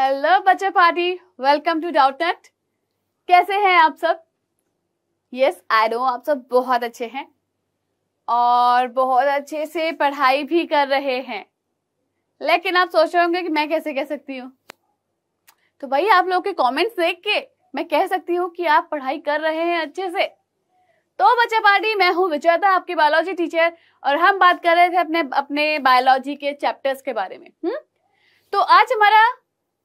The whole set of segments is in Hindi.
हेलो बच्चे पार्टी वेलकम टू डाउट कैसे हैं आप सब यस आई नो आप सब बहुत अच्छे हैं और बहुत अच्छे से पढ़ाई भी कर रहे हैं लेकिन आप सोच रहे होंगे कि मैं कैसे कह सकती हूँ तो भाई आप लोग के कमेंट्स देख के मैं कह सकती हूँ कि आप पढ़ाई कर रहे हैं अच्छे से तो बच्चे पार्टी मैं हूँ विजेता आपकी बायोलॉजी टीचर और हम बात कर रहे थे अपने अपने बायोलॉजी के चैप्टर्स के बारे में हम्म तो आज हमारा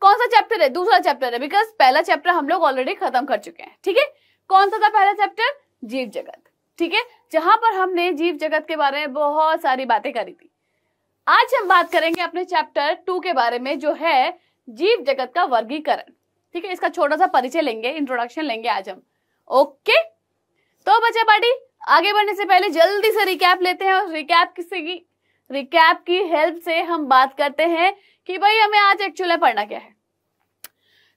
कौन सा चैप्टर है दूसरा चैप्टर है बिकॉज पहला चैप्टर हम लोग ऑलरेडी खत्म कर चुके हैं ठीक है कौन सा था पहला चैप्टर जीव जगत ठीक है जहां पर हमने जीव जगत के बारे में बहुत सारी बातें करी थी आज हम बात करेंगे अपने चैप्टर टू के बारे में जो है जीव जगत का वर्गीकरण ठीक है इसका छोटा सा परिचय लेंगे इंट्रोडक्शन लेंगे आज हम ओके तो बच्चे पार्टी आगे बढ़ने से पहले जल्दी से रिकैप लेते हैं और रिकैप किसी की रिकैप की हेल्प से हम बात करते हैं कि भाई हमें आज एक्चुअल पढ़ना क्या है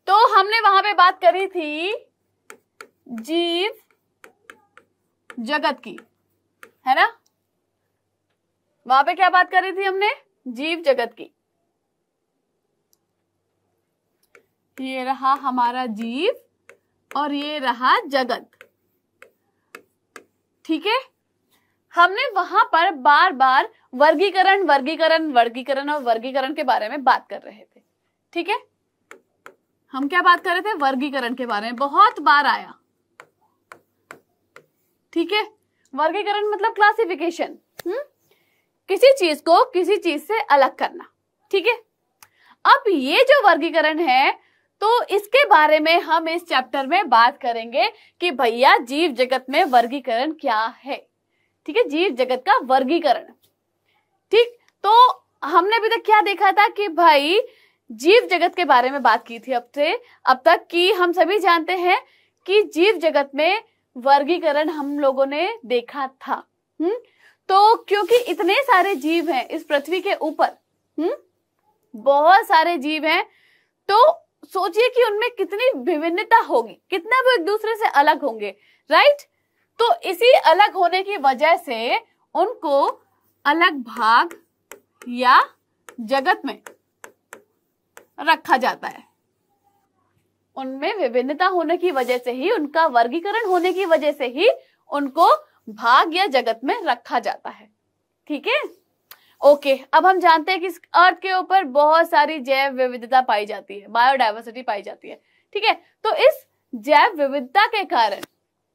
तो हमने वहां पे बात करी थी जीव जगत की है ना वहां पे क्या बात करी थी हमने जीव जगत की ये रहा हमारा जीव और ये रहा जगत ठीक है हमने वहां पर बार बार वर्गीकरण वर्गीकरण वर्गीकरण और वर्गीकरण के बारे में बात कर रहे थे ठीक है हम क्या बात कर रहे थे वर्गीकरण के बारे में बहुत बार आया ठीक है वर्गीकरण मतलब क्लासिफिकेशन हम्म किसी चीज को किसी चीज से अलग करना ठीक है अब ये जो वर्गीकरण है तो इसके बारे में हम इस चैप्टर में बात करेंगे कि भैया जीव जगत में वर्गीकरण क्या है ठीक है जीव जगत का वर्गीकरण ठीक तो हमने अभी तक क्या देखा था कि भाई जीव जगत के बारे में बात की थी अब से अब तक कि हम सभी जानते हैं कि जीव जगत में वर्गीकरण हम लोगों ने देखा था हम्म तो क्योंकि इतने सारे जीव हैं इस पृथ्वी के ऊपर हम्म बहुत सारे जीव हैं तो सोचिए कि उनमें कितनी विभिन्नता होगी कितना वो एक दूसरे से अलग होंगे राइट तो इसी अलग होने की वजह से उनको अलग भाग या जगत में रखा जाता है उनमें विभिन्नता होने की वजह से ही उनका वर्गीकरण होने की वजह से ही उनको भाग या जगत में रखा जाता है ठीक है ओके अब हम जानते हैं कि इस अर्थ के ऊपर बहुत सारी जैव विविधता पाई जाती है बायोडाइवर्सिटी पाई जाती है ठीक है तो इस जैव विविधता के कारण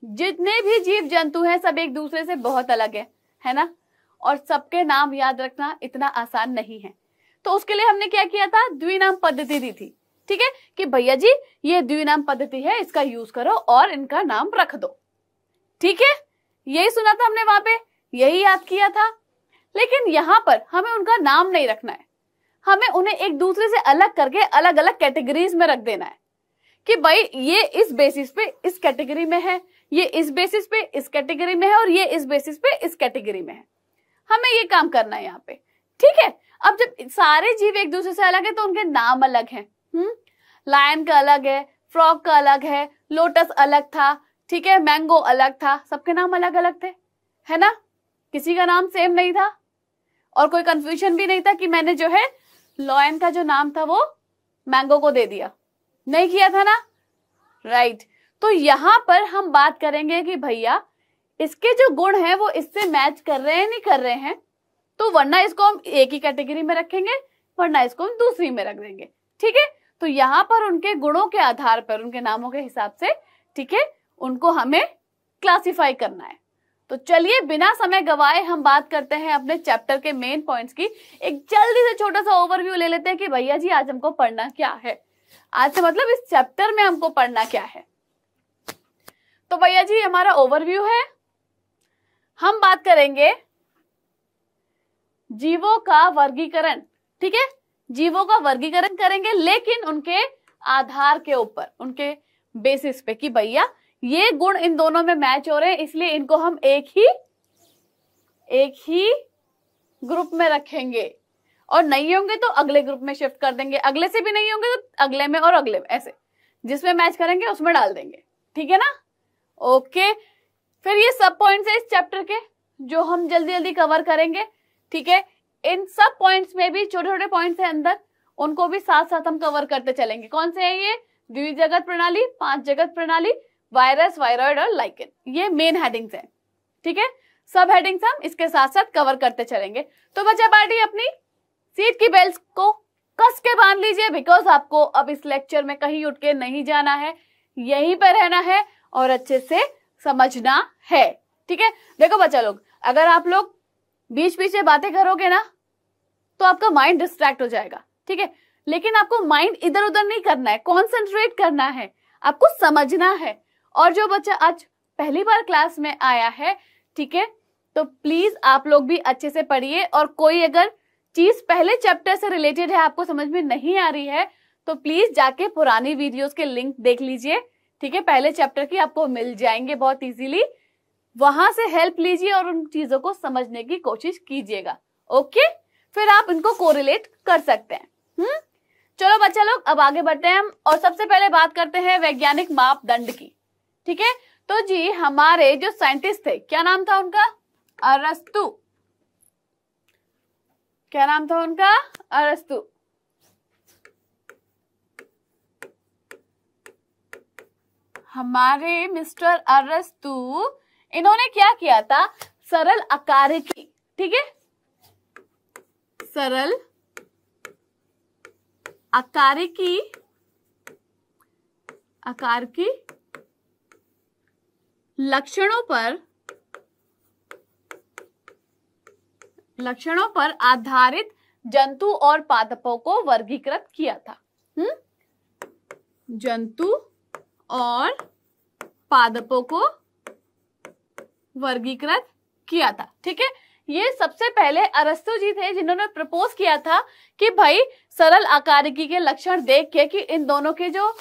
जितने भी जीव जंतु हैं सब एक दूसरे से बहुत अलग है है ना और सबके नाम याद रखना इतना आसान नहीं है तो उसके लिए हमने क्या किया था द्विनाम पद्धति दी थी ठीक है कि भैया जी ये द्विनाम पद्धति है इसका यूज करो और इनका नाम रख दो ठीक है यही सुना था हमने वहां पे यही याद किया था लेकिन यहां पर हमें उनका नाम नहीं रखना है हमें उन्हें एक दूसरे से अलग करके अलग अलग कैटेगरीज में रख देना है कि भाई ये इस बेसिस पे इस कैटेगरी में है ये इस बेसिस पे इस कैटेगरी में है और ये इस बेसिस पे इस कैटेगरी में है हमें ये काम करना है यहाँ पे ठीक है अब जब सारे जीव एक दूसरे से अलग है तो उनके नाम अलग है लायन हम्म? का अलग है फ्रॉक का अलग है लोटस अलग था ठीक है मैंगो अलग था सबके नाम अलग अलग थे है ना किसी का नाम सेम नहीं था और कोई कंफ्यूजन भी नहीं था कि मैंने जो है लॉयन का जो नाम था वो मैंगो को दे दिया नहीं किया था ना राइट right. तो यहाँ पर हम बात करेंगे कि भैया इसके जो गुण हैं वो इससे मैच कर रहे हैं नहीं कर रहे हैं तो वरना इसको हम एक ही कैटेगरी में रखेंगे वरना इसको हम दूसरी में रख देंगे ठीक है तो यहाँ पर उनके गुणों के आधार पर उनके नामों के हिसाब से ठीक है उनको हमें क्लासिफाई करना है तो चलिए बिना समय गवाए हम बात करते हैं अपने चैप्टर के मेन पॉइंट्स की एक जल्दी से छोटा सा ओवरव्यू ले लेते हैं कि भैया जी आज हमको पढ़ना क्या है आज से मतलब इस चैप्टर में हमको पढ़ना क्या है तो भैया जी हमारा ओवरव्यू है हम बात करेंगे जीवों का वर्गीकरण ठीक है जीवों का वर्गीकरण करेंगे लेकिन उनके आधार के ऊपर उनके बेसिस पे कि भैया ये गुण इन दोनों में मैच हो रहे हैं इसलिए इनको हम एक ही एक ही ग्रुप में रखेंगे और नहीं होंगे तो अगले ग्रुप में शिफ्ट कर देंगे अगले से भी नहीं होंगे तो अगले में और अगले में ऐसे जिसमें मैच करेंगे उसमें डाल देंगे ठीक है ना ओके फिर ये सब पॉइंट्स है इस चैप्टर के जो हम जल्दी जल्दी कवर करेंगे ठीक है इन सब पॉइंट्स में भी छोटे छोटे पॉइंट्स है अंदर उनको भी साथ साथ हम कवर करते चलेंगे कौन से है ये द्विजगत प्रणाली पांच जगत प्रणाली वायरस वायरॉइड और लाइकन ये मेन हेडिंग्स है ठीक है सब हेडिंग्स हम इसके साथ साथ कवर करते चलेंगे तो बच्चा पार्टी अपनी सीट की बेल्ट को कस के बांध लीजिए बिकॉज आपको अब इस लेक्चर में कहीं उठ के नहीं जाना है यहीं पर रहना है और अच्छे से समझना है ठीक है देखो बच्चा लोग अगर आप लोग बीच बीच में बातें करोगे ना तो आपका माइंड डिस्ट्रैक्ट हो जाएगा ठीक है लेकिन आपको माइंड इधर उधर नहीं करना है कॉन्सेंट्रेट करना है आपको समझना है और जो बच्चा आज पहली बार क्लास में आया है ठीक है तो प्लीज आप लोग भी अच्छे से पढ़िए और कोई अगर चीज पहले चैप्टर से रिलेटेड है आपको समझ में नहीं आ रही है तो प्लीज जाके पुरानी वीडियोस के लिंक देख लीजिए ठीक है पहले चैप्टर की आपको मिल जाएंगे बहुत इजीली वहां से हेल्प लीजिए और उन चीजों को समझने की कोशिश कीजिएगा ओके फिर आप इनको कोरिलेट कर सकते हैं हम्म चलो बच्चा लोग अब आगे बढ़ते हैं हम और सबसे पहले बात करते हैं वैज्ञानिक मापदंड की ठीक है तो जी हमारे जो साइंटिस्ट थे क्या नाम था उनका अरस्तु क्या नाम था उनका अरस्तु हमारे मिस्टर अरस्तु इन्होंने क्या किया था सरल अकार्य की ठीक है सरल अकार्य की आकार की लक्षणों पर लक्षणों पर आधारित जंतु और पादपों को वर्गीकृत किया था हम्म जंतु और पादपों को वर्गीकृत किया था ठीक है ये सबसे पहले अरस्तु जी थे जिन्होंने प्रपोज किया था कि भाई सरल आकारिकी के लक्षण देख के कि इन दोनों के जो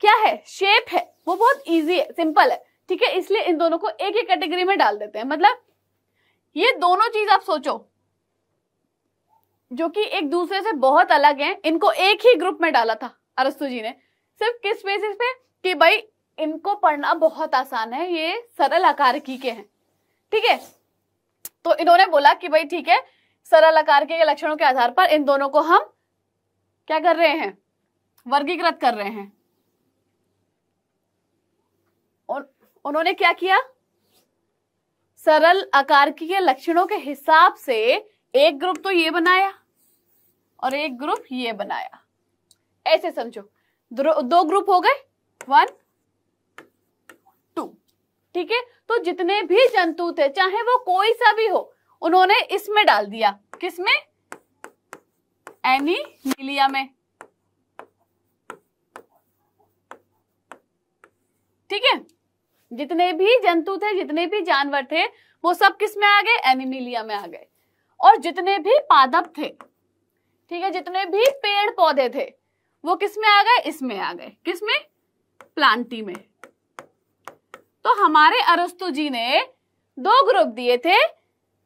क्या है शेप है वो बहुत इजी है सिंपल है ठीक है इसलिए इन दोनों को एक ही कैटेगरी में डाल देते हैं मतलब ये दोनों चीज आप सोचो जो कि एक दूसरे से बहुत अलग हैं इनको एक ही ग्रुप में डाला था अरस्तु जी ने सिर्फ किस बेसिस पे कि भाई इनको पढ़ना बहुत आसान है ये सरल आकार की के हैं ठीक है तो इन्होंने बोला कि भाई ठीक है सरल आकार के लक्षणों के आधार पर इन दोनों को हम क्या कर रहे हैं वर्गीकृत कर रहे हैं और उन्होंने क्या किया सरल आकार के लक्षणों के हिसाब से एक ग्रुप तो ये बनाया और एक ग्रुप ये बनाया ऐसे समझो दो ग्रुप हो गए वन टू ठीक है तो जितने भी जंतु थे चाहे वो कोई सा भी हो उन्होंने इसमें डाल दिया किसमें मिलिया में ठीक है जितने भी जंतु थे जितने भी जानवर थे वो सब किस में आ गए एनिमिलिया में आ गए और जितने भी पादप थे ठीक है जितने भी पेड़ पौधे थे वो किस में आ गए इसमें आ गए किसमें प्लांटी में तो हमारे अरस्तु जी ने दो ग्रुप दिए थे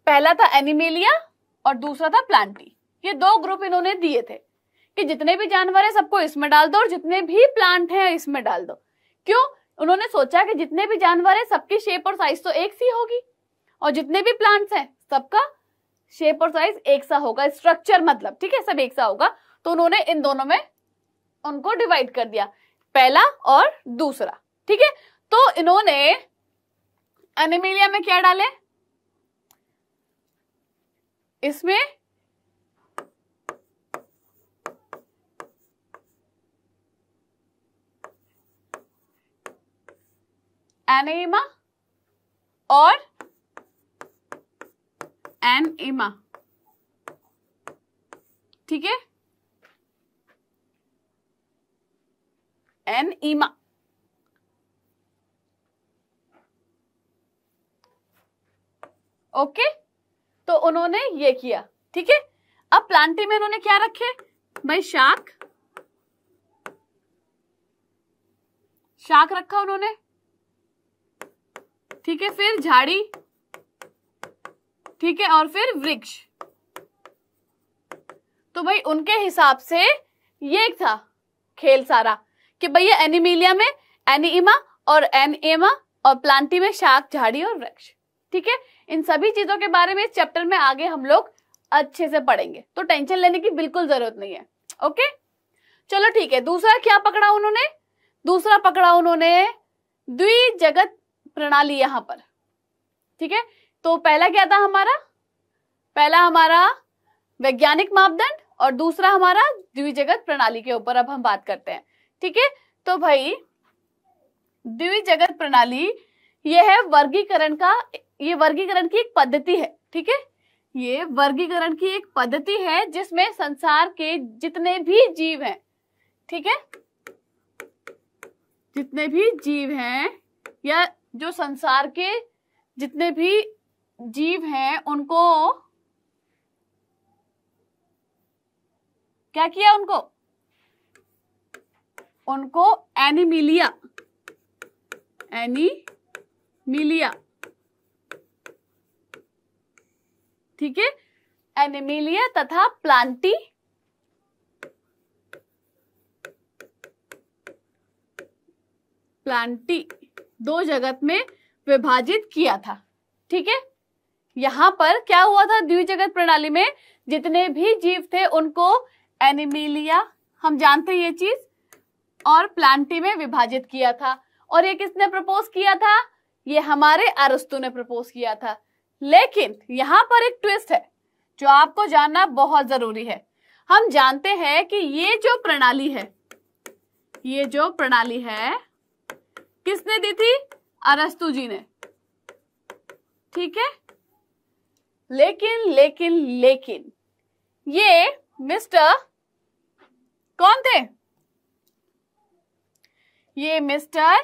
पहला था एनिमेलिया और दूसरा था प्लांटी ये दो ग्रुप इन्होंने दिए थे कि जितने भी जानवर है सबको इसमें डाल दो और जितने भी प्लांट है इसमें डाल दो क्यों उन्होंने सोचा कि जितने भी जानवर है सबकी शेप और साइज तो एक सी होगी और जितने भी प्लांट्स हैं सबका शेप और साइज एक सा होगा स्ट्रक्चर मतलब ठीक है सब एक सा होगा तो उन्होंने इन दोनों में उनको डिवाइड कर दिया पहला और दूसरा ठीक है तो इन्होंने एनिमिलिया में क्या डाले इसमें एनेमा और एनएमा ठीक है ईमा ओके e तो उन्होंने ये किया ठीक है अब प्लांटी में उन्होंने क्या रखे भाई शाक शाक रखा उन्होंने ठीक है फिर झाड़ी ठीक है और फिर वृक्ष तो भाई उनके हिसाब से ये था खेल सारा कि भैया एनिमिलिया में एनिमा और एनएमा और प्लांटी में शाक झाड़ी और वृक्ष ठीक है इन सभी चीजों के बारे में इस चैप्टर में आगे हम लोग अच्छे से पढ़ेंगे तो टेंशन लेने की बिल्कुल जरूरत नहीं है ओके चलो ठीक है दूसरा क्या पकड़ा उन्होंने दूसरा पकड़ा उन्होंने द्विजगत प्रणाली यहां पर ठीक है तो पहला क्या था हमारा पहला हमारा वैज्ञानिक मापदंड और दूसरा हमारा द्विजगत प्रणाली के ऊपर अब हम बात करते हैं ठीक है तो भाई जगत प्रणाली यह है वर्गीकरण का ये वर्गीकरण की एक पद्धति है ठीक है ये वर्गीकरण की एक पद्धति है जिसमें संसार के जितने भी जीव हैं ठीक है जितने भी जीव हैं या जो संसार के जितने भी जीव हैं उनको क्या किया उनको उनको एनिमिलिया एनीमिलिया ठीक है एनिमिलिया तथा प्लांटी प्लांटी दो जगत में विभाजित किया था ठीक है यहां पर क्या हुआ था द्विजगत प्रणाली में जितने भी जीव थे उनको एनिमिलिया हम जानते हैं ये चीज और प्लांटी में विभाजित किया था और ये किसने प्रपोज किया था ये हमारे अरस्तु ने प्रपोज किया था लेकिन यहाँ पर एक ट्विस्ट है जो आपको जानना बहुत जरूरी है हम जानते हैं कि ये जो प्रणाली है ये जो प्रणाली है किसने दी थी अरस्तु जी ने ठीक है लेकिन लेकिन लेकिन ये मिस्टर कौन थे ये मिस्टर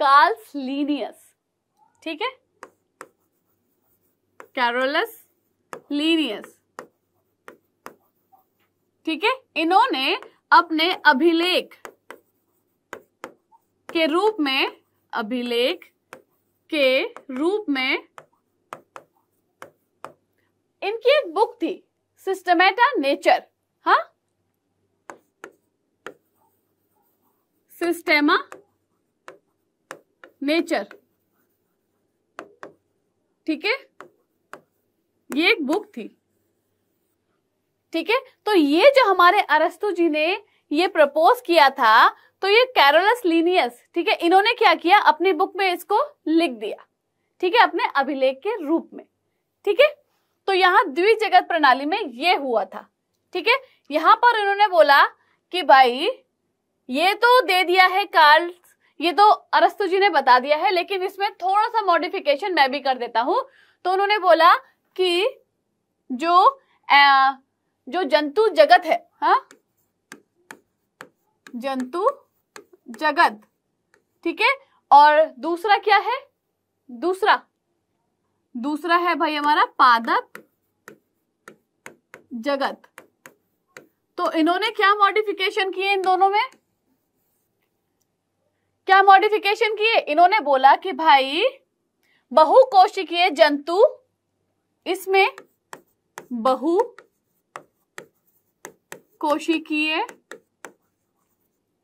कार्ल्स लीनियस ठीक है कैरोलस लीनियस ठीक है इन्होंने अपने अभिलेख के रूप में अभिलेख के रूप में इनकी एक बुक थी सिस्टमेटा नेचर हाँ सिस्टेमा नेचर ठीक है ये एक बुक थी ठीक है तो ये जो हमारे अरस्तु जी ने ये प्रपोज किया था तो ये कैरोलस लीनियस ठीक है इन्होंने क्या किया अपनी बुक में इसको लिख दिया ठीक है अपने अभिलेख के रूप में ठीक है तो यहां द्विजगत प्रणाली में ये हुआ था ठीक है यहां पर इन्होंने बोला कि भाई ये तो दे दिया है कार्ल ये तो अरस्तु जी ने बता दिया है लेकिन इसमें थोड़ा सा मॉडिफिकेशन मैं भी कर देता हूं तो उन्होंने बोला कि जो आ, जो जंतु जगत है हा? जंतु जगत ठीक है और दूसरा क्या है दूसरा दूसरा है भाई हमारा पादप जगत तो इन्होंने क्या मॉडिफिकेशन किए इन दोनों में क्या मॉडिफिकेशन किए इन्होंने बोला कि भाई बहु कोशिकीय जंतु इसमें बहु कोशिकीय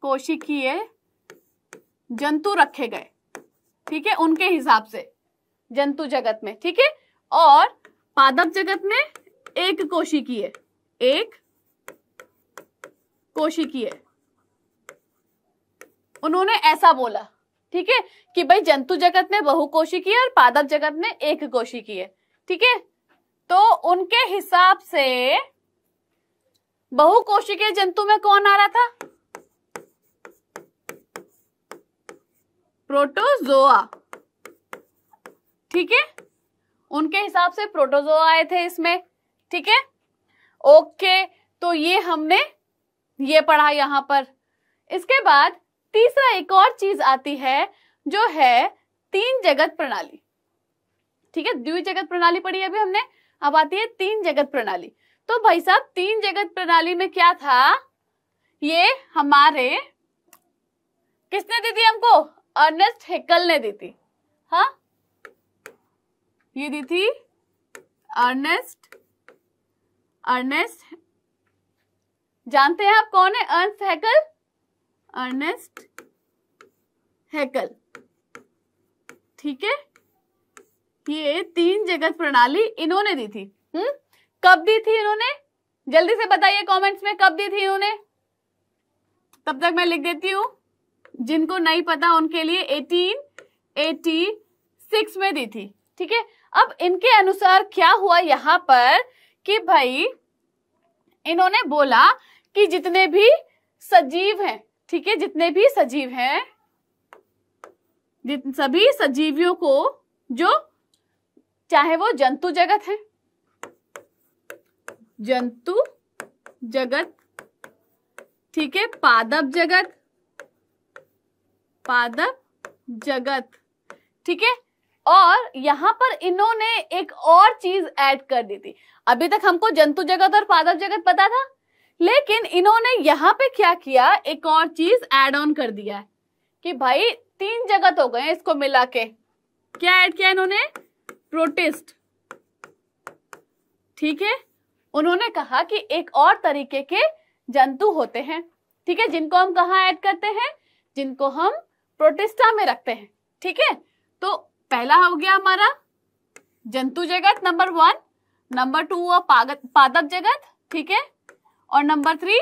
कोशिकीय जंतु रखे गए ठीक है उनके हिसाब से जंतु जगत में ठीक है और पादप जगत में एक कोशिकीय एक कोशिकीय उन्होंने ऐसा बोला ठीक है कि भाई जंतु जगत में बहुकोशी की है और पादप जगत में एक कोशी की है ठीक है तो उनके हिसाब से बहुकोशी के जंतु में कौन आ रहा था प्रोटोजोआ ठीक है उनके हिसाब से प्रोटोजोआ आए थे इसमें ठीक है ओके तो ये हमने ये पढ़ा यहां पर इसके बाद तीसरा एक और चीज आती है जो है तीन जगत प्रणाली ठीक है द्वि जगत प्रणाली पढ़ी अभी हमने अब आती है तीन जगत प्रणाली तो भाई साहब तीन जगत प्रणाली में क्या था ये हमारे किसने दी थी हमको अर्नेस्ट हेकल ने दी थी हा ये दी थी अर्नेस्ट अर्नेस्ट जानते हैं आप कौन है अर्नेस्ट हेकल अर्नेस्ट हैकल ठीक है ये तीन जगत प्रणाली इन्होंने दी थी हम्म कब दी थी इन्होंने जल्दी से बताइए कमेंट्स में कब दी थी इन्होंने तब तक मैं लिख देती हूं जिनको नहीं पता उनके लिए एटीन एटी सिक्स में दी थी ठीक है अब इनके अनुसार क्या हुआ यहां पर कि भाई इन्होंने बोला कि जितने भी सजीव हैं ठीक है जितने भी सजीव हैं सभी सजीवियों को जो चाहे वो जंतु जगत है जंतु जगत ठीक है पादप जगत पादप जगत ठीक है और यहां पर इन्होंने एक और चीज ऐड कर दी थी अभी तक हमको जंतु जगत और पादप जगत पता था लेकिन इन्होंने यहाँ पे क्या किया एक और चीज एड ऑन कर दिया है कि भाई तीन जगत हो गए इसको मिला के क्या ऐड किया इन्होंने प्रोटेस्ट ठीक है उन्होंने कहा कि एक और तरीके के जंतु होते हैं ठीक है जिनको हम कहा ऐड करते हैं जिनको हम प्रोटेस्टा में रखते हैं ठीक है तो पहला हो गया हमारा जंतु जगत नंबर वन नंबर टू हुआ पादप जगत ठीक है और नंबर थ्री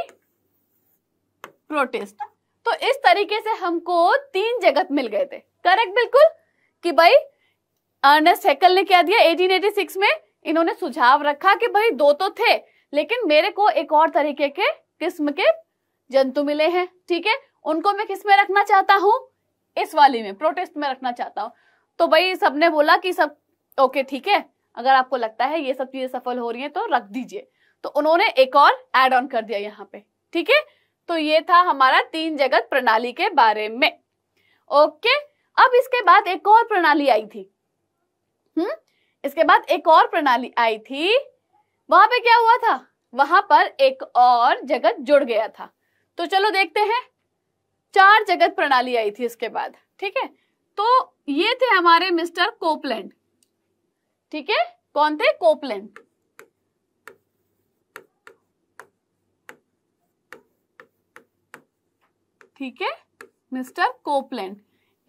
प्रोटेस्ट तो इस तरीके से हमको तीन जगत मिल गए थे करेक्ट बिल्कुल कि भाई अर्नेस्ट हेकल ने क्या दिया 1886 में इन्होंने सुझाव रखा कि भाई दो तो थे लेकिन मेरे को एक और तरीके के किस्म के जंतु मिले हैं ठीक है उनको मैं किस में रखना चाहता हूँ इस वाली में प्रोटेस्ट में रखना चाहता हूँ तो भाई सबने बोला कि सब ओके ठीक है अगर आपको लगता है ये सब चीजें सफल हो रही हैं तो रख दीजिए तो उन्होंने एक और एड ऑन कर दिया यहाँ पे ठीक है तो ये था हमारा तीन जगत प्रणाली के बारे में ओके अब इसके बाद एक और प्रणाली आई थी हम्म इसके बाद एक और प्रणाली आई थी वहां पे क्या हुआ था वहां पर एक और जगत जुड़ गया था तो चलो देखते हैं चार जगत प्रणाली आई थी इसके बाद ठीक है तो ये थे हमारे मिस्टर कोपलैंड ठीक है कौन थे कोपलैंड ठीक है मिस्टर कोपलैंड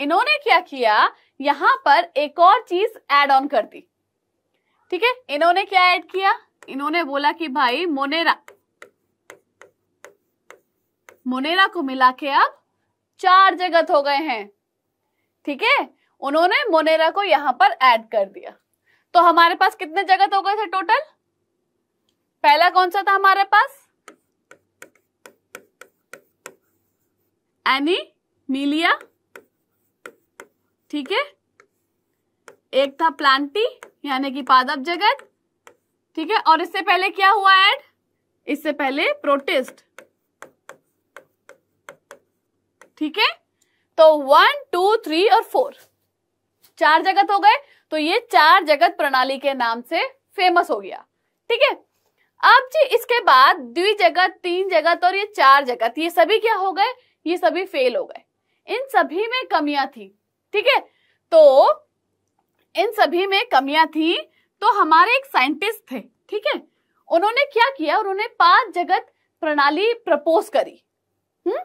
इन्होंने क्या किया यहां पर एक और चीज एड ऑन कर दी ठीक है इन्होंने क्या ऐड किया इन्होंने बोला कि भाई मोनेरा मोनेरा को मिला के अब चार जगत हो गए हैं ठीक है उन्होंने मोनेरा को यहां पर ऐड कर दिया तो हमारे पास कितने जगत हो गए थे टोटल पहला कौन सा था हमारे पास एनी मिलिया ठीक है एक था प्लांटी यानी कि पादप जगत ठीक है और इससे पहले क्या हुआ एड इससे पहले प्रोटेस्ट ठीक है तो वन टू थ्री और फोर चार जगत हो गए तो ये चार जगत प्रणाली के नाम से फेमस हो गया ठीक है अब जी इसके बाद जगत तीन जगत और ये चार जगत ये सभी क्या हो गए ये सभी फेल हो गए इन सभी में कमियां थी ठीक है तो इन सभी में कमियां थी तो हमारे एक साइंटिस्ट थे ठीक है उन्होंने क्या किया उन्होंने पांच जगत प्रणाली प्रपोज करी हम्म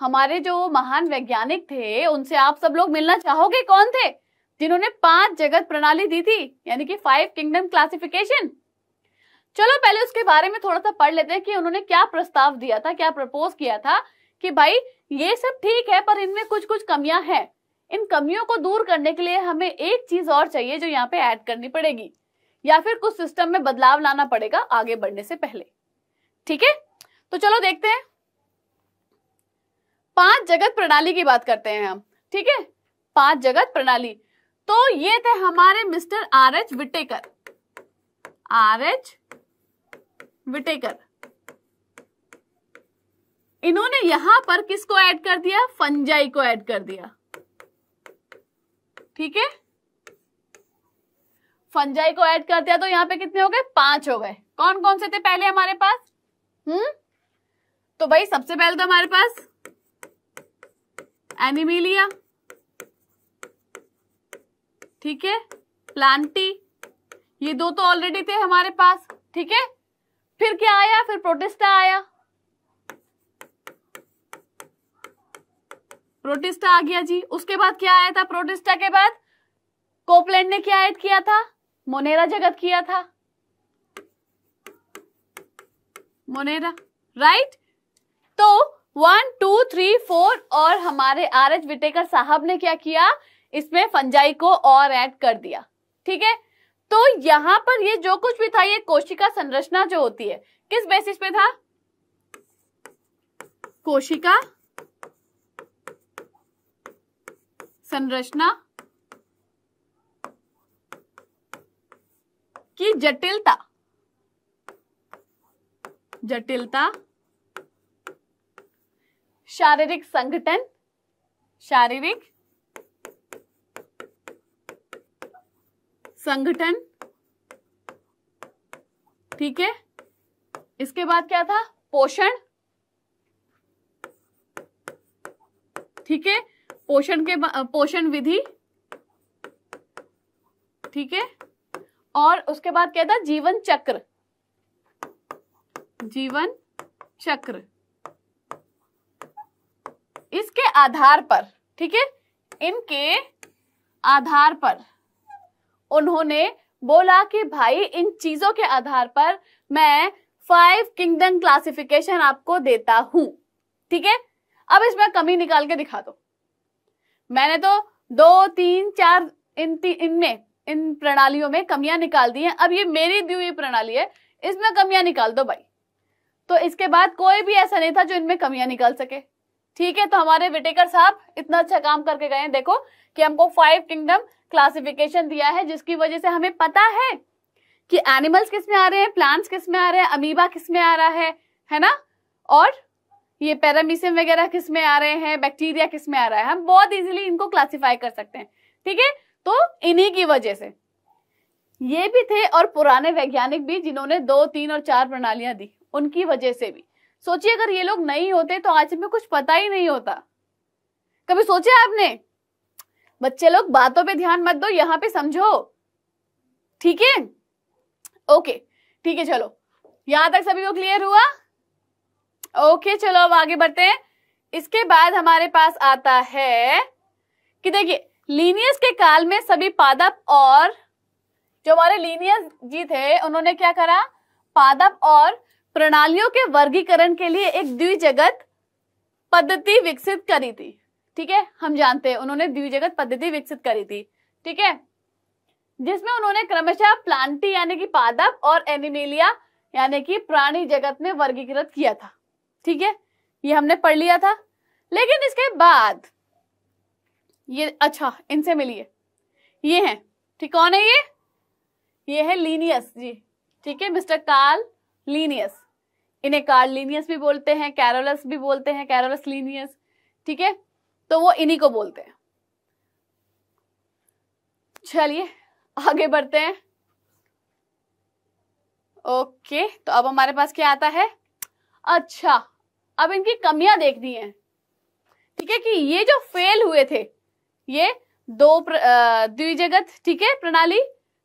हमारे जो महान वैज्ञानिक थे उनसे आप सब लोग मिलना चाहोगे कौन थे जिन्होंने पांच जगत प्रणाली दी थी यानी कि फाइव किंगडम क्लासिफिकेशन चलो पहले उसके बारे में थोड़ा सा पढ़ लेते हैं कि उन्होंने क्या प्रस्ताव दिया था क्या प्रपोज किया था कि भाई ये सब ठीक है पर इनमें कुछ कुछ कमियां हैं इन कमियों को दूर करने के लिए हमें एक चीज और चाहिए जो यहाँ पे ऐड करनी पड़ेगी या फिर कुछ सिस्टम में बदलाव लाना पड़ेगा आगे बढ़ने से पहले ठीक है तो चलो देखते हैं पांच जगत प्रणाली की बात करते हैं हम ठीक है पांच जगत प्रणाली तो ये थे हमारे mister R H Whittaker R H Whittaker इन्होंने यहां पर किसको ऐड कर दिया फंजाई को ऐड कर दिया ठीक है फंजाई को ऐड कर दिया तो यहां पे कितने हो गए पांच हो गए कौन कौन से थे पहले हमारे पास हम्म तो भाई सबसे पहले तो हमारे पास एनिमिलिया ठीक है प्लांटी ये दो तो ऑलरेडी थे हमारे पास ठीक है फिर क्या आया फिर प्रोटेस्टा आया प्रोटिस्टा आ गया जी उसके बाद क्या आया था प्रोटिस्टा के बाद कोपलैंड ने क्या ऐड किया था मोनेरा जगत किया था मोनेरा राइट तो वन टू थ्री फोर और हमारे आर एच विटेकर साहब ने क्या किया इसमें फंजाई को और ऐड कर दिया ठीक है तो यहां पर ये जो कुछ भी था ये कोशिका संरचना जो होती है किस बेसिस पे था कोशिका संरचना की जटिलता जटिलता शारीरिक संगठन शारीरिक संगठन ठीक है इसके बाद क्या था पोषण ठीक है पोषण के पोषण विधि ठीक है और उसके बाद क्या था जीवन चक्र जीवन चक्र इसके आधार पर ठीक है इनके आधार पर उन्होंने बोला कि भाई इन चीजों के आधार पर मैं फाइव किंगडम क्लासिफिकेशन आपको देता हूं ठीक है अब इसमें कमी निकाल के दिखा दो मैंने तो दो तीन चार इन इनमें इन प्रणालियों में कमियां निकाल दी हैं अब ये मेरी दी हुई प्रणाली है इसमें कमियां निकाल दो भाई तो इसके बाद कोई भी ऐसा नहीं था जो इनमें कमियां निकाल सके ठीक है तो हमारे विटेकर साहब इतना अच्छा काम करके गए हैं देखो कि हमको फाइव किंगडम क्लासिफिकेशन दिया है जिसकी वजह से हमें पता है कि एनिमल्स किसमें आ रहे हैं प्लांट्स किसमें आ रहे हैं अमीबा किसमें आ रहा है है ना और ये पैरामीसियम वगैरह किस में आ रहे हैं बैक्टीरिया किस में आ रहा है हम बहुत इजीली इनको क्लासिफाई कर सकते हैं ठीक है तो इन्हीं की वजह से ये भी थे और पुराने वैज्ञानिक भी जिन्होंने दो तीन और चार प्रणालियां दी उनकी वजह से भी सोचिए अगर ये लोग नहीं होते तो आज हमें कुछ पता ही नहीं होता कभी सोचे आपने बच्चे लोग बातों पे ध्यान मत दो यहाँ पे समझो ठीक है ओके ठीक है चलो यहां तक सभी को क्लियर हुआ ओके चलो अब आगे बढ़ते हैं इसके बाद हमारे पास आता है कि देखिए लीनियस के काल में सभी पादप और जो हमारे लीनियस जी थे उन्होंने क्या करा पादप और प्रणालियों के वर्गीकरण के लिए एक द्विजगत पद्धति विकसित करी थी ठीक है हम जानते हैं उन्होंने द्विजगत पद्धति विकसित करी थी ठीक है जिसमें उन्होंने क्रमशः प्लांटी यानी कि पादप और एनिमेलिया यानी कि प्राणी जगत में वर्गीकृत किया था ठीक है ये हमने पढ़ लिया था लेकिन इसके बाद ये अच्छा इनसे मिलिए ये हैं ठीक कौन है ये ये है लीनियस जी ठीक है मिस्टर कार्ल लीनियस इन्हें कार्ल लीनियस भी बोलते हैं कैरोलस भी बोलते हैं कैरोलस लीनियस ठीक है तो वो इन्हीं को बोलते हैं चलिए आगे बढ़ते हैं ओके तो अब हमारे पास क्या आता है अच्छा अब इनकी कमियां देखनी है ठीक है कि ये जो फेल हुए थे ये दो द्विजगत ठीक है प्रणाली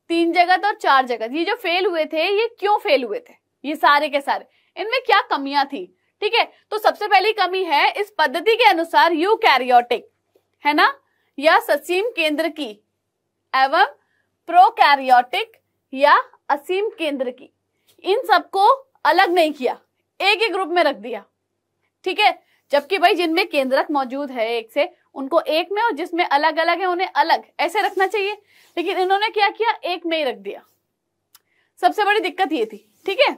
तीन जगत और चार जगत ये जो फेल हुए थे ये क्यों फेल हुए थे ये सारे के सारे इनमें क्या कमियां थी ठीक है तो सबसे पहली कमी है इस पद्धति के अनुसार यू कैरियोटिक है ना या ससीम केंद्र की एवं प्रोकैरियोटिक या असीम केंद्र की इन सबको अलग नहीं किया एक ही ग्रुप में रख दिया ठीक है जबकि भाई जिनमें केंद्रक मौजूद है एक से उनको एक में और जिसमें अलग अलग है उन्हें अलग ऐसे रखना चाहिए लेकिन इन्होंने क्या किया एक में ही रख दिया सबसे बड़ी दिक्कत ये थी ठीक है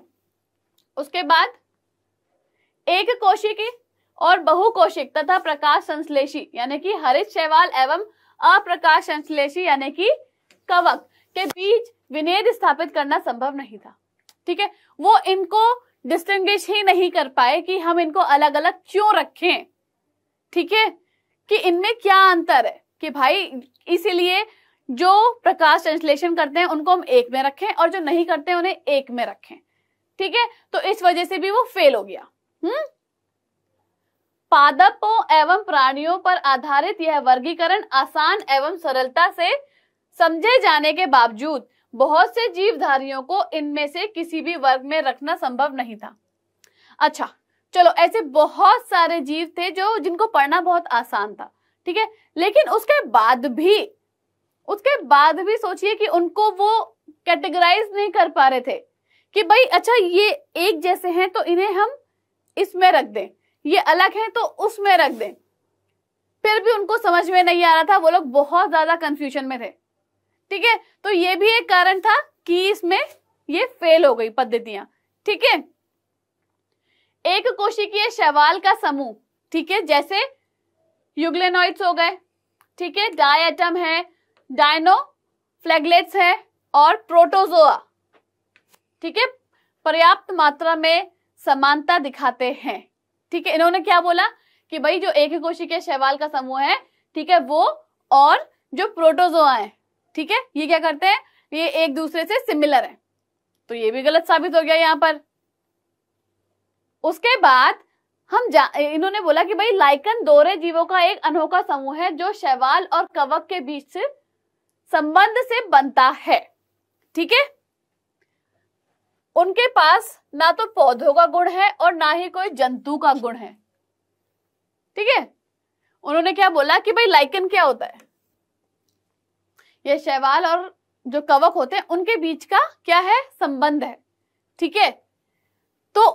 उसके बाद एक कोशिकी और बहुकोशिक तथा प्रकाश संश्लेषी यानी कि हरित शैवाल एवं अप्रकाश संश्लेषी यानी कि कवक के बीच विनेद स्थापित करना संभव नहीं था ठीक है वो इनको डिस्टिंग्विश ही नहीं कर पाए कि हम इनको अलग अलग क्यों रखें ठीक है कि इनमें क्या अंतर है कि भाई इसीलिए जो प्रकाश ट्रांसलेशन करते हैं उनको हम एक में रखें और जो नहीं करते हैं उन्हें एक में रखें ठीक है तो इस वजह से भी वो फेल हो गया हम्म पादपों एवं प्राणियों पर आधारित यह वर्गीकरण आसान एवं सरलता से समझे जाने के बावजूद बहुत से जीवधारियों को इनमें से किसी भी वर्ग में रखना संभव नहीं था अच्छा चलो ऐसे बहुत सारे जीव थे जो जिनको पढ़ना बहुत आसान था ठीक है लेकिन उसके बाद भी उसके बाद भी सोचिए कि उनको वो कैटेगराइज नहीं कर पा रहे थे कि भाई अच्छा ये एक जैसे हैं तो इन्हें हम इसमें रख दें ये अलग हैं तो उसमें रख दें फिर भी उनको समझ में नहीं आ रहा था वो लोग बहुत ज्यादा कंफ्यूजन में थे ठीक है तो ये भी एक कारण था कि इसमें ये फेल हो गई पद्धतियां ठीक है एक कोशिकीय शैवाल का समूह ठीक है जैसे यूग्लेनोइड्स हो गए ठीक है डायटम है डायनो फ्लैगलेट्स है और प्रोटोजोआ ठीक है पर्याप्त मात्रा में समानता दिखाते हैं ठीक है इन्होंने क्या बोला कि भाई जो एक कोशिकीय शैवाल का समूह है ठीक है वो और जो प्रोटोजोआ है ठीक है ये क्या करते हैं ये एक दूसरे से सिमिलर है तो ये भी गलत साबित हो गया यहाँ पर उसके बाद हम जा इन्होंने बोला कि भाई लाइकन दोहरे जीवों का एक अनोखा समूह है जो शैवाल और कवक के बीच से संबंध से बनता है ठीक है उनके पास ना तो पौधों का गुण है और ना ही कोई जंतु का गुण है ठीक है उन्होंने क्या बोला कि भाई लाइकन क्या होता है ये शैवाल और जो कवक होते हैं उनके बीच का क्या है संबंध है ठीक है तो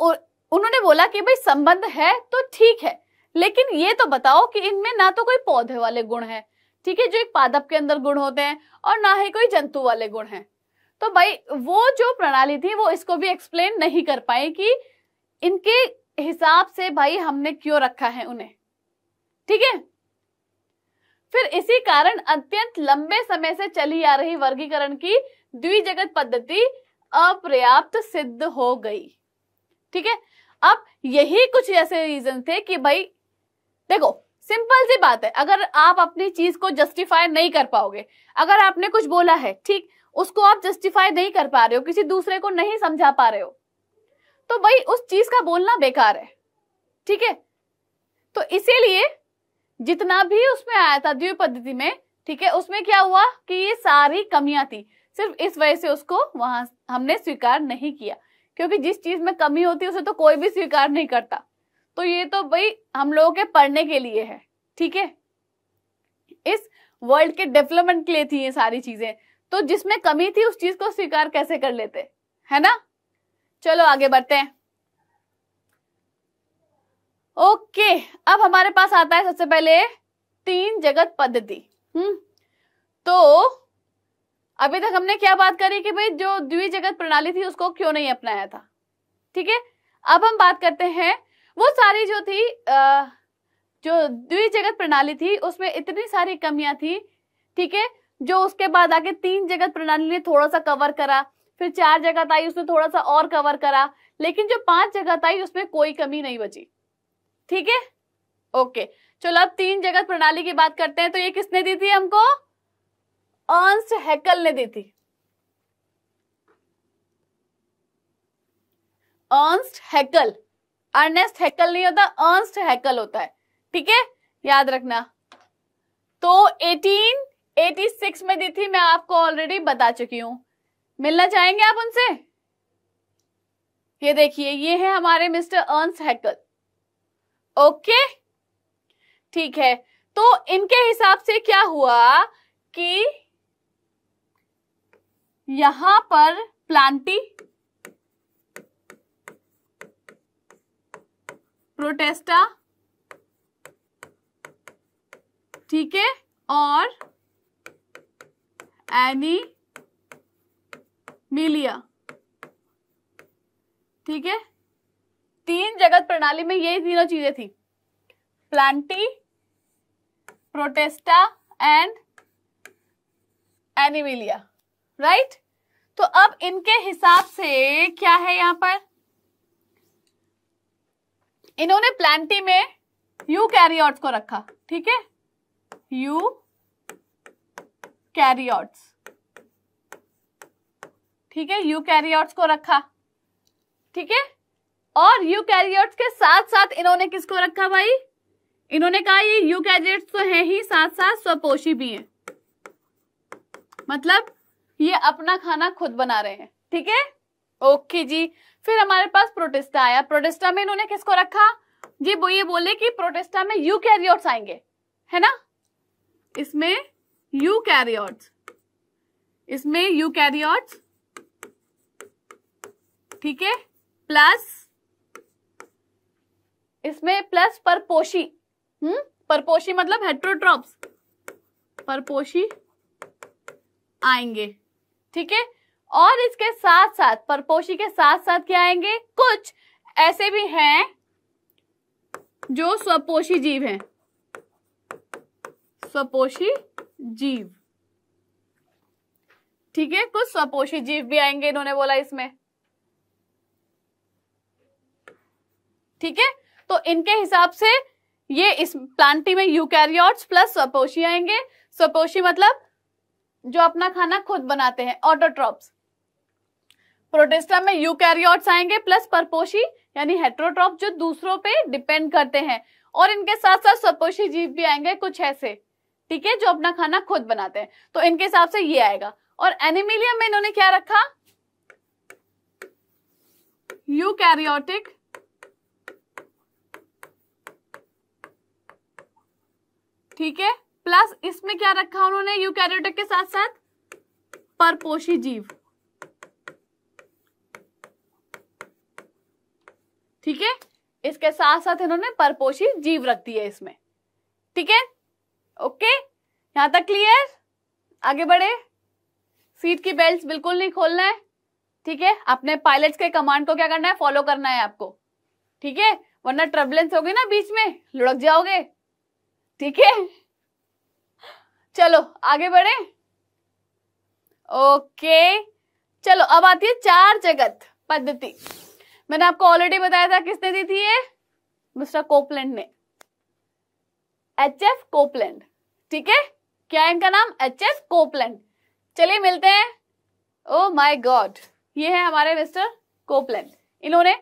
उन्होंने बोला कि भाई संबंध है तो ठीक है लेकिन ये तो बताओ कि इनमें ना तो कोई पौधे वाले गुण है ठीक है जो एक पादप के अंदर गुण होते हैं और ना ही कोई जंतु वाले गुण है तो भाई वो जो प्रणाली थी वो इसको भी एक्सप्लेन नहीं कर पाए कि इनके हिसाब से भाई हमने क्यों रखा है उन्हें ठीक है फिर इसी कारण अत्यंत लंबे समय से चली आ रही वर्गीकरण की द्विजगत पद्धति अपर्याप्त सिद्ध हो गई ठीक है अब यही कुछ ऐसे रीजन थे कि भाई देखो सिंपल सी बात है अगर आप अपनी चीज को जस्टिफाई नहीं कर पाओगे अगर आपने कुछ बोला है ठीक उसको आप जस्टिफाई नहीं कर पा रहे हो किसी दूसरे को नहीं समझा पा रहे हो तो भाई उस चीज का बोलना बेकार है ठीक है तो इसीलिए जितना भी उसमें आया था द्वीप पद्धति में ठीक है उसमें क्या हुआ कि ये सारी कमियां थी सिर्फ इस वजह से उसको वहां हमने स्वीकार नहीं किया क्योंकि जिस चीज में कमी होती है उसे तो कोई भी स्वीकार नहीं करता तो ये तो भाई हम लोगों के पढ़ने के लिए है ठीक है इस वर्ल्ड के डेवलपमेंट के लिए थी ये सारी चीजें तो जिसमें कमी थी उस चीज को स्वीकार कैसे कर लेते है ना चलो आगे बढ़ते हैं ओके अब हमारे पास आता है सबसे पहले तीन जगत पद्धति हम्म तो अभी तक हमने क्या बात करी कि भाई जो द्विजगत प्रणाली थी उसको क्यों नहीं अपनाया था ठीक है अब हम बात करते हैं वो सारी जो थी आ, जो द्विजगत प्रणाली थी उसमें इतनी सारी कमियां थी ठीक है जो उसके बाद आके तीन जगत प्रणाली ने थोड़ा सा कवर करा फिर चार जगत आई उसने थोड़ा सा और कवर करा लेकिन जो पांच जगत आई उसमें कोई कमी नहीं बची ठीक है ओके चलो अब तीन जगत प्रणाली की बात करते हैं तो ये किसने दी थी हमको अर्नस्ट हैकल ने दी थी अर्नस्ट हैकल अर्नेस्ट हैकल नहीं होता अर्नस्ट हैकल होता है ठीक है याद रखना तो 1886 में दी थी मैं आपको ऑलरेडी बता चुकी हूं मिलना चाहेंगे आप उनसे ये देखिए ये है हमारे मिस्टर अंस हैकल ओके ठीक है तो इनके हिसाब से क्या हुआ कि यहां पर प्लांटी प्रोटेस्टा ठीक है और एनी मिलिया ठीक है तीन जगत प्रणाली में यही तीनों चीजें थी Plantae Protista and Animalia right तो अब इनके हिसाब से क्या है यहां पर इन्होंने प्लांटी में यू कैरियॉट्स को रखा ठीक है यू कैरियॉट्स ठीक है यू कैरियॉट्स को रखा ठीक है और यूकैरियोट्स के साथ साथ इन्होंने किसको रखा भाई इन्होंने कहा ये यूकैरियोट्स तो हैं ही साथ साथ स्वपोषी भी हैं मतलब ये अपना खाना खुद बना रहे हैं ठीक है ओके जी फिर हमारे पास प्रोटेस्टा आया प्रोटेस्टा में इन्होंने किसको रखा जी वो ये बोले कि प्रोटेस्टा में यू कैरियोट्स आएंगे है ना इसमें यू कैरियोट्स इसमें यू कैरियोट्स ठीक है प्लस इसमें प्लस परपोशी हम्म परपोशी मतलब हेट्रोट्रॉप्स परपोशी आएंगे ठीक है और इसके साथ साथ परपोशी के साथ साथ क्या आएंगे कुछ ऐसे भी हैं जो स्वपोषी जीव हैं स्वपोषी जीव ठीक है कुछ स्वपोषी जीव भी आएंगे इन्होंने बोला इसमें ठीक है तो इनके हिसाब से ये इस प्लांटी में यूकैरियोट्स प्लस स्वपोषी आएंगे स्वपोषी मतलब जो अपना खाना खुद बनाते हैं ऑटोट्रॉप्स प्रोटेस्टा में यूकैरियोट्स आएंगे प्लस परपोशी यानी हेट्रोट्रॉप जो दूसरों पे डिपेंड करते हैं और इनके साथ साथ स्वपोषी जीव भी आएंगे कुछ ऐसे ठीक है जो अपना खाना खुद बनाते हैं तो इनके हिसाब से ये आएगा और एनिमिलियम में इन्होंने क्या रखा यू कैरियोटिक ठीक है प्लस इसमें क्या रखा उन्होंने यूकैरियोटिक के साथ साथ परपोशी जीव ठीक है इसके साथ साथ इन्होंने परपोषी जीव रख दिए इसमें ठीक है ओके यहां तक क्लियर आगे बढ़े सीट की बेल्ट बिल्कुल नहीं खोलना है ठीक है अपने पायलट के कमांड को क्या करना है फॉलो करना है आपको ठीक है वरना ट्रबुलेंस होगी ना बीच में लुढ़क जाओगे ठीक है चलो आगे बढ़े ओके चलो अब आती है चार जगत पद्धति मैंने आपको ऑलरेडी बताया था किसने दी थी ये मिस्टर कोपलैंड ने एच एफ कोपलैंड ठीक है क्या है इनका नाम एच एफ कोपलैंड चलिए मिलते हैं ओ माय गॉड ये है हमारे मिस्टर कोपलैंड इन्होंने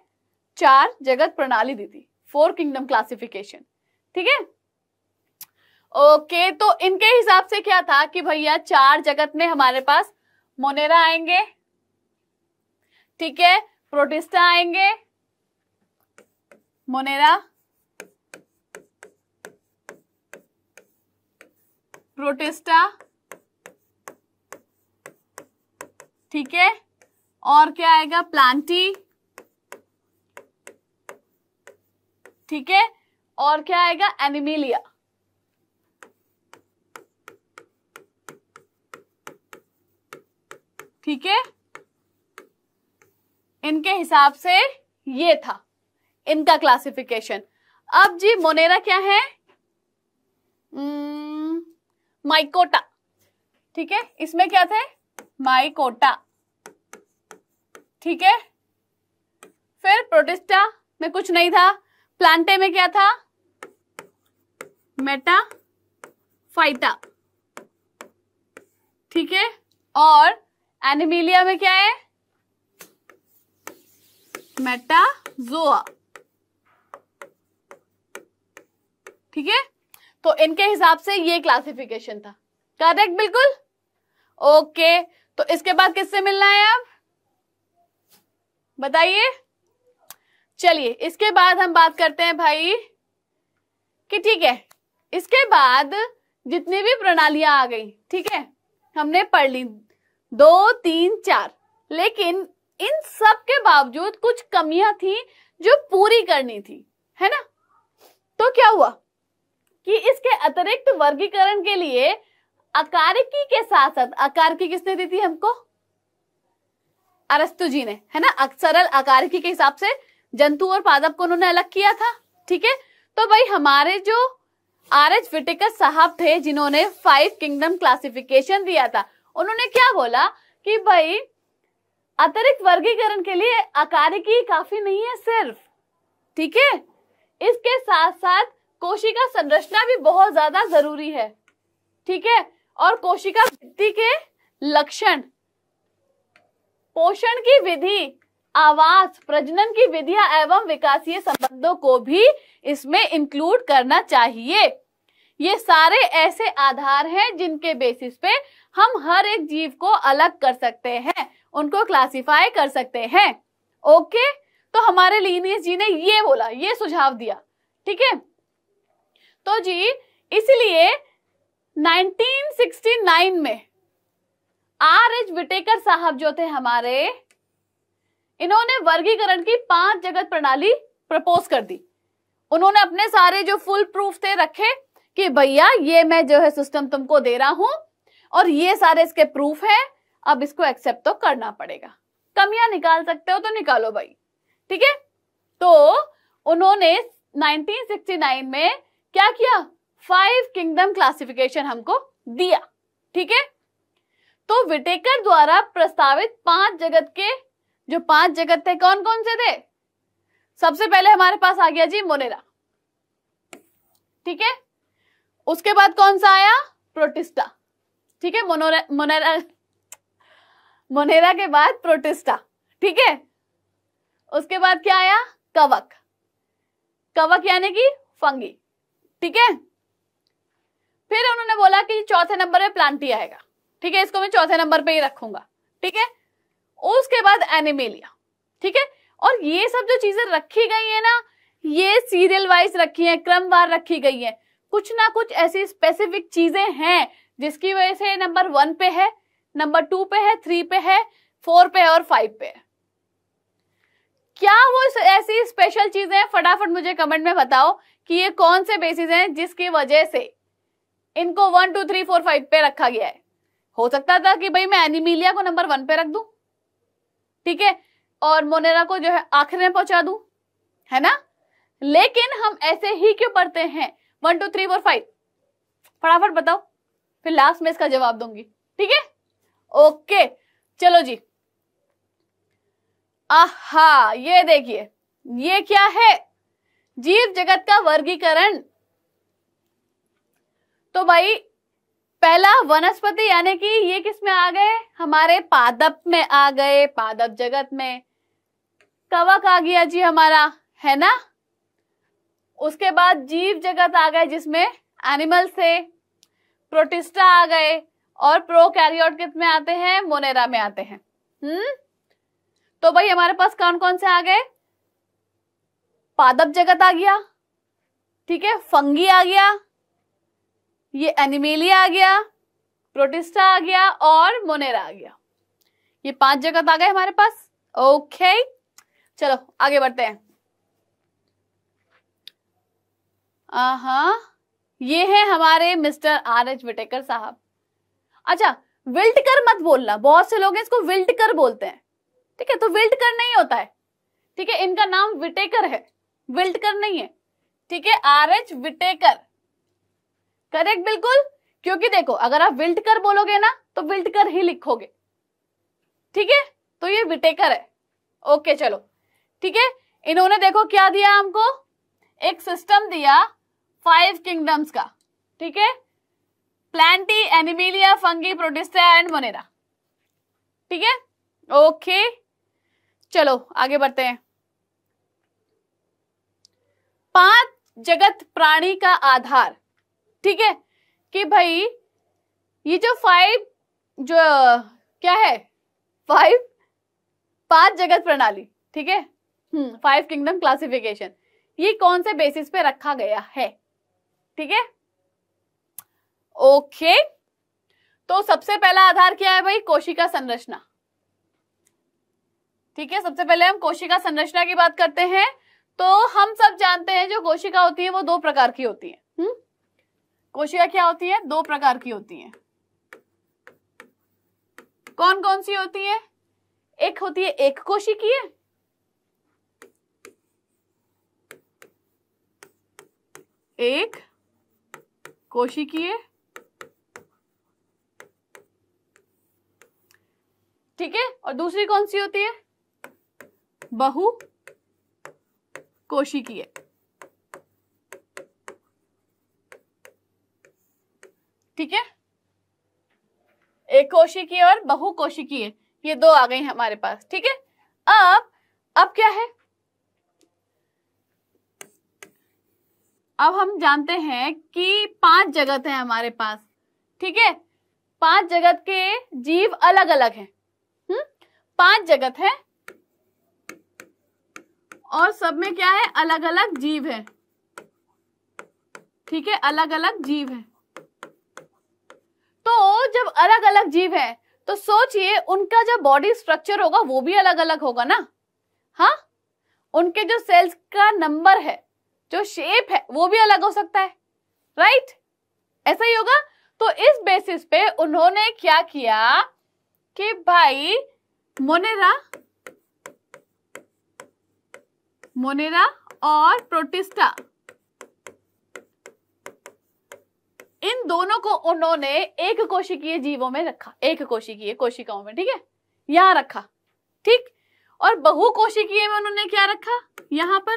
चार जगत प्रणाली दी थी फोर किंगडम क्लासिफिकेशन ठीक है ओके okay, तो इनके हिसाब से क्या था कि भैया चार जगत में हमारे पास मोनेरा आएंगे ठीक है प्रोटिस्टा आएंगे मोनेरा प्रोटिस्टा ठीक है और क्या आएगा प्लांटी ठीक है और क्या आएगा एनिमिलिया ठीक है इनके हिसाब से ये था इनका क्लासिफिकेशन अब जी मोनेरा क्या है hmm, माइकोटा ठीक है इसमें क्या थे माइकोटा ठीक है फिर प्रोटिस्टा में कुछ नहीं था प्लांटे में क्या था मेटा फाइटा ठीक है और एनिमिलिया में क्या है मेटाजोआ ठीक है तो इनके हिसाब से ये क्लासिफिकेशन था करेक्ट बिल्कुल ओके तो इसके बाद किससे मिलना है आप बताइए चलिए इसके बाद हम बात करते हैं भाई कि ठीक है इसके बाद जितनी भी प्रणालियां आ गई ठीक है हमने पढ़ ली दो तीन चार लेकिन इन सब के बावजूद कुछ कमियां थी जो पूरी करनी थी है ना तो क्या हुआ कि इसके अतिरिक्त वर्गीकरण के लिए अकारिकी के साथ साथ अकारिकी किसने दी थी हमको अरस्तु जी ने है ना सरल अकारिकी के हिसाब से जंतु और पादप को उन्होंने अलग किया था ठीक है तो भाई हमारे जो आर एच विटेकर साहब थे जिन्होंने फाइव किंगडम क्लासिफिकेशन दिया था उन्होंने क्या बोला कि भाई अतिरिक्त वर्गीकरण के लिए अकारिकी काफी नहीं है सिर्फ ठीक है इसके साथ साथ कोशिका संरचना भी बहुत ज्यादा जरूरी है ठीक है और कोशिका वृद्धि के लक्षण पोषण की विधि आवास प्रजनन की विधियां एवं विकासीय संबंधों को भी इसमें इंक्लूड करना चाहिए ये सारे ऐसे आधार हैं जिनके बेसिस पे हम हर एक जीव को अलग कर सकते हैं उनको क्लासिफाई कर सकते हैं ओके तो हमारे लीनियस जी ने ये बोला ये सुझाव दिया ठीक है तो जी इसलिए 1969 में आर एच विटेकर साहब जो थे हमारे इन्होंने वर्गीकरण की पांच जगत प्रणाली प्रपोज कर दी उन्होंने अपने सारे जो फुल प्रूफ थे रखे कि भैया ये मैं जो है सिस्टम तुमको दे रहा हूं और ये सारे इसके प्रूफ है अब इसको एक्सेप्ट तो करना पड़ेगा कमियां निकाल सकते हो तो निकालो भाई ठीक है तो उन्होंने 1969 में क्या किया फाइव किंगडम क्लासिफिकेशन हमको दिया ठीक है तो विटेकर द्वारा प्रस्तावित पांच जगत के जो पांच जगत थे कौन कौन से थे सबसे पहले हमारे पास आ गया जी मोनेरा ठीक है उसके बाद कौन सा आया प्रोटिस्टा ठीक है मोनोरा मोनेरा मोनेरा के बाद प्रोटिस्टा ठीक है उसके बाद क्या आया कवक कवक यानी कि फंगी ठीक है फिर उन्होंने बोला कि चौथे नंबर पे प्लांटी आएगा ठीक है इसको मैं चौथे नंबर पे ही रखूंगा ठीक है उसके बाद एनिमेलिया ठीक है और ये सब जो चीजें रखी गई है ना ये सीरियल वाइज रखी है क्रमवार रखी गई है कुछ ना कुछ ऐसी स्पेसिफिक चीजें हैं जिसकी वजह से नंबर वन पे है नंबर टू पे है थ्री पे है फोर पे है और फाइव पे है क्या वो ऐसी स्पेशल चीजें हैं फटाफट मुझे कमेंट में बताओ कि ये कौन से बेसिस हैं जिसकी वजह से इनको one two three four five पे रखा गया है हो सकता था कि भाई मैं एनिमीलिया को नंबर वन पे रख दू ठीक है और मोनेरा को जो है आखिर में पहुंचा दू है ना लेकिन हम ऐसे ही क्यों पढ़ते हैं one two three four five फटाफट बताओ फिर लास्ट में इसका जवाब दूंगी ठीक है ओके चलो जी आहा ये देखिए ये क्या है जीव जगत का वर्गीकरण तो भाई पहला वनस्पति यानी कि ये किस में आ गए हमारे पादप में आ गए पादप जगत में कवक आ गया जी हमारा है ना उसके बाद जीव जगत आ गए जिसमें एनिमल से प्रोटिस्टा आ गए और प्रो कैरियोट कित में आते हैं मोनेरा में आते हैं हम्म तो भाई हमारे पास कौन कौन से आ गए पादप जगत आ गया ठीक है फंगी आ गया ये एनिमेलिया आ गया प्रोटिस्टा आ गया और मोनेरा आ गया ये पांच जगत आ गए हमारे पास ओके चलो आगे बढ़ते हैं हाँ ये है हमारे मिस्टर आर एच विटेकर साहब अच्छा विल्ट कर मत बोलना बहुत से लोग इसको विल्ट कर बोलते हैं ठीक है तो विल्ट कर नहीं होता है ठीक है इनका नाम विटेकर है विल्ट कर नहीं है ठीक है आर एच विटेकर करेक्ट बिल्कुल क्योंकि देखो अगर आप विल्ट कर बोलोगे ना तो विल्ट कर ही लिखोगे ठीक है तो ये विटेकर है ओके चलो ठीक है इन्होंने देखो क्या दिया हमको एक सिस्टम दिया फाइव किंगडम्स का ठीक है Plantae Animalia Fungi Protista and Monera ठीक है ओके चलो आगे बढ़ते हैं पांच जगत प्राणी का आधार ठीक है कि भाई ये जो फाइव जो क्या है फाइव पांच जगत प्रणाली ठीक है फाइव किंगडम क्लासिफिकेशन ये कौन से बेसिस पे रखा गया है ठीक है ओके तो सबसे पहला आधार क्या है भाई कोशिका संरचना ठीक है सबसे पहले हम कोशिका संरचना की बात करते हैं तो हम सब जानते हैं जो कोशिका होती है वो दो प्रकार की होती है हुँ? हम्म? कोशिका क्या होती है दो प्रकार की होती है कौन कौन सी होती है एक होती है एक कोशिकीय एक कोशिकीय ठीक है और दूसरी कौन सी होती है बहु कोशिकीय ठीक है एक कोशिकीय और बहु कोशिकीय ये दो आ गई हमारे पास ठीक है अब अब क्या है अब हम जानते हैं कि पांच जगत है हमारे पास ठीक है पांच जगत के जीव अलग अलग हैं हम्म पांच जगत है और सब में क्या है अलग अलग जीव है ठीक है अलग अलग जीव है तो जब अलग अलग जीव है तो सोचिए उनका जो बॉडी स्ट्रक्चर होगा वो भी अलग अलग होगा ना हाँ उनके जो सेल्स का नंबर है जो शेप है वो भी अलग हो सकता है राइट right? ऐसा ही होगा तो इस बेसिस पे उन्होंने क्या किया कि भाई मोनेरा मोनेरा और प्रोटिस्टा इन दोनों को उन्होंने एक कोशिकीय जीवों में रखा एक कोशिकीय कोशिकाओं में ठीक है यहां रखा ठीक और बहु कोशिकीय में उन्होंने क्या रखा यहां पर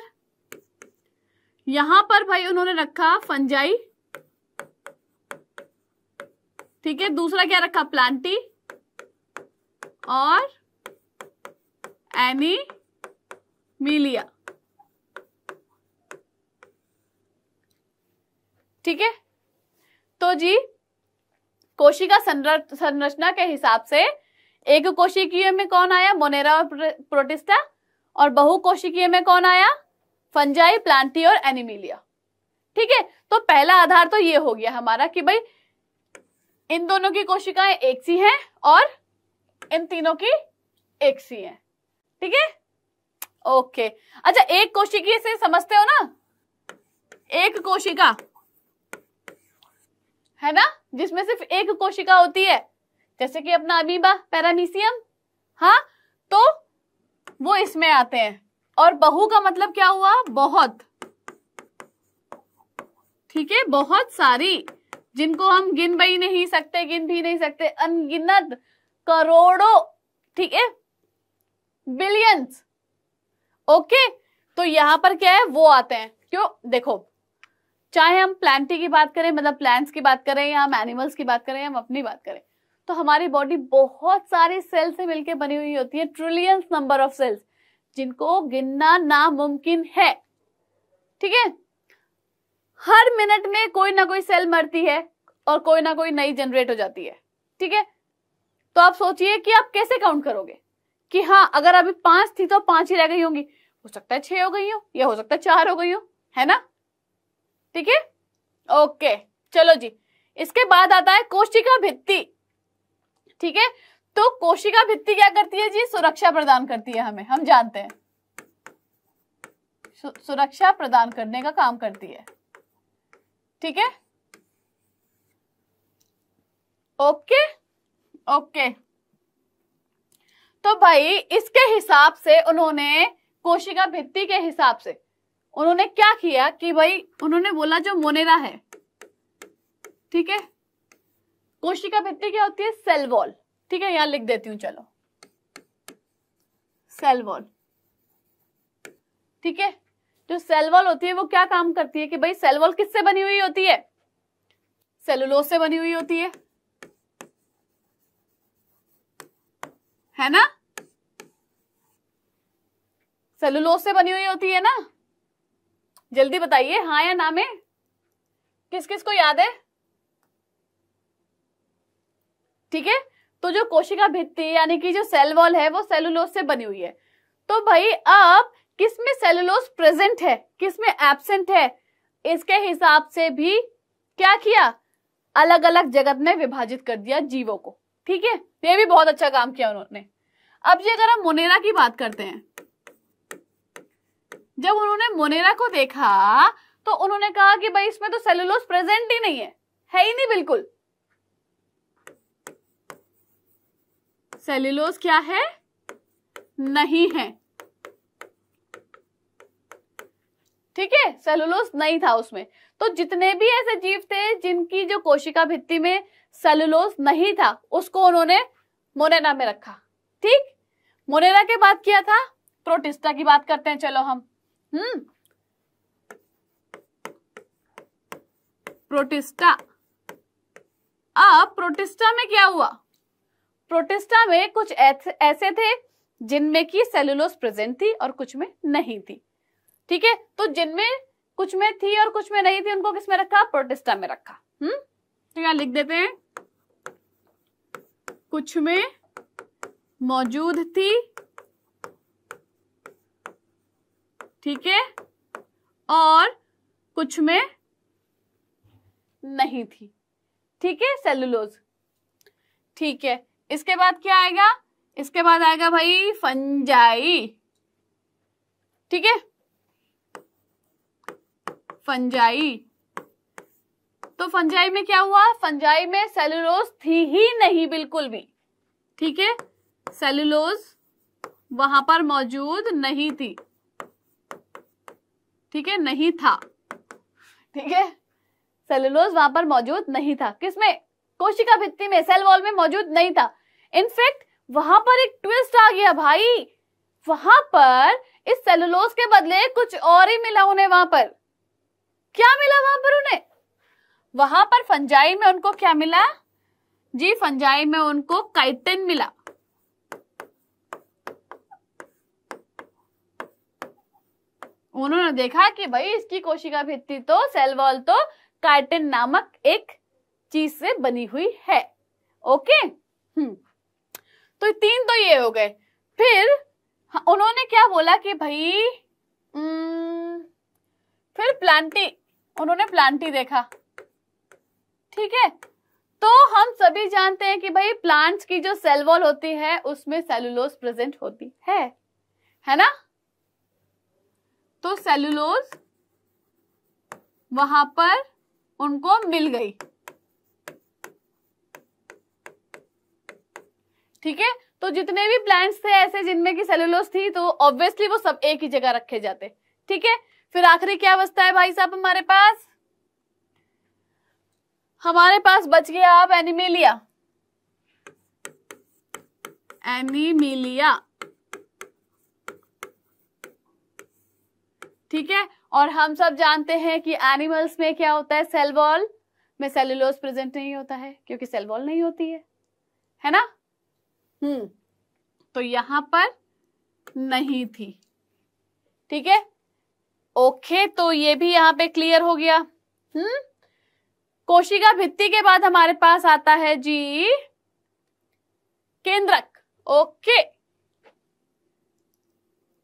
यहां पर भाई उन्होंने रखा फंजाई ठीक है दूसरा क्या रखा प्लांटी और एनी मिलिया ठीक है तो जी कोशिका संरचना के हिसाब से एक कोशिकीय में कौन आया मोनेरा और प्रोटिस्टा और बहु कोशिकीय में कौन आया फंजाई प्लांटी और एनिमिलिया ठीक है तो पहला आधार तो ये हो गया हमारा कि भाई इन दोनों की कोशिकाएं एक सी हैं और इन तीनों की एक सी हैं ठीक है ओके अच्छा एक कोशिकी से समझते हो ना एक कोशिका है ना जिसमें सिर्फ एक कोशिका होती है जैसे कि अपना अबीबा पैरामीसियम हाँ तो वो इसमें आते हैं और बहु का मतलब क्या हुआ बहुत ठीक है बहुत सारी जिनको हम गिन भी नहीं सकते गिन भी नहीं सकते अनगिनत करोड़ों ठीक है बिलियंस ओके तो यहां पर क्या है वो आते हैं क्यों देखो चाहे हम प्लांटी की बात करें मतलब प्लांट्स की बात करें या हम एनिमल्स की बात करें हम अपनी बात करें तो हमारी बॉडी बहुत सारी सेल से मिलकर बनी हुई होती है ट्रिलियंस नंबर ऑफ सेल्स जिनको गिनना नामुमकिन है ठीक है हर मिनट में कोई ना कोई सेल मरती है और कोई ना कोई नई जनरेट हो जाती है ठीक है तो आप सोचिए कि आप कैसे काउंट करोगे कि हाँ अगर अभी पांच थी तो पांच ही रह गई होंगी हो सकता है छह हो गई हो या हो सकता है चार हो गई हो है ना ठीक है ओके चलो जी इसके बाद आता है कोशिका भित्ति ठीक है तो कोशिका भित्ति क्या करती है जी सुरक्षा प्रदान करती है हमें हम जानते हैं सुरक्षा प्रदान करने का काम करती है ठीक है ओके ओके तो भाई इसके हिसाब से उन्होंने कोशिका भित्ति के हिसाब से उन्होंने क्या किया कि भाई उन्होंने बोला जो मोनेरा है ठीक है कोशिका भित्ति क्या होती है सेल वॉल ठीक है यहां लिख देती हूं चलो सेल वॉल ठीक है जो सेल वॉल होती है वो क्या काम करती है कि भाई सेल वॉल किससे बनी हुई होती है सेलुलोज से बनी हुई होती है है ना सेलुलोज से बनी हुई होती है ना जल्दी बताइए हाँ या ना में किस किस को याद है ठीक है तो जो कोशिका भित्ति यानी कि जो सेल वॉल है वो सेलुलोज से बनी हुई है तो भाई अब किसमें सेलुलोज प्रेजेंट है किसमें एबसेंट है इसके हिसाब से भी क्या किया अलग अलग जगत में विभाजित कर दिया जीवों को ठीक है ये भी बहुत अच्छा काम किया उन्होंने अब ये अगर हम मोनेरा की बात करते हैं जब उन्होंने मोनेरा को देखा तो उन्होंने कहा कि भाई इसमें तो सेलुलोज प्रेजेंट ही नहीं है है ही नहीं बिल्कुल सेल्युलोज क्या है नहीं है ठीक है सेलुलोज नहीं था उसमें तो जितने भी ऐसे जीव थे जिनकी जो कोशिका भित्ति में सेलुलोज नहीं था उसको उन्होंने मोनेरा में रखा ठीक मोनेरा के बाद किया था प्रोटिस्टा की बात करते हैं चलो हम हम्म प्रोटिस्टा अब प्रोटिस्टा में क्या हुआ प्रोटिस्टा में कुछ ऐसे थे जिनमें की सेलुलोस प्रेजेंट थी और कुछ में नहीं थी ठीक है तो जिनमें कुछ में थी और कुछ में नहीं थी उनको किसमें रखा प्रोटिस्टा में रखा हम्म तो लिख देते हैं कुछ में मौजूद थी ठीक है और कुछ में नहीं थी ठीक है सेलुलोज ठीक है इसके बाद क्या आएगा इसके बाद आएगा भाई फंजाई ठीक है फंजाई तो फंजाई में क्या हुआ फंजाई में सेलुलोज थी ही नहीं बिल्कुल भी ठीक है सेलुलोज वहां पर मौजूद नहीं थी ठीक है नहीं था ठीक है सेलुलोज वहां पर मौजूद नहीं था किसमें कोशिका भित्ति में सेल वॉल में मौजूद नहीं था इनफेक्ट वहां पर एक ट्विस्ट आ गया भाई वहां पर इस सेलुलोज के बदले कुछ और ही मिला उन्हें वहां पर क्या मिला वहां पर उन्हें वहां पर फंजाई में उनको क्या मिला जी फंजाई में उनको काइटिन मिला उन्होंने देखा कि भाई इसकी कोशिका भित्ति तो सेल वॉल तो काइटिन नामक एक चीज से बनी हुई है ओके हम्म तो तीन तो ये हो गए फिर उन्होंने क्या बोला कि भाई फिर प्लांटी उन्होंने प्लांटी देखा ठीक है तो हम सभी जानते हैं कि भाई प्लांट्स की जो सेल वॉल होती है उसमें सेलुलोज प्रेजेंट होती है है ना तो सेलुलोज वहां पर उनको मिल गई ठीक है तो जितने भी प्लांट्स थे ऐसे जिनमें की सेलुलोस थी तो ऑब्वियसली वो सब एक ही जगह रखे जाते ठीक है फिर आखिरी क्या बचता है भाई साहब हमारे पास हमारे पास बच गया आप एनिमेलिया एनिमेलिया ठीक है और हम सब जानते हैं कि एनिमल्स में क्या होता है सेल वॉल में सेलुलोस प्रेजेंट नहीं होता है क्योंकि सेल वॉल नहीं होती है है ना हम्म तो यहां पर नहीं थी ठीक है ओके तो ये भी यहाँ पे क्लियर हो गया हम्म कोशिका भित्ति के बाद हमारे पास आता है जी केंद्रक ओके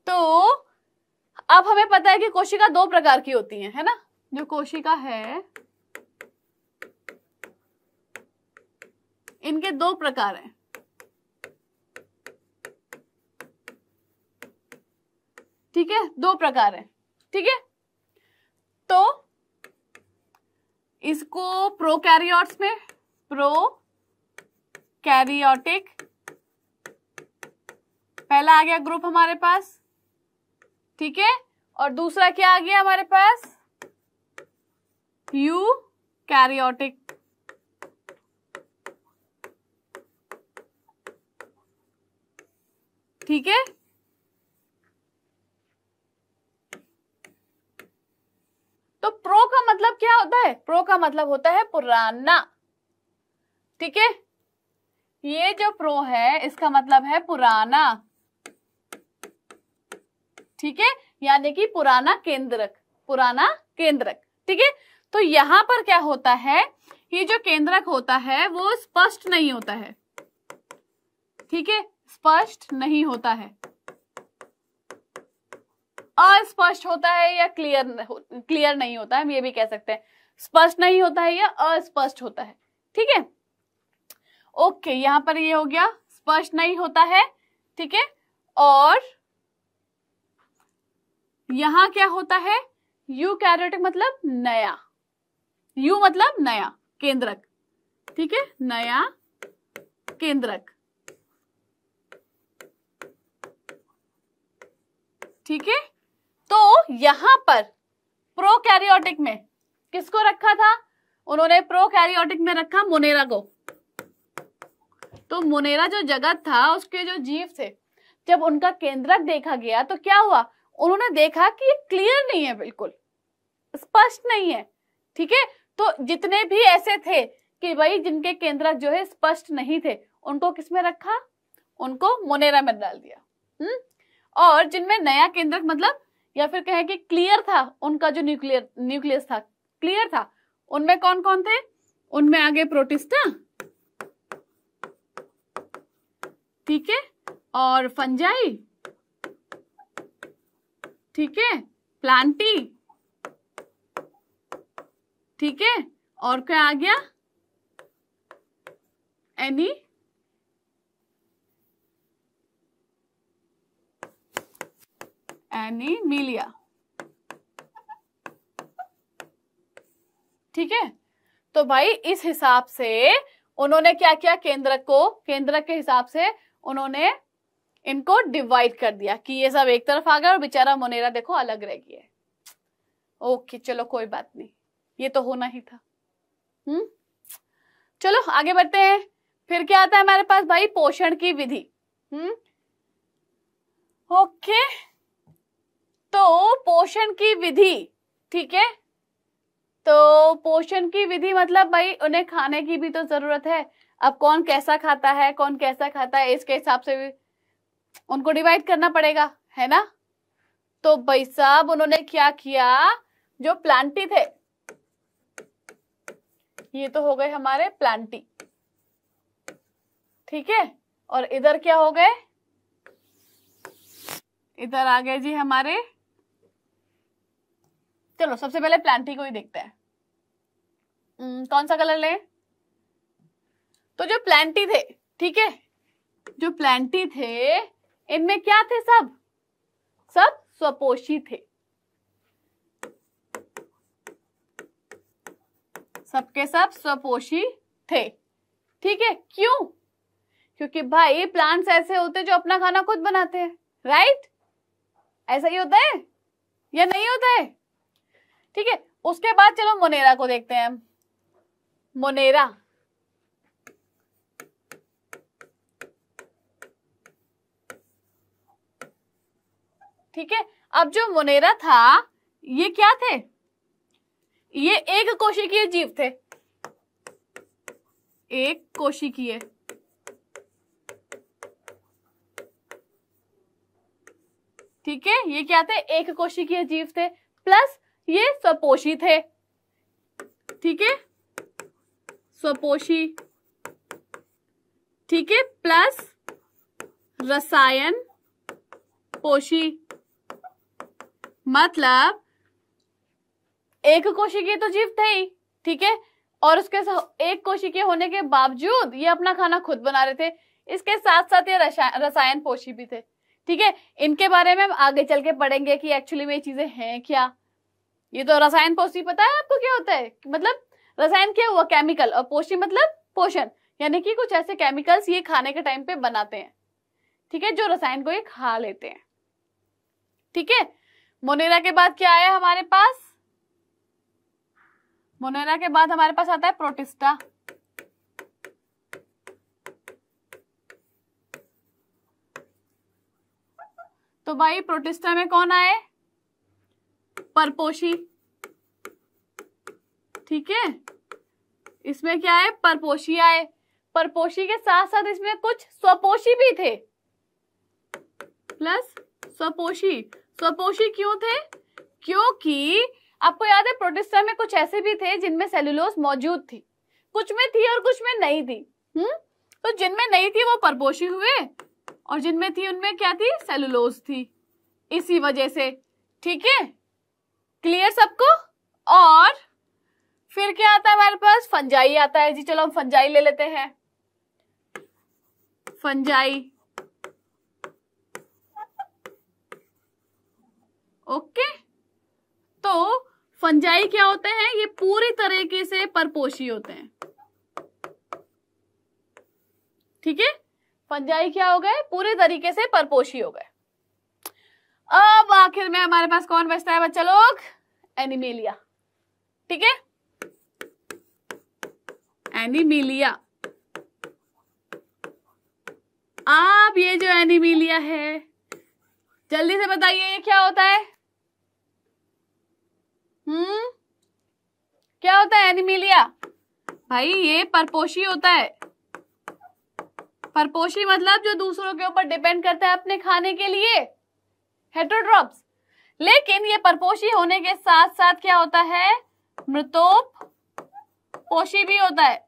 तो अब हमें पता है कि कोशिका दो प्रकार की होती है है ना जो कोशिका है इनके दो प्रकार हैं ठीक है दो प्रकार है ठीक है तो इसको प्रोकैरियोट्स में प्रो कैरियोटिक पहला आ गया ग्रुप हमारे पास ठीक है और दूसरा क्या आ गया हमारे पास यू कैरियोटिक ठीक है तो प्रो का मतलब क्या होता है प्रो का मतलब होता है पुराना ठीक है ये जो प्रो है इसका मतलब है पुराना ठीक है यानी कि पुराना केंद्रक पुराना केंद्रक ठीक है तो यहां पर क्या होता है ये जो केंद्रक होता है वो स्पष्ट नहीं होता है ठीक है स्पष्ट नहीं होता है अस्पष्ट होता है या क्लियर क्लियर नहीं होता है हम ये भी कह सकते हैं स्पष्ट नहीं होता है या अस्पष्ट होता है ठीक है ओके यहां पर ये हो गया स्पष्ट नहीं होता है ठीक है और यहां क्या होता है यू कैरेटिक मतलब नया यू मतलब नया केंद्रक ठीक है नया केंद्रक ठीक है तो यहां पर प्रोकैरियोटिक में किसको रखा था उन्होंने प्रोकैरियोटिक में रखा मोनेरा को तो मोनेरा जो जगत था उसके जो जीव थे जब उनका केंद्रक देखा गया तो क्या हुआ उन्होंने देखा कि ये क्लियर नहीं है बिल्कुल स्पष्ट नहीं है ठीक है तो जितने भी ऐसे थे कि भाई जिनके केंद्रक जो है स्पष्ट नहीं थे उनको किसमें रखा उनको मोनेरा में डाल दिया हम्म और जिनमें नया केंद्रक मतलब या फिर कहें कि क्लियर था उनका जो न्यूक्लियर न्यूक्लियस था क्लियर था उनमें कौन कौन थे उनमें आगे प्रोटिस्टा ठीक है और फंजाई ठीक है प्लांटी ठीक है और क्या आ गया एनी एनीमिलिया ठीक है तो भाई इस हिसाब से उन्होंने क्या किया केंद्रक को केंद्रक के हिसाब से उन्होंने इनको डिवाइड कर दिया कि ये सब एक तरफ आ गया और बेचारा मोनेरा देखो अलग रह गया ओके चलो कोई बात नहीं ये तो होना ही था हम्म चलो आगे बढ़ते हैं फिर क्या आता है हमारे पास भाई पोषण की विधि हम्म ओके तो पोषण की विधि ठीक है तो पोषण की विधि मतलब भाई उन्हें खाने की भी तो जरूरत है अब कौन कैसा खाता है कौन कैसा खाता है इसके हिसाब से भी उनको डिवाइड करना पड़ेगा है ना तो भाई साहब उन्होंने क्या किया जो प्लांटी थे ये तो हो गए हमारे प्लांटी ठीक है और इधर क्या हो गए इधर आ गए जी हमारे चलो सबसे पहले प्लांटी को ही देखते हैं हम्म, कौन सा कलर लें तो जो प्लांटी थे ठीक है जो प्लांटी थे इनमें क्या थे सब सब स्वपोषी थे सबके सब स्वपोषी थे ठीक है क्यों क्योंकि भाई प्लांट्स ऐसे होते जो अपना खाना खुद बनाते हैं राइट ऐसा ही होता है या नहीं होता है ठीक है उसके बाद चलो मोनेरा को देखते हैं मोनेरा ठीक है अब जो मोनेरा था ये क्या थे ये एक कोशिकीय जीव थे एक कोशिकीय ठीक है ये क्या थे एक कोशिकीय जीव थे प्लस ये स्वपोषी थे ठीक है स्वपोषी ठीक है प्लस रसायन पोषी मतलब एक कोशिकीय तो जीव थे ही ठीक है और उसके एक कोशिकीय होने के बावजूद ये अपना खाना खुद बना रहे थे इसके साथ साथ ये रसायन पोषी भी थे ठीक है इनके बारे में हम आगे चल के पढ़ेंगे कि एक्चुअली में ये चीजें हैं क्या ये तो रसायन पोषी पता है आपको क्या होता है मतलब रसायन क्या हुआ केमिकल और पोषी मतलब पोषण यानी कि कुछ ऐसे केमिकल्स ये खाने के टाइम पे बनाते हैं ठीक है जो रसायन को ये खा लेते हैं ठीक है मोनेरा के बाद क्या आया हमारे पास मोनेरा के बाद हमारे पास आता है प्रोटिस्टा तो भाई प्रोटिस्टा में कौन आए परपोशी ठीक है इसमें क्या है परपोषी आए परपोशी के साथ साथ इसमें कुछ स्वपोषी भी थे प्लस स्वपोषी स्वपोषी क्यों थे क्योंकि आपको याद है प्रोटिस्टा में कुछ ऐसे भी थे जिनमें सेलुलोस मौजूद थी कुछ में थी और कुछ में नहीं थी हम्म तो जिनमें नहीं थी वो परपोषी हुए और जिनमें थी उनमें क्या थी सेलुलोस थी इसी वजह से ठीक है क्लियर सबको और फिर क्या आता है हमारे पास फंजाई आता है जी चलो हम फंजाई ले लेते हैं फंजाई ओके तो फंजाई क्या होते हैं ये पूरी तरीके से परपोशी होते हैं ठीक है फंजाई क्या हो गए पूरे तरीके से परपोशी हो गए अब आखिर में हमारे पास कौन बचता है बच्चा लोग एनिमेलिया ठीक है एनिमेलिया आप ये जो एनिमेलिया है जल्दी से बताइए ये क्या होता है हम्म क्या होता है एनिमेलिया भाई ये परपोशी होता है परपोशी मतलब जो दूसरों के ऊपर डिपेंड करता है अपने खाने के लिए हेटरोड्रॉप्स लेकिन ये परपोषी होने के साथ साथ क्या होता है मृतोप पोषी भी होता है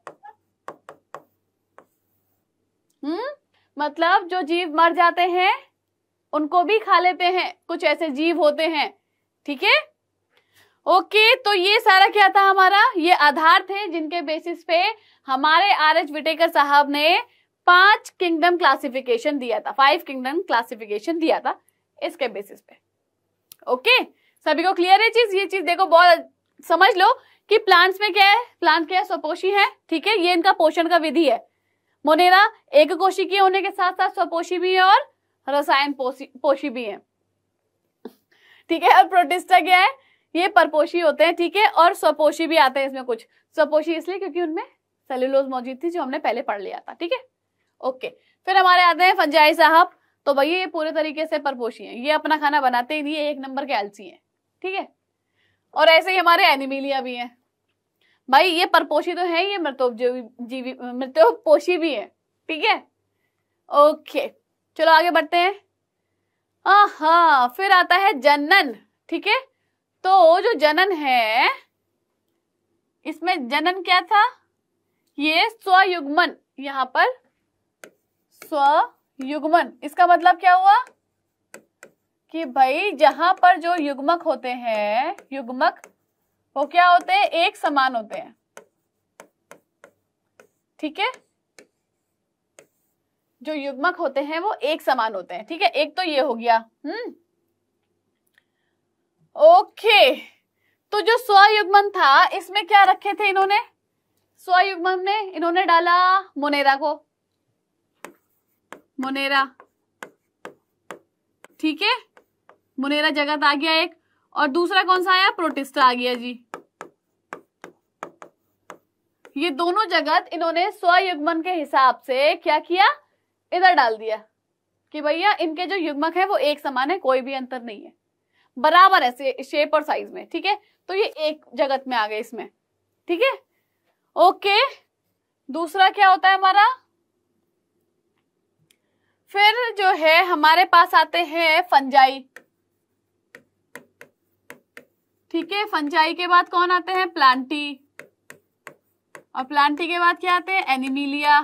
हम्म मतलब जो जीव मर जाते हैं उनको भी खा लेते हैं कुछ ऐसे जीव होते हैं ठीक है ओके तो ये सारा क्या था हमारा ये आधार थे जिनके बेसिस पे हमारे आर एच विटेकर साहब ने पांच किंगडम क्लासिफिकेशन दिया था फाइव किंगडम क्लासिफिकेशन दिया था इसके बेसिस पे ओके सभी को क्लियर है चीज ये चीज देखो बहुत समझ लो कि प्लांट्स में क्या है प्लांट क्या है स्वपोषी है ठीक है ये इनका पोषण का विधि है मोनेरा एक कोशी की होने के साथ साथ स्वपोषी भी है और रसायन पोषी भी है ठीक है और प्रोटिस्टा क्या है ये परपोषी होते हैं ठीक है थीके? और स्वपोषी भी आते हैं इसमें कुछ स्वपोषी इसलिए क्योंकि उनमें सेल्यूलोज मौजूद थी जो हमने पहले पढ़ लिया था ठीक है ओके फिर हमारे आते हैं फंजाई साहब तो भैया ये पूरे तरीके से परपोशी हैं ये अपना खाना बनाते ही नहीं है एक नंबर के आलसी हैं ठीक है और ऐसे ही हमारे एनिमिलिया भी हैं भाई ये परपोशी तो है ये मृतोपजीवी मृतोपोशी भी है ठीक है ओके चलो आगे बढ़ते हैं हा फिर आता है जनन ठीक है तो जो जनन है इसमें जनन क्या था ये स्वयुग्मन यहां पर स्व युग्मन इसका मतलब क्या हुआ कि भाई जहां पर जो युग्मक होते हैं युग्मक वो क्या होते हैं एक समान होते हैं ठीक है जो युग्मक होते हैं वो एक समान होते हैं ठीक है एक तो ये हो गया हम्म ओके तो जो स्वयुग्मन था इसमें क्या रखे थे इन्होंने स्वयुग्मन में इन्होंने डाला मोनेरा को मुनेरा ठीक है मुनेरा जगत आ गया एक और दूसरा कौन सा आया प्रोटिस्टा आ गया जी ये दोनों जगत इन्होंने स्वयुग्मन के हिसाब से क्या किया इधर डाल दिया कि भैया इनके जो युग्मक है वो एक समान है कोई भी अंतर नहीं है बराबर है शेप और साइज में ठीक है तो ये एक जगत में आ गए इसमें ठीक है ओके दूसरा क्या होता है हमारा फिर जो है हमारे पास आते हैं फंजाई ठीक है फंजाई के बाद कौन आते हैं प्लांटी और प्लांटी के बाद क्या आते हैं एनिमिलिया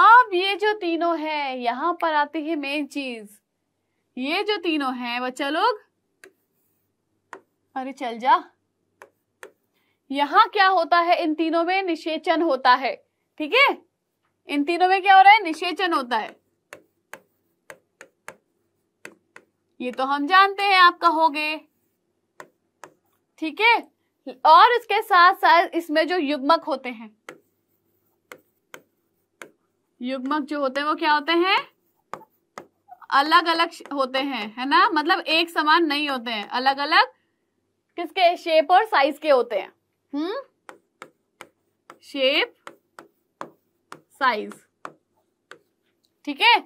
अब ये जो तीनों है यहां पर आती है मेन चीज ये जो तीनों है बच्चा लोग अरे चल जा यहाँ क्या होता है इन तीनों में निषेचन होता है ठीक है इन तीनों में क्या हो रहा है निषेचन होता है ये तो हम जानते हैं आप कहोगे ठीक है और इसके साथ साथ इसमें जो युग्मक होते हैं युग्मक जो होते हैं वो क्या होते हैं अलग अलग होते हैं है ना मतलब एक समान नहीं होते हैं अलग अलग किसके शेप और साइज के होते हैं हम्म शेप साइज ठीक है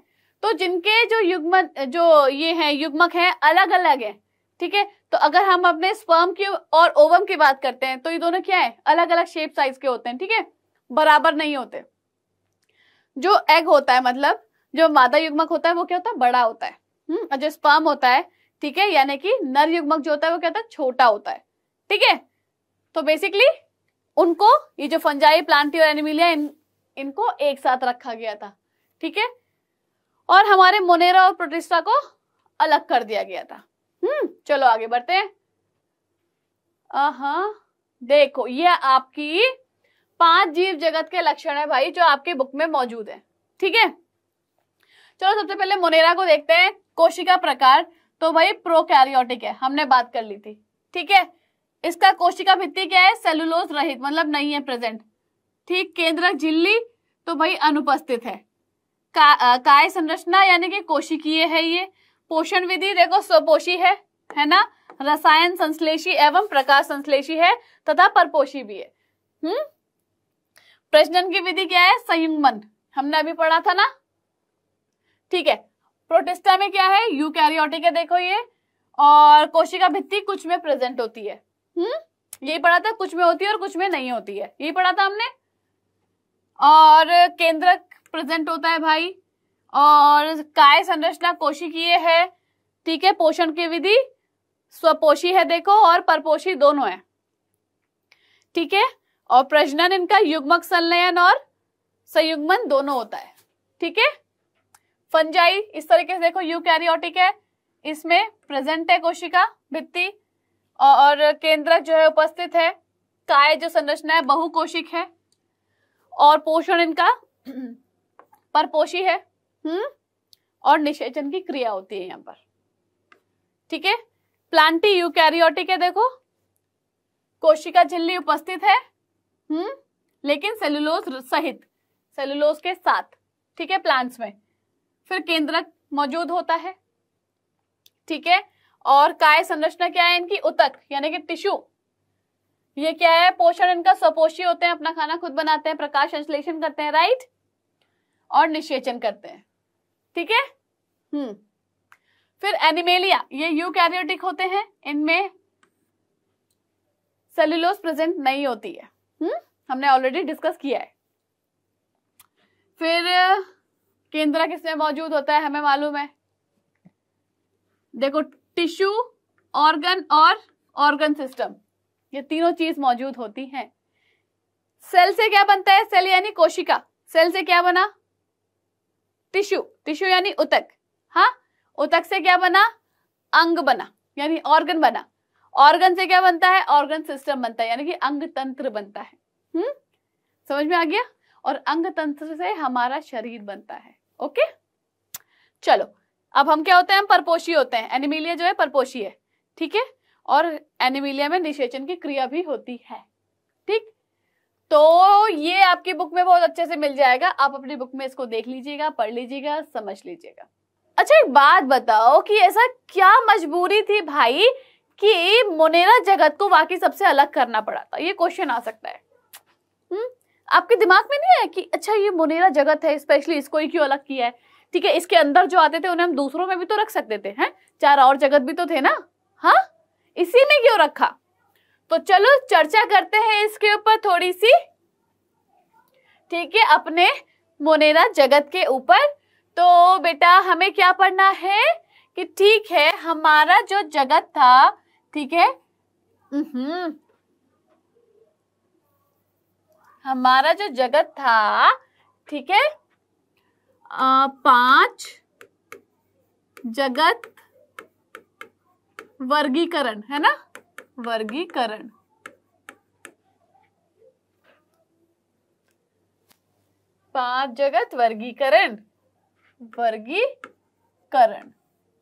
तो जिनके जो युग्म जो ये है युग्मक है अलग अलग है ठीक है तो अगर हम अपने स्पर्म की और ओवम की बात करते हैं तो ये दोनों क्या है अलग अलग शेप साइज के होते हैं ठीक है बराबर नहीं होते जो एग होता है मतलब जो मादा युग्मक होता है वो क्या होता है बड़ा होता है हम्म जो स्पर्म होता है ठीक है यानी कि नर युग्मक जो होता है वो क्या होता है छोटा होता है ठीक है तो बेसिकली उनको ये जो फंजाई प्लांटी और एनिमिलिया इन, इनको एक साथ रखा गया था ठीक है और हमारे मोनेरा और प्रोटिस्टा को अलग कर दिया गया था हम्म चलो आगे बढ़ते हैं हाँ देखो ये आपकी पांच जीव जगत के लक्षण है भाई जो आपके बुक में मौजूद है ठीक है चलो सबसे पहले मोनेरा को देखते हैं कोशिका प्रकार तो भाई प्रोकैरियोटिक है हमने बात कर ली थी ठीक है इसका कोशिका भित्ति क्या है सेलुलोज रहित मतलब नहीं है प्रेजेंट ठीक केंद्रक झिल्ली तो भाई अनुपस्थित है का, आ, काय संरचना यानी कि कोशिकीय है ये पोषण विधि देखो स्वपोषी है है ना रसायन संश्लेषी एवं प्रकाश संश्लेषी है तथा परपोषी भी है हम्म प्रजनन की विधि क्या है संयुग्मन हमने अभी पढ़ा था ना ठीक है प्रोटिस्टा में क्या है यू है देखो ये और कोशिका भित्ति कुछ में प्रेजेंट होती है हम्म यही पढ़ा था कुछ में होती है और कुछ में नहीं होती है यही पढ़ा था हमने और केंद्रक प्रेजेंट होता है भाई और काय संरचना कोशिकीय है ठीक है पोषण की विधि स्वपोषी है देखो और परपोषी दोनों है ठीक है और प्रजनन इनका युग्मक संलयन और संयुग्मन दोनों होता है ठीक है फंजाई इस तरीके से देखो यू कैरियोटिक है इसमें प्रेजेंट है कोशिका भित्ती और केंद्रक जो है उपस्थित है काय जो संरचना है बहुकोशिक है और पोषण इनका परपोषी है हम्म और निषेचन की क्रिया होती है यहाँ पर ठीक है प्लांटी यूकैरियोटिक है देखो कोशिका झिल्ली उपस्थित है हम्म लेकिन सेलुलोज सहित सेलुलोज के साथ ठीक है प्लांट्स में फिर केंद्रक मौजूद होता है ठीक है और काय संरचना क्या है इनकी उतक यानी कि टिश्यू ये क्या है पोषण इनका स्वपोषी होते हैं अपना खाना खुद बनाते हैं प्रकाश संश्लेषण करते हैं राइट और निषेचन करते हैं ठीक है हम्म फिर एनिमेलिया ये यूकैरियोटिक होते हैं इनमें सेल्यूलोस प्रेजेंट नहीं होती है हम्म हमने ऑलरेडी डिस्कस किया है फिर केंद्र किसमें मौजूद होता है हमें मालूम है देखो टिश्यू ऑर्गन और ऑर्गन सिस्टम ये तीनों चीज मौजूद होती हैं सेल से क्या बनता है सेल यानी कोशिका सेल से क्या बना टिश्यू टिश्यू यानी उतक हाँ उतक से क्या बना अंग बना यानी ऑर्गन बना ऑर्गन से क्या बनता है ऑर्गन सिस्टम बनता है यानी कि अंग तंत्र बनता है हम्म समझ में आ गया और अंग तंत्र से हमारा शरीर बनता है ओके चलो अब हम क्या होते हैं हम परपोशी होते हैं एनिमिलिया जो है परपोशी है ठीक है और एनिमिलिया में निषेचन की क्रिया भी होती है ठीक तो ये आपकी बुक में बहुत अच्छे से मिल जाएगा आप अपनी बुक में इसको देख लीजिएगा पढ़ लीजिएगा समझ लीजिएगा अच्छा एक बात बताओ कि ऐसा क्या मजबूरी थी भाई कि मोनेरा जगत को वाकई सबसे अलग करना पड़ा था ये क्वेश्चन आ सकता है हुँ? हम्म? आपके दिमाग में नहीं है कि अच्छा ये मोनेरा जगत है स्पेशली इसको ही क्यों अलग किया है ठीक है इसके अंदर जो आते थे उन्हें हम दूसरों में भी तो रख सकते थे हैं चार और जगत भी तो थे ना हाँ इसी में क्यों रखा तो चलो चर्चा करते हैं इसके ऊपर थोड़ी सी ठीक है अपने मोनेरा जगत के ऊपर तो बेटा हमें क्या पढ़ना है कि ठीक है हमारा जो जगत था ठीक है हमारा जो जगत था ठीक है पांच जगत वर्गीकरण है ना वर्गीकरण पांच जगत वर्गीकरण वर्गीकरण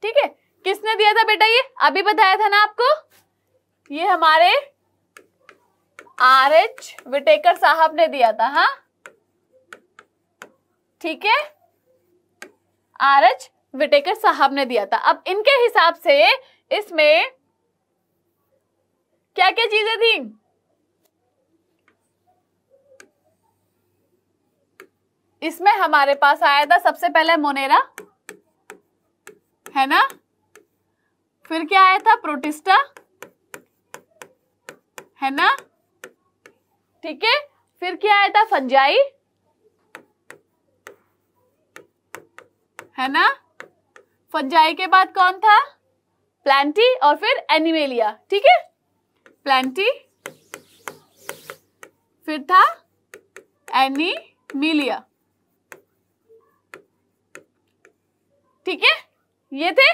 ठीक है किसने दिया था बेटा ये अभी बताया था ना आपको ये हमारे आर एच विटेकर साहब ने दिया था हा ठीक है आर एच विटेकर साहब ने दिया था अब इनके हिसाब से इसमें क्या क्या चीजें थी इसमें हमारे पास आया था सबसे पहले मोनेरा है ना फिर क्या आया था प्रोटिस्टा है ना ठीक है फिर क्या आया था फंजाई है ना फंजाई के बाद कौन था प्लांटी और फिर एनिमेलिया ठीक है प्लांटी फिर था एनीमिलिया ठीक है ये थे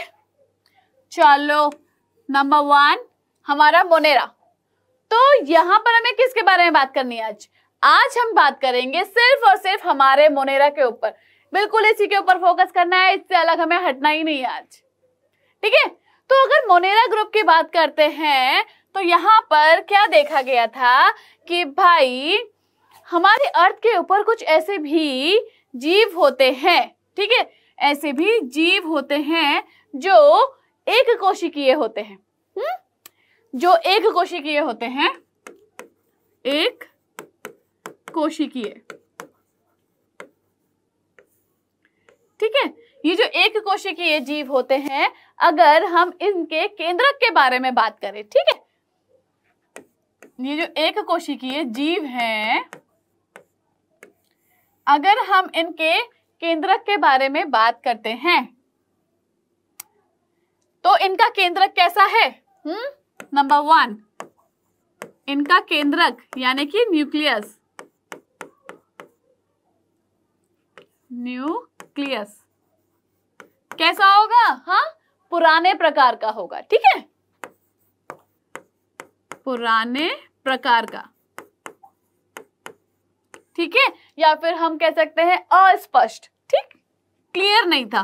चलो नंबर वन हमारा मोनेरा तो यहां पर हमें किसके बारे में बात करनी है आज आज हम बात करेंगे सिर्फ और सिर्फ हमारे मोनेरा के ऊपर बिल्कुल इसी के ऊपर फोकस करना है इससे अलग हमें हटना ही नहीं आज ठीक है तो अगर मोनेरा ग्रुप की बात करते हैं तो यहाँ पर क्या देखा गया था कि भाई हमारे अर्थ के ऊपर कुछ ऐसे भी जीव होते हैं ठीक है ऐसे भी जीव होते हैं जो एक कोशिकीय होते हैं हुँ? हम्म? जो एक कोशिकीय होते हैं एक कोशिकीय ठीक है ये जो एक कोशिकीय जीव होते हैं अगर हम इनके केंद्रक के बारे में बात करें ठीक है ये जो एक कोशिकीय जीव हैं अगर हम इनके केंद्रक के बारे में बात करते हैं तो इनका केंद्रक कैसा है हम्म नंबर वन इनका केंद्रक यानी कि न्यूक्लियस न्यू न्यूक्लियस कैसा होगा हाँ पुराने प्रकार का होगा ठीक है पुराने प्रकार का ठीक है या फिर हम कह सकते हैं अस्पष्ट ठीक क्लियर नहीं था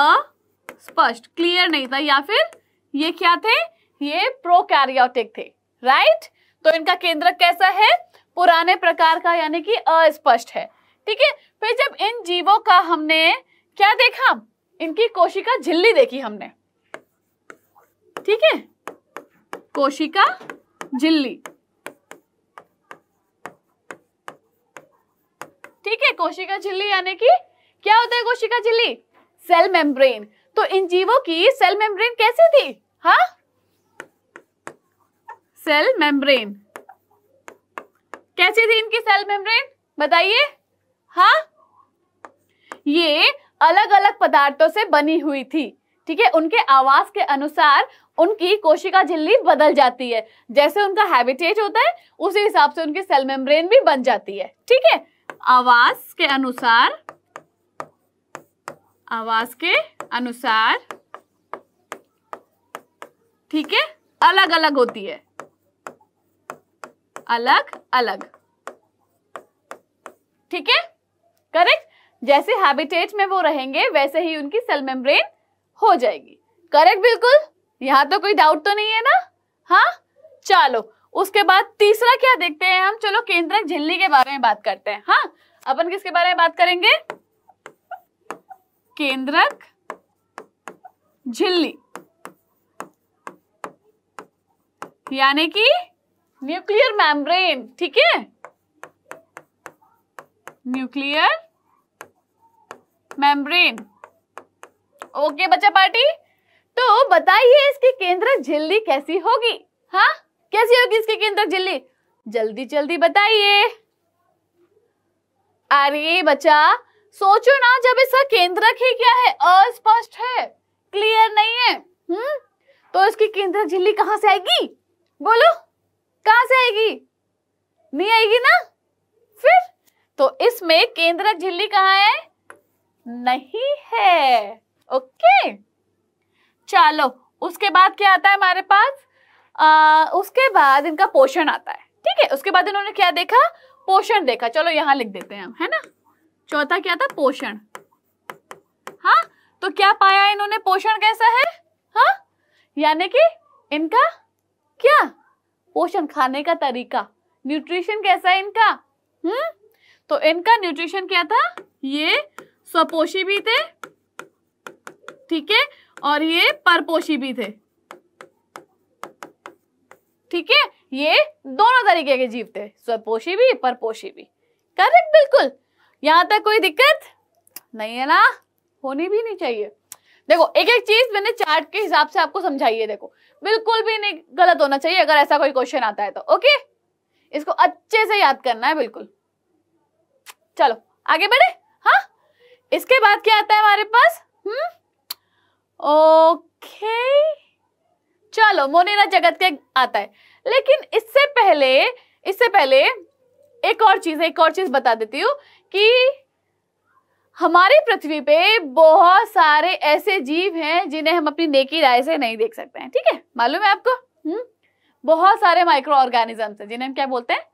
अस्पष्ट क्लियर नहीं था या फिर ये क्या थे ये प्रोकैरियोटिक थे राइट तो इनका केंद्रक कैसा है पुराने प्रकार का यानी कि अस्पष्ट है ठीक है फिर जब इन जीवों का हमने क्या देखा इनकी कोशिका झिल्ली देखी हमने ठीक है कोशिका झिल्ली ठीक है कोशिका झिल्ली यानी कि क्या होता है कोशिका झिल्ली सेल मेम्ब्रेन तो इन जीवों की सेल मेम्ब्रेन कैसी थी हा सेल मेम्ब्रेन कैसी थी इनकी सेल मेम्ब्रेन बताइए हाँ ये अलग अलग पदार्थों से बनी हुई थी ठीक है उनके आवास के अनुसार उनकी कोशिका झिल्ली बदल जाती है जैसे उनका हैबिटेट होता है उसी हिसाब से उनकी सेल मेम्ब्रेन भी बन जाती है ठीक है आवास के अनुसार आवास के अनुसार ठीक है अलग अलग होती है अलग अलग ठीक है करेक्ट जैसे हैबिटेट में वो रहेंगे वैसे ही उनकी सेल मेम्ब्रेन हो जाएगी करेक्ट बिल्कुल यहाँ तो कोई डाउट तो नहीं है ना हाँ चलो उसके बाद तीसरा क्या देखते हैं हम चलो केंद्रक झिल्ली के बारे में बात करते हैं हाँ अपन किसके बारे में बात करेंगे केंद्रक झिल्ली यानी कि न्यूक्लियर मैम्ब्रेन ठीक है न्यूक्लियर मेम्ब्रेन ओके बच्चा पार्टी तो बताइए इसकी केंद्र झिल्ली कैसी होगी हाँ कैसी होगी इसकी केंद्र झिल्ली जल्दी जल्दी बताइए अरे बच्चा सोचो ना जब इसका केंद्रक ही क्या है अस्पष्ट है क्लियर नहीं है हम्म तो इसकी केंद्र झिल्ली कहां से आएगी बोलो कहां से आएगी नहीं आएगी ना फिर तो इसमें केंद्रक झिल्ली कहा है नहीं है ओके चलो उसके बाद क्या आता है हमारे पास आ, उसके बाद इनका पोषण आता है ठीक है उसके बाद इन्होंने क्या देखा पोषण देखा चलो यहाँ लिख देते हैं हम है ना चौथा क्या था पोषण हाँ तो क्या पाया इन्होंने पोषण कैसा है हा यानी कि इनका क्या पोषण खाने का तरीका न्यूट्रिशन कैसा है इनका हम्म तो इनका न्यूट्रिशन क्या था ये स्वपोषी भी थे ठीक है और ये परपोषी भी थे ठीक है ये दोनों तरीके के जीव थे स्वपोषी भी परपोषी भी करेक्ट बिल्कुल यहां तक कोई दिक्कत नहीं है ना होनी भी नहीं चाहिए देखो एक एक चीज मैंने चार्ट के हिसाब से आपको समझाई है देखो बिल्कुल भी नहीं गलत होना चाहिए अगर ऐसा कोई क्वेश्चन आता है तो ओके इसको अच्छे से याद करना है बिल्कुल चलो आगे बढ़े हाँ इसके बाद क्या आता है हमारे पास हम्म ओके चलो मोनेरा जगत के आता है लेकिन इससे पहले इससे पहले एक और चीज एक और चीज बता देती हूँ कि हमारी पृथ्वी पे बहुत सारे ऐसे जीव हैं जिन्हें हम अपनी नेकी राय से नहीं देख सकते हैं ठीक है मालूम है आपको हम्म बहुत सारे माइक्रो ऑर्गेनिजम्स हैं जिन्हें हम क्या बोलते हैं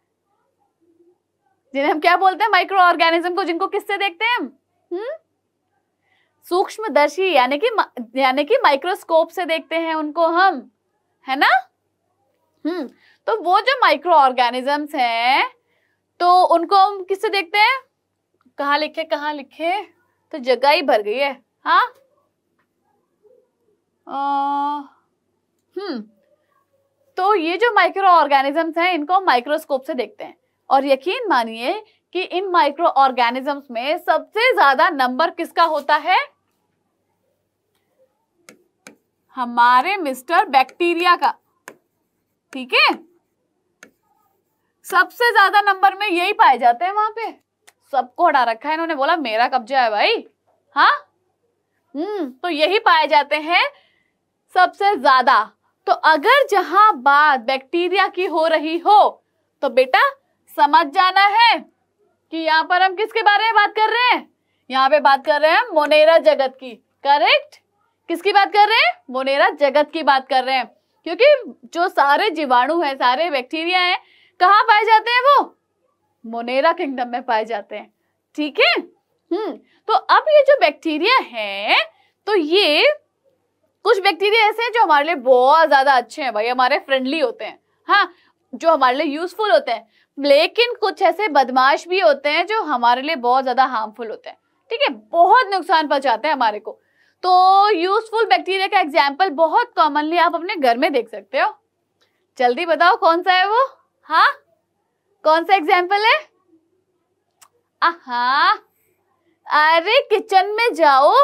जिन्हें हम क्या बोलते हैं माइक्रो ऑर्गेनिज्म को जिनको किससे देखते हैं हम हम्म? सूक्ष्मदर्शी यानी कि यानी कि माइक्रोस्कोप से देखते हैं उनको हम है ना हम्म तो वो जो माइक्रो ऑर्गेनिजम्स हैं तो उनको हम किससे देखते हैं कहा लिखे कहाँ लिखे तो जगह ही भर गई है हाँ हम्म तो ये जो माइक्रो ऑर्गेनिजम्स हैं इनको हम माइक्रोस्कोप से देखते हैं और यकीन मानिए कि इन माइक्रो ऑर्गेनिजम्स में सबसे ज्यादा नंबर किसका होता है हमारे मिस्टर बैक्टीरिया का ठीक है सबसे ज्यादा नंबर में यही पाए जाते हैं वहां पे सबको हटा रखा है इन्होंने बोला मेरा कब्जा है भाई हाँ हम्म तो यही पाए जाते हैं सबसे ज्यादा तो अगर जहां बात बैक्टीरिया की हो रही हो तो बेटा समझ जाना है कि यहाँ पर हम किसके बारे में बात कर रहे हैं यहाँ पे बात कर रहे हैं मोनेरा जगत की करेक्ट किसकी बात कर रहे हैं मोनेरा जगत की बात कर रहे हैं क्योंकि जो सारे जीवाणु हैं सारे बैक्टीरिया हैं कहाँ पाए जाते हैं वो मोनेरा किंगडम में पाए जाते हैं ठीक है हम्म तो अब ये जो बैक्टीरिया है तो ये कुछ बैक्टीरिया ऐसे हैं जो हमारे लिए बहुत ज्यादा अच्छे हैं भाई हमारे फ्रेंडली होते हैं हाँ जो हमारे लिए यूजफुल होते हैं लेकिन कुछ ऐसे बदमाश भी होते हैं जो हमारे लिए बहुत ज़्यादा हार्मफुल होते हैं ठीक है बहुत नुकसान पहुंचाते हैं हमारे को तो यूजफुल बैक्टीरिया का एग्जाम्पल बहुत कॉमनली आप अपने घर में देख सकते हो जल्दी बताओ कौन सा है वो हाँ कौन सा एग्जाम्पल है आहा अरे किचन में जाओ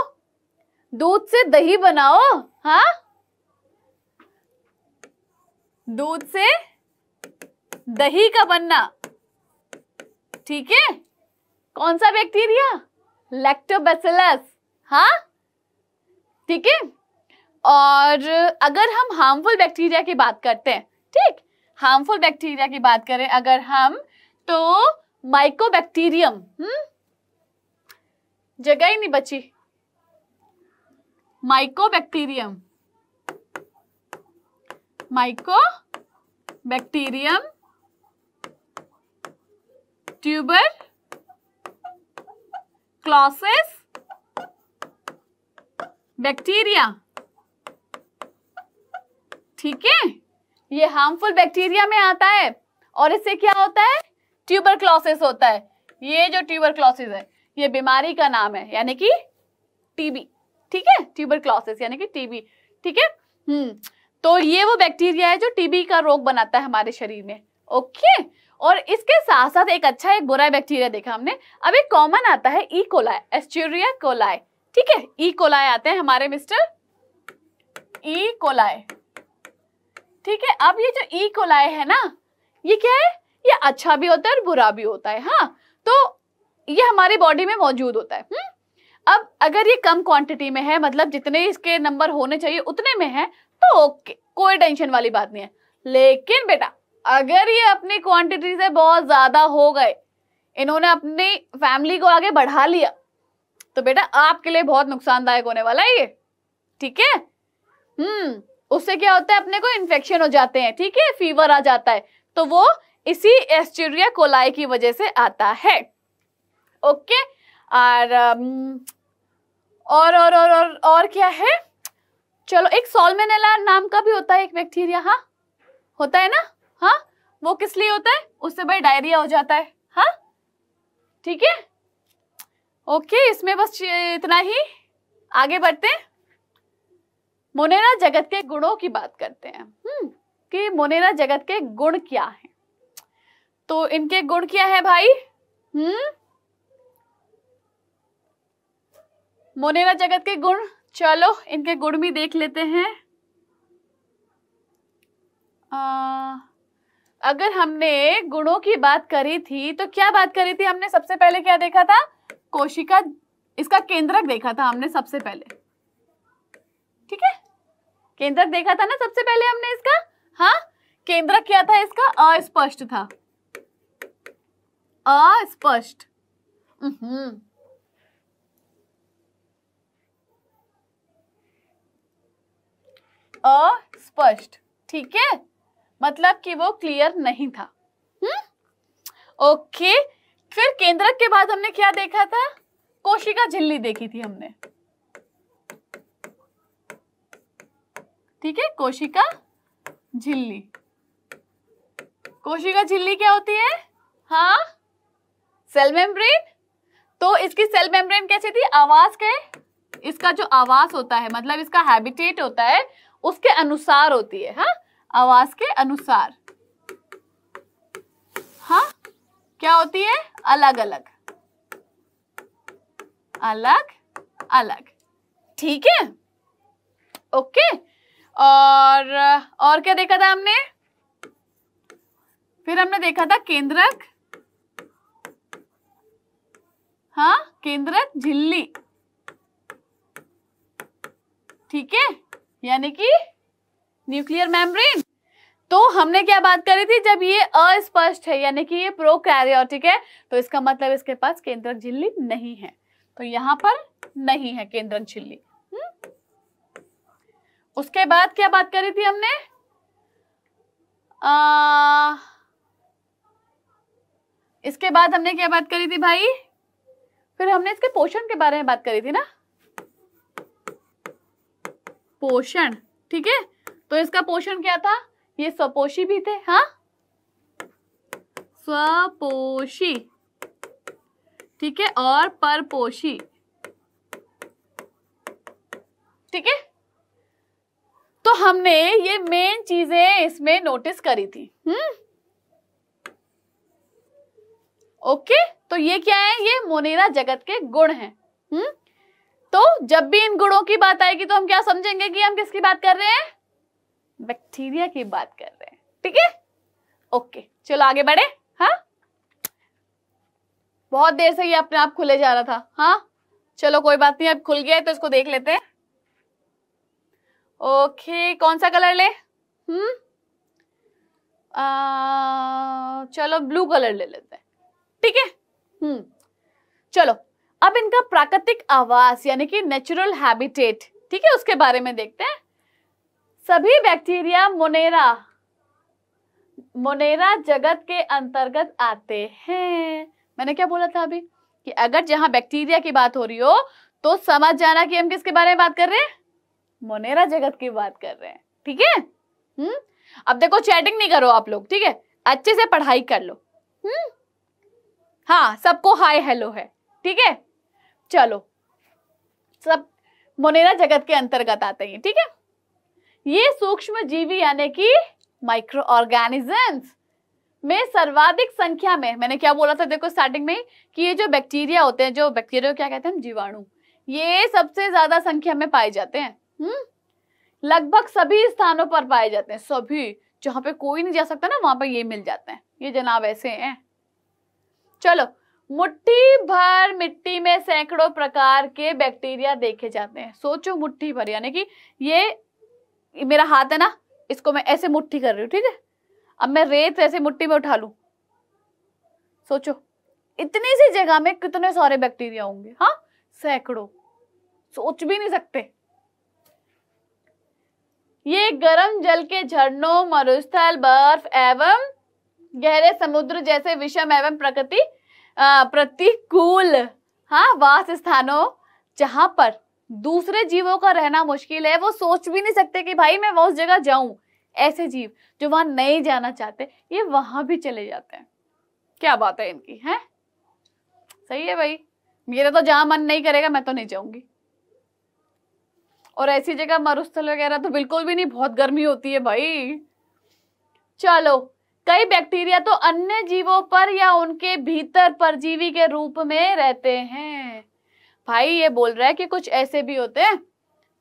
दूध से दही बनाओ हाँ दूध से दही का बनना ठीक है कौन सा बैक्टीरिया लैक्टोबैसिलस हाँ ठीक है और अगर हम हार्मफुल बैक्टीरिया की बात करते हैं ठीक हार्मफुल बैक्टीरिया की बात करें अगर हम तो माइकोबैक्टीरियम हम्म जगह ही नहीं बची Mycobacterium Mycobacterium tuber clauses bacteria ठीक है ये हार्मफुल बैक्टीरिया में आता है और इससे क्या होता है ट्यूबर क्लॉसेस होता है ये जो ट्यूबर क्लॉसेस है ये बीमारी का नाम है यानी कि टीबी ठीक है ट्यूबर क्लॉसेस यानी कि टीबी ठीक है हम्म तो ये वो बैक्टीरिया है जो टीबी का रोग बनाता है हमारे शरीर में ओके और इसके साथ साथ एक अच्छा एक बुरा बैक्टीरिया देखा हमने अब एक कॉमन आता है ई कोलाय एस्चुरिया कोलाय ठीक है ई e. कोलाय आते हैं हमारे मिस्टर ई कोलाय ठीक है अब ये जो ई e. कोलाय है ना ये क्या है ये अच्छा भी होता है और बुरा भी होता है हाँ तो ये हमारी बॉडी में मौजूद होता है हुँ? हम्म। अब अगर ये कम क्वांटिटी में है मतलब जितने इसके नंबर होने चाहिए उतने में है तो ओके कोई टेंशन वाली बात नहीं है लेकिन बेटा अगर ये अपनी क्वांटिटी से बहुत ज्यादा हो गए इन्होंने अपनी फैमिली को आगे बढ़ा लिया तो बेटा आपके लिए बहुत नुकसानदायक होने वाला है ये ठीक है हम्म उससे क्या होता है अपने को इन्फेक्शन हो जाते हैं ठीक है फीवर आ जाता है तो वो इसी एस्टेरिया कोलाई की वजह से आता है ओके और um, और और और और, और क्या है चलो एक सोलमेनेला नाम का भी होता है एक बैक्टीरिया हाँ होता है ना हाँ वो किस लिए होता है उससे भाई डायरिया हो जाता है हाँ ठीक है ओके इसमें बस इतना ही आगे बढ़ते हैं मोनेरा जगत के गुणों की बात करते हैं हम्म कि मोनेरा जगत के गुण क्या है तो इनके गुण क्या है भाई हम्म मोनेरा जगत के गुण चलो इनके गुण भी देख लेते हैं आ... अगर हमने गुणों की बात करी थी तो क्या बात करी थी हमने सबसे पहले क्या देखा था कोशिका इसका केंद्रक देखा था हमने सबसे पहले ठीक है केंद्रक देखा था ना सबसे पहले हमने इसका हाँ केंद्रक क्या था इसका अस्पष्ट था अस्पष्ट अस्पष्ट ठीक है मतलब कि वो क्लियर नहीं था हम्म ओके फिर केंद्रक के बाद हमने क्या देखा था कोशिका झिल्ली देखी थी हमने ठीक है कोशिका झिल्ली कोशिका झिल्ली क्या होती है हाँ सेल मेम्ब्रेन तो इसकी सेल मेम्ब्रेन कैसी थी आवाज के इसका जो आवास होता है मतलब इसका हैबिटेट होता है उसके अनुसार होती है हाँ आवाज के अनुसार हाँ क्या होती है अलग अलग अलग अलग ठीक है ओके और और क्या देखा था हमने फिर हमने देखा था केंद्रक हाँ केंद्रक झिल्ली ठीक है यानी कि न्यूक्लियर मेम्ब्रेन तो हमने क्या बात करी थी जब ये अस्पष्ट है यानी कि ये प्रोकैरियोटिक है तो इसका मतलब इसके पास केंद्रक झिल्ली नहीं है तो यहां पर नहीं है केंद्रक झिल्ली हम्म? उसके बाद क्या बात करी थी हमने आ, इसके बाद हमने क्या बात करी थी भाई फिर हमने इसके पोषण के बारे में बात करी थी ना पोषण ठीक है तो इसका पोषण क्या था ये स्वपोषी भी थे हाँ स्वपोषी ठीक है और परपोषी ठीक है तो हमने ये मेन चीजें इसमें नोटिस करी थी हम्म ओके तो ये क्या है ये मोनेरा जगत के गुण हैं हम्म तो जब भी इन गुणों की बात आएगी तो हम क्या समझेंगे कि हम किसकी बात कर रहे हैं बैक्टीरिया की बात कर रहे हैं ठीक है ओके चलो आगे बढ़े हाँ बहुत देर से ये अपने आप खुले जा रहा था हाँ चलो कोई बात नहीं अब खुल गया है तो इसको देख लेते हैं ओके कौन सा कलर ले हम्म चलो ब्लू कलर ले लेते हैं ठीक है हम्म चलो अब इनका प्राकृतिक आवास यानी कि नेचुरल हैबिटेट ठीक है उसके बारे में देखते हैं सभी बैक्टीरिया मोनेरा मोनेरा जगत के अंतर्गत आते हैं मैंने क्या बोला था अभी कि अगर जहां बैक्टीरिया की बात हो रही हो तो समझ जाना कि हम किसके बारे में बात कर रहे हैं मोनेरा जगत की बात कर रहे हैं ठीक है हम्म अब देखो चैटिंग नहीं करो आप लोग ठीक है अच्छे से पढ़ाई कर लो हम्म हाँ सबको हाय हेलो है ठीक है चलो सब मोनेरा जगत के अंतर्गत आते हैं ठीक है ये सूक्ष्म जीवी यानी कि माइक्रो ऑर्गेनिजम्स में सर्वाधिक संख्या में मैंने क्या बोला था देखो स्टार्टिंग में कि ये जो बैक्टीरिया होते हैं जो बैक्टीरिया क्या कहते हैं जीवाणु ये सबसे ज्यादा संख्या में पाए जाते हैं हम्म लगभग सभी स्थानों पर पाए जाते हैं सभी जहां पे कोई नहीं जा सकता ना वहां पर ये मिल जाते हैं ये जनाब ऐसे है चलो मुट्ठी भर मिट्टी में सैकड़ों प्रकार के बैक्टीरिया देखे जाते हैं सोचो मुट्ठी भर यानी कि ये मेरा हाथ है ना इसको मैं ऐसे मुट्ठी कर रही हूँ ठीक है अब मैं रेत ऐसे मुट्ठी में उठा लू सोचो इतनी सी जगह में कितने सारे बैक्टीरिया होंगे हाँ सैकड़ों सोच भी नहीं सकते ये गर्म जल के झरनों मरुस्थल बर्फ एवं गहरे समुद्र जैसे विषम एवं प्रकृति प्रतिकूल हाँ वास स्थानों जहां पर दूसरे जीवों का रहना मुश्किल है वो सोच भी नहीं सकते कि भाई मैं उस जगह जाऊं ऐसे जीव जो वहां नहीं जाना चाहते ये वहां भी चले जाते हैं क्या बात है इनकी है सही है भाई मेरा तो जहां मन नहीं करेगा मैं तो नहीं जाऊंगी और ऐसी जगह मरुस्थल वगैरह तो बिल्कुल भी नहीं बहुत गर्मी होती है भाई चलो कई बैक्टीरिया तो अन्य जीवों पर या उनके भीतर परजीवी के रूप में रहते हैं भाई ये बोल रहा है कि कुछ ऐसे भी होते हैं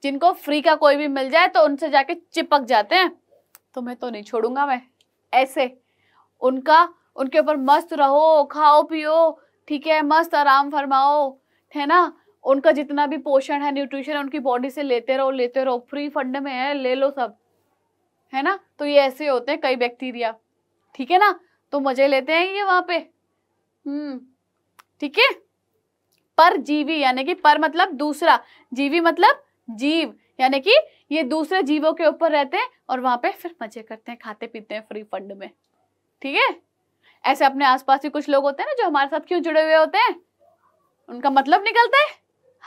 जिनको फ्री का कोई भी मिल जाए तो उनसे जाके चिपक जाते हैं तो मैं तो नहीं छोड़ूंगा मैं ऐसे उनका उनके ऊपर मस्त रहो खाओ पियो ठीक है मस्त आराम फरमाओ है ना उनका जितना भी पोषण है न्यूट्रिशन उनकी बॉडी से लेते रहो लेते रहो फ्री फंड में है ले लो सब है ना तो ये ऐसे होते हैं कई बैक्टीरिया ठीक है ना तो मजे लेते हैं ये वहां पे हम्म ठीक है पर जीवी यानी कि पर मतलब दूसरा जीवी मतलब जीव यानी कि ये दूसरे जीवों के ऊपर रहते हैं और वहां पे फिर मजे करते हैं खाते पीते हैं फ्री फंड में ठीक है ऐसे अपने आसपास ही कुछ लोग होते हैं ना जो हमारे साथ क्यों जुड़े हुए होते हैं उनका मतलब निकलता है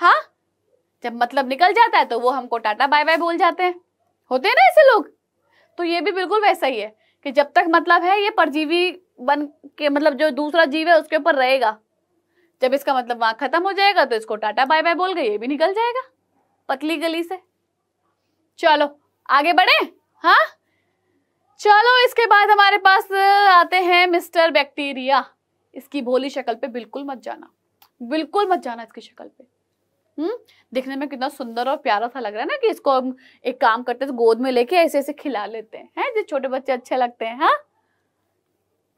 हाँ जब मतलब निकल जाता है तो वो हमको टाटा बाय बाय बोल जाते हैं होते हैं ना ऐसे लोग तो ये भी बिल्कुल वैसा ही है कि जब तक मतलब है ये परजीवी बन के मतलब जो दूसरा जीव है उसके ऊपर रहेगा जब इसका मतलब वहां खत्म हो जाएगा तो इसको टाटा बाय बाय बोल गए ये भी निकल जाएगा पतली गली से चलो आगे बढ़े हाँ चलो इसके बाद हमारे पास आते हैं मिस्टर बैक्टीरिया इसकी भोली शक्ल पे बिल्कुल मत जाना बिल्कुल मत जाना इसकी शक्ल पे हम्म दिखने में कितना सुंदर और प्यारा सा लग रहा है ना कि इसको हम एक काम करते हैं तो गोद में लेके ऐसे ऐसे खिला लेते हैं हैं जो छोटे बच्चे अच्छे लगते हैं हाँ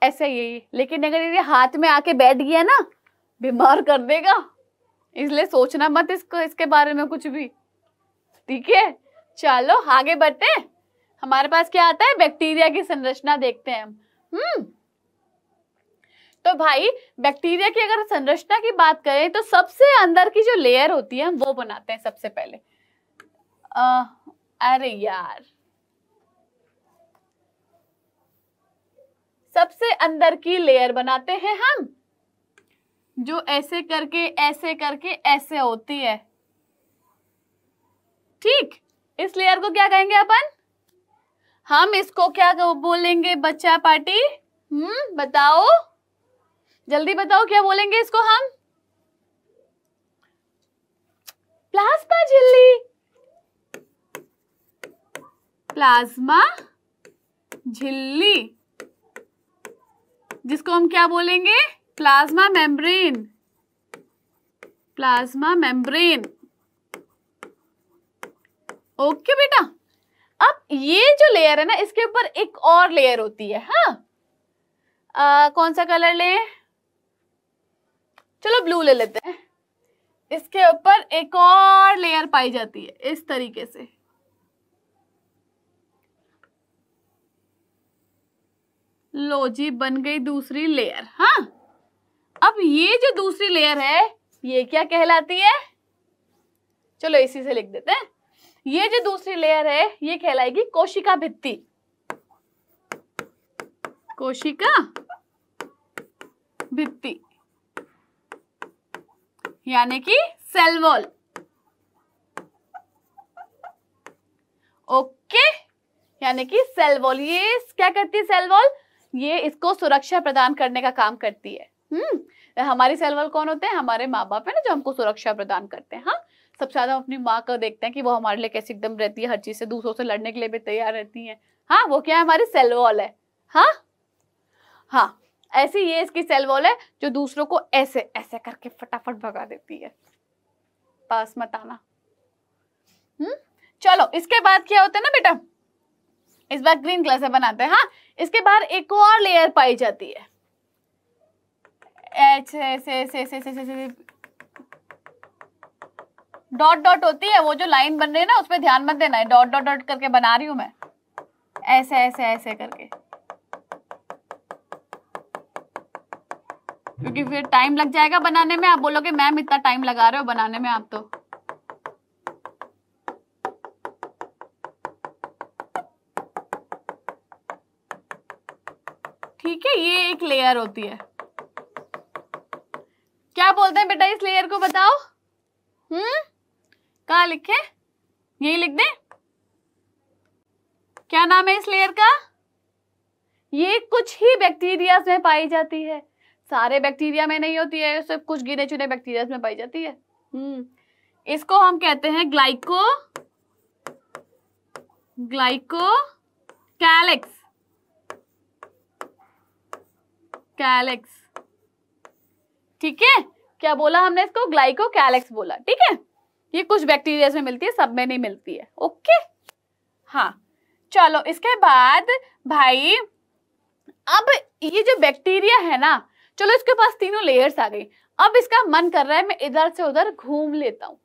ऐसे यही लेकिन अगर ये हाथ में आके बैठ गया ना बीमार कर देगा इसलिए सोचना मत इसको इसके बारे में कुछ भी ठीक है चलो आगे बढ़ते हैं हमारे पास क्या आता है बैक्टीरिया की संरचना देखते हैं हम हम्म तो भाई बैक्टीरिया की अगर संरचना की बात करें तो सबसे अंदर की जो लेयर होती है हम वो बनाते हैं सबसे पहले आ, अरे यार सबसे अंदर की लेयर बनाते हैं हम जो ऐसे करके ऐसे करके ऐसे होती है ठीक इस लेयर को क्या कहेंगे अपन हम इसको क्या बोलेंगे बच्चा पार्टी हम्म बताओ जल्दी बताओ क्या बोलेंगे इसको हम प्लाज्मा झिल्ली प्लाज्मा झिल्ली जिसको हम क्या बोलेंगे plasma membrane plasma membrane okay बेटा अब ये जो लेयर है ना इसके ऊपर एक और लेयर होती है हाँ आ, कौन सा कलर ले चलो ब्लू ले लेते हैं इसके ऊपर एक और लेयर पाई जाती है इस तरीके से लो जी बन गई दूसरी लेयर हाँ अब ये जो दूसरी लेयर है ये क्या कहलाती है चलो इसी से लिख देते हैं ये जो दूसरी लेयर है ये कहलाएगी कोशिका भित्ति कोशिका भित्ति यानी कि सेल वॉल ओके यानी कि सेल वॉल ये क्या करती है सेल वॉल ये इसको सुरक्षा प्रदान करने का काम करती है हम्म तो हमारे सेलवल कौन होते हैं हमारे माँ बाप है ना जो हमको सुरक्षा प्रदान करते हैं हाँ सबसे ज्यादा हम अपनी माँ को देखते हैं कि वो हमारे लिए कैसे एकदम रहती है हर चीज से दूसरों से लड़ने के लिए भी तैयार रहती है हाँ वो क्या है हमारी सेलवॉल है हाँ हाँ ऐसी ये इसकी सेलवॉल है जो दूसरों को ऐसे ऐसे करके फटाफट भगा देती है पास मत आना हम्म चलो इसके बाद क्या होता है ना बेटा इस बार ग्रीन कलर से बनाते हैं हाँ इसके बाहर एक और लेयर पाई जाती है एच ऐसे ऐसे ऐसे ऐसे डॉट डॉट होती है वो जो लाइन बन रही है ना पर ध्यान मत देना है डॉट डॉट डॉट करके बना रही हूं मैं ऐसे ऐसे ऐसे करके क्योंकि फिर टाइम लग जाएगा बनाने में आप बोलोगे मैम इतना टाइम लगा रहे हो बनाने में आप तो ठीक है ये एक लेयर होती है क्या बोलते हैं बेटा इस लेयर को बताओ हम्म कहा लिखे यही लिख दे क्या नाम है इस लेयर का ये कुछ ही बैक्टीरिया में पाई जाती है सारे बैक्टीरिया में नहीं होती है सिर्फ कुछ गिने चुने बैक्टीरिया में पाई जाती है हम्म इसको हम कहते हैं ग्लाइको ग्लाइको कैलेक्स कैलेक्स ठीक है क्या बोला हमने इसको ग्लाइको कैलेक्स बोला ठीक है ये कुछ बैक्टीरिया में मिलती है सब में नहीं मिलती है ओके हाँ चलो इसके बाद भाई अब ये जो बैक्टीरिया है ना चलो इसके पास तीनों लेयर्स आ गई अब इसका मन कर रहा है मैं इधर से उधर घूम लेता हूँ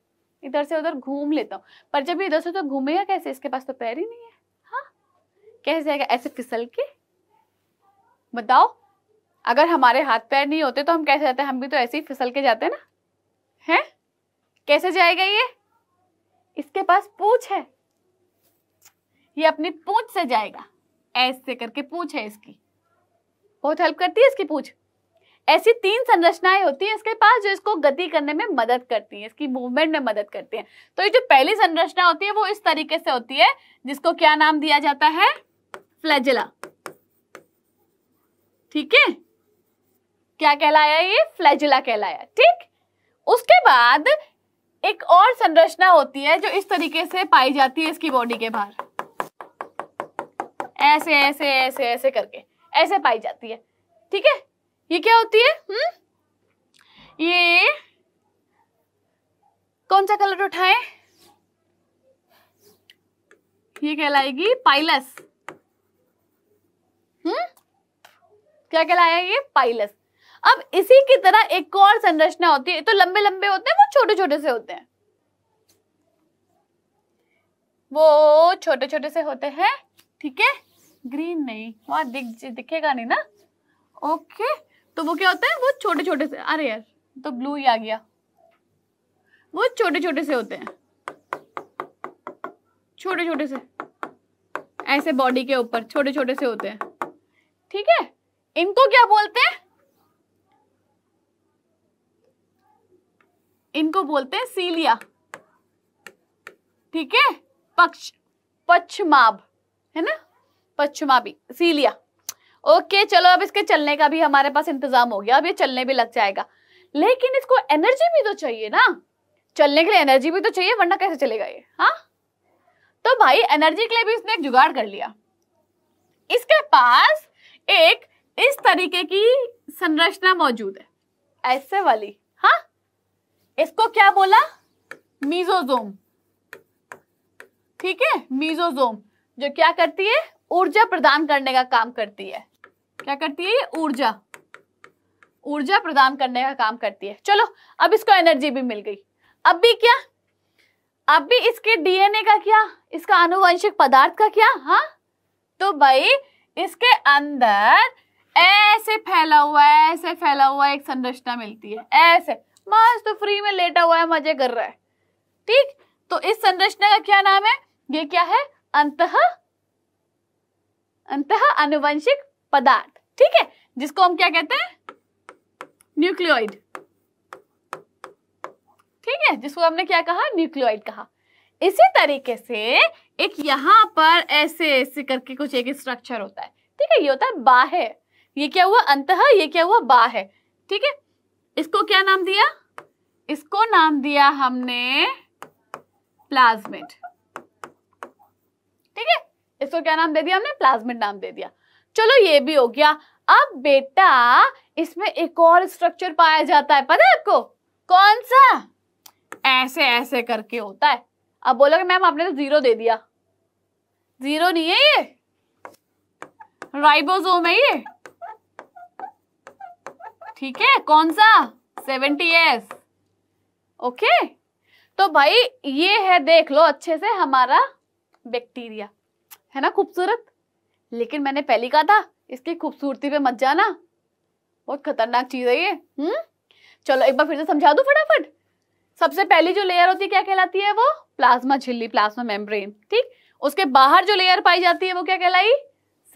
इधर से उधर घूम लेता हूँ पर जब इधर से उधर तो घूमेगा कैसे इसके पास तो पैर ही नहीं है हाँ कैसे जाएगा ऐसे फिसल के बताओ अगर हमारे हाथ पैर नहीं होते तो हम कैसे जाते हम भी तो ऐसे ही फिसल के जाते ना हैं कैसे जाएगा ये इसके पास पूछ है ये अपनी पूछ से जाएगा ऐसे करके पूछ है इसकी बहुत हेल्प करती है इसकी पूछ ऐसी तीन संरचनाएं होती हैं इसके पास जो इसको गति करने में मदद करती हैं इसकी मूवमेंट में मदद करती हैं तो ये जो पहली संरचना होती है वो इस तरीके से होती है जिसको क्या नाम दिया जाता है फ्लैजिला ठीक है क्या कहलाया ये फ्लैजिला कहलाया ठीक उसके बाद एक और संरचना होती है जो इस तरीके से पाई जाती है इसकी बॉडी के बाहर ऐसे ऐसे ऐसे ऐसे करके ऐसे पाई जाती है ठीक है ये क्या होती है हम्म ये कौन सा कलर उठाए ये कहलाएगी पाइलस हम्म क्या कहलाया ये पाइलस अब इसी की तरह एक और संरचना होती है तो लंबे लंबे होते हैं वो छोटे छोटे से होते हैं वो छोटे छोटे से होते हैं ठीक है ग्रीन नहीं वहां दिख दिखेगा नहीं ना ओके तो वो क्या होता है वो छोटे छोटे से अरे यार तो ब्लू ही आ गया वो छोटे छोटे से होते हैं छोटे छोटे से ऐसे बॉडी के ऊपर छोटे छोटे से होते हैं ठीक है इनको क्या बोलते हैं इनको बोलते हैं सीलिया ठीक है पक्ष पश्चिमाब है ना पश्चिमाबी सीलिया ओके चलो अब इसके चलने का भी हमारे पास इंतजाम हो गया अब ये चलने भी लग जाएगा लेकिन इसको एनर्जी भी तो चाहिए ना चलने के लिए एनर्जी भी तो चाहिए वरना कैसे चलेगा ये हाँ तो भाई एनर्जी के लिए भी इसने एक जुगाड़ कर लिया इसके पास एक इस तरीके की संरचना मौजूद है ऐसे वाली इसको क्या बोला मीजोजोम ठीक है मीजोजोम जो क्या करती है ऊर्जा प्रदान करने का काम करती है क्या करती है ऊर्जा ऊर्जा प्रदान करने का काम करती है चलो अब इसको एनर्जी भी मिल गई अब भी क्या अब भी इसके डीएनए का क्या इसका आनुवंशिक पदार्थ का क्या हाँ तो भाई इसके अंदर ऐसे फैला हुआ है ऐसे फैला हुआ एक संरचना मिलती है ऐसे मस्त तो फ्री में लेटा हुआ है मजे कर रहा है ठीक तो इस संरचना का क्या नाम है ये क्या है अंत अंत अनुवंशिक पदार्थ ठीक है जिसको हम क्या कहते हैं न्यूक्लियोइड ठीक है जिसको हमने क्या कहा न्यूक्लियोइड कहा इसी तरीके से एक यहां पर ऐसे ऐसे करके कुछ एक स्ट्रक्चर होता है ठीक है ये होता है बाह्य ये क्या हुआ अंत ये क्या हुआ बाह्य ठीक है इसको क्या नाम दिया इसको नाम दिया हमने प्लाज्मिड ठीक है इसको क्या नाम दे दिया हमने प्लाज्मिड नाम दे दिया चलो ये भी हो गया अब बेटा इसमें एक और स्ट्रक्चर पाया जाता है पता है आपको कौन सा ऐसे ऐसे करके होता है अब बोलोगे मैम आपने तो जीरो दे दिया जीरो नहीं है ये राइबोसोम है ये ठीक है कौन सा सेवेंटी एस ओके तो भाई ये है देख लो अच्छे से हमारा बैक्टीरिया है ना खूबसूरत लेकिन मैंने पहले कहा था इसकी खूबसूरती पे मत जाना बहुत खतरनाक चीज है ये हम्म चलो एक बार फिर से समझा दू फटाफट सबसे पहली जो लेयर होती है क्या कहलाती है वो प्लाज्मा झिल्ली प्लाज्मा मेम्ब्रेन ठीक उसके बाहर जो लेयर पाई जाती है वो क्या कहलाई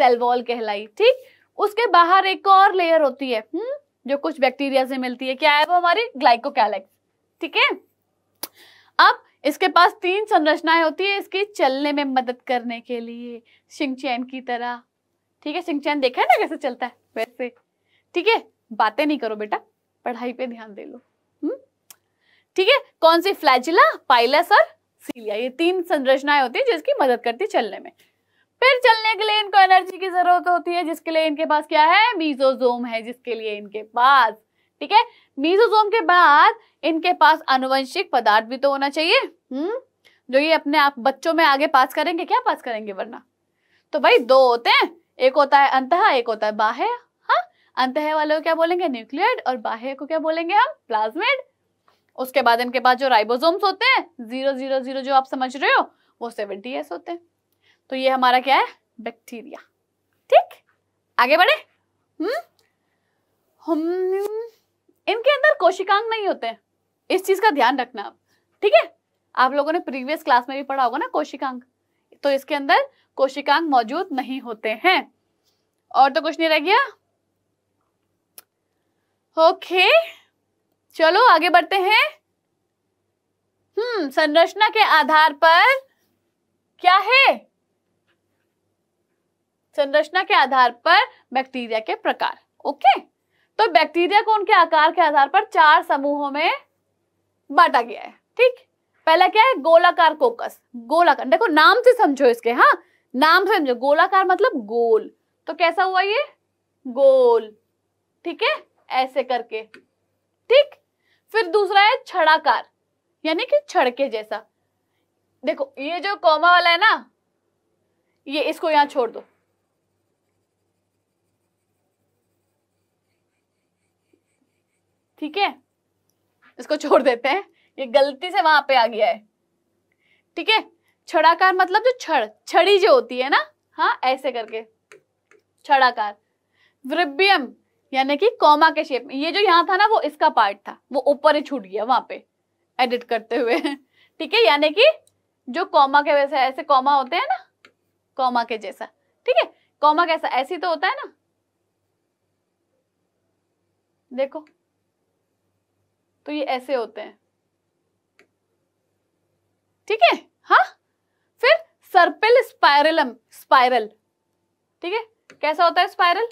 सेलवॉल कहलाई ठीक उसके बाहर एक और लेयर होती है हम्म जो कुछ बैक्टीरिया से मिलती है क्या है वो हमारी ग्लाइकोकैलेक्स ठीक है अब इसके पास तीन संरचनाएं होती है इसकी चलने में मदद करने के लिए सिंचैन की तरह ठीक है सिंचैन देखा है ना कैसे चलता है वैसे ठीक है बातें नहीं करो बेटा पढ़ाई पे ध्यान दे लो हम्म? ठीक है कौन सी फ्लैजिला पाइलस और सीलिया ये तीन संरचनाएं होती है जिसकी मदद करती है चलने में फिर चलने के लिए इनको एनर्जी की जरूरत होती है जिसके लिए इनके पास क्या है मीजोजोम है जिसके लिए इनके पास ठीक है मीजोजोम के बाद इनके पास अनुवंशिक पदार्थ भी तो होना चाहिए हम्म जो ये अपने आप बच्चों में आगे पास करेंगे क्या पास करेंगे वरना तो भाई दो होते हैं एक होता है अंत एक होता है बाह्य हाँ अंत वाले को क्या बोलेंगे न्यूक्लियड और बाह्य को क्या बोलेंगे हम प्लाज्मेड उसके बाद इनके पास जो राइबोजोम्स होते हैं जीरो जीरो जीरो जो आप समझ रहे हो वो सेवेंटी एस होते हैं तो ये हमारा क्या है बैक्टीरिया ठीक आगे बढ़े हम्म हम इनके अंदर कोशिकांग नहीं होते इस चीज का ध्यान रखना आप ठीक है आप लोगों ने प्रीवियस क्लास में भी पढ़ा होगा ना कोशिकांग तो इसके अंदर कोशिकांग मौजूद नहीं होते हैं और तो कुछ नहीं रह गया ओके चलो आगे बढ़ते हैं हम्म संरचना के आधार पर क्या है संरचना के आधार पर बैक्टीरिया के प्रकार ओके तो बैक्टीरिया को उनके आकार के आधार पर चार समूहों में बांटा गया है ठीक पहला क्या है गोलाकार कोकस गोलाकार देखो नाम से समझो इसके हाँ नाम से समझो गोलाकार मतलब गोल तो कैसा हुआ ये गोल ठीक है ऐसे करके ठीक फिर दूसरा है छड़ाकार यानी कि छड़के जैसा देखो ये जो कॉमा वाला है ना ये इसको यहां छोड़ दो ठीक है इसको छोड़ देते हैं ये गलती से वहां पे आ गया है ठीक है छड़ाकार मतलब जो छड़ छड़ी जो होती है ना हाँ ऐसे करके छड़ाकार वृब्बियम यानी कि कॉमा के शेप में ये जो यहाँ था ना वो इसका पार्ट था वो ऊपर ही छूट गया वहां पे एडिट करते हुए ठीक है यानी कि जो कॉमा के वैसे ऐसे कॉमा होते हैं ना कॉमा के जैसा ठीक है कॉमा कैसा ऐसी तो होता है ना देखो तो ये ऐसे होते हैं ठीक है हा फिर सर्पिल स्पायरलम स्पायरल ठीक है कैसा होता है स्पायरल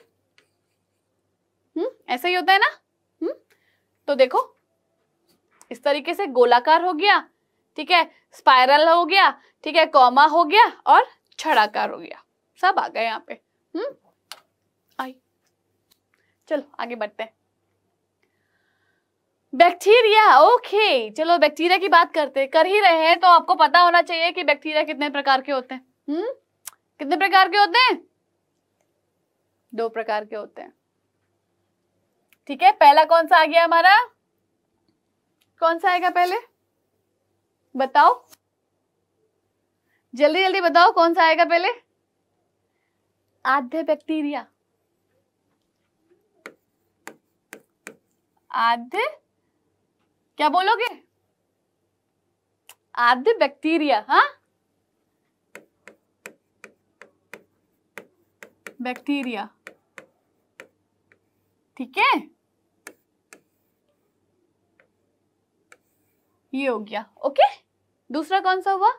हम्म ऐसा ही होता है ना हम्म तो देखो इस तरीके से गोलाकार हो गया ठीक है स्पायरल हो गया ठीक है कॉमा हो गया और छड़ाकार हो गया सब आ गए यहाँ पे हम्म आई चलो आगे बढ़ते हैं बैक्टीरिया ओके चलो बैक्टीरिया की बात करते कर ही रहे हैं तो आपको पता होना चाहिए कि बैक्टीरिया कितने प्रकार के होते हैं हम्म कितने प्रकार के होते हैं दो प्रकार के होते हैं ठीक है पहला कौन सा आ गया हमारा कौन सा आएगा पहले बताओ जल्दी जल्दी बताओ कौन सा आएगा पहले आधे बैक्टीरिया आधे क्या बोलोगे आधे बैक्टीरिया हा बैक्टीरिया ठीक है ये हो गया ओके दूसरा कौन सा हुआ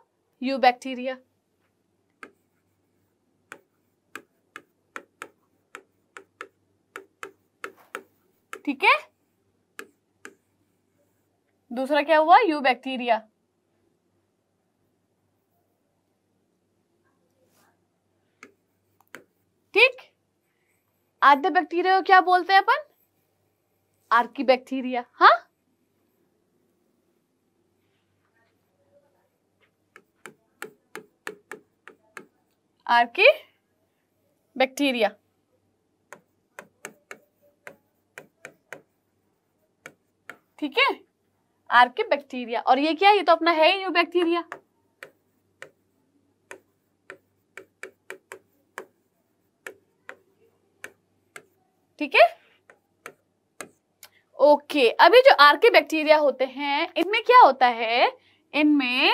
यू बैक्टीरिया ठीक है दूसरा क्या हुआ यू बैक्टीरिया ठीक आधे बैक्टीरिया को क्या बोलते हैं अपन आर्की बैक्टीरिया हा आर्की बैक्टीरिया ठीक है आरके बैक्टीरिया और ये क्या है ये तो अपना है ही न्यू बैक्टीरिया ठीक है ओके अभी जो आरके बैक्टीरिया होते हैं इनमें क्या होता है इनमें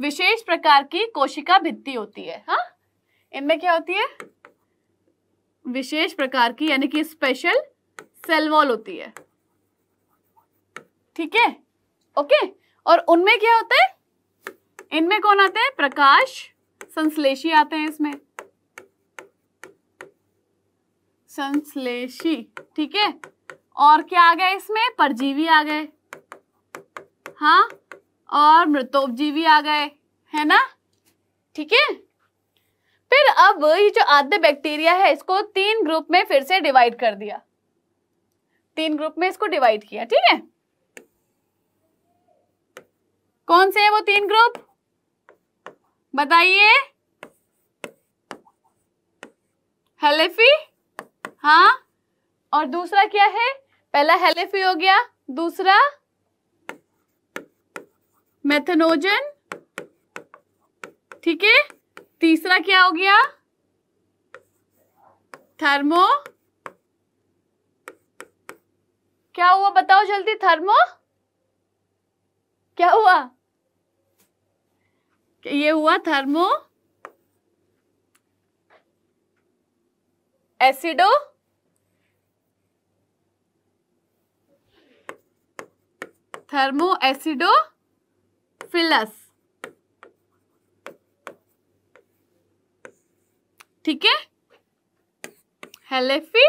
विशेष प्रकार की कोशिका भित्ति होती है हा इनमें क्या होती है विशेष प्रकार की यानी कि स्पेशल सेलवॉल होती है ठीक है ओके और उनमें क्या होता है इनमें कौन आते हैं प्रकाश संश्लेषी आते हैं इसमें संश्लेषी ठीक है और क्या आ गए इसमें परजीवी आ गए हाँ और मृतोपजीवी आ गए है ना ठीक है फिर अब ये जो आद्य बैक्टीरिया है इसको तीन ग्रुप में फिर से डिवाइड कर दिया तीन ग्रुप में इसको डिवाइड किया ठीक है कौन से हैं वो तीन ग्रुप बताइए हेलेफी हाँ और दूसरा क्या है पहला हेलेफी हो गया दूसरा मेथनोजन ठीक है तीसरा क्या हो गया थर्मो क्या हुआ बताओ जल्दी थर्मो क्या हुआ ये हुआ थर्मो एसिडो थर्मो एसिडो फिलस ठीक है हेलेफी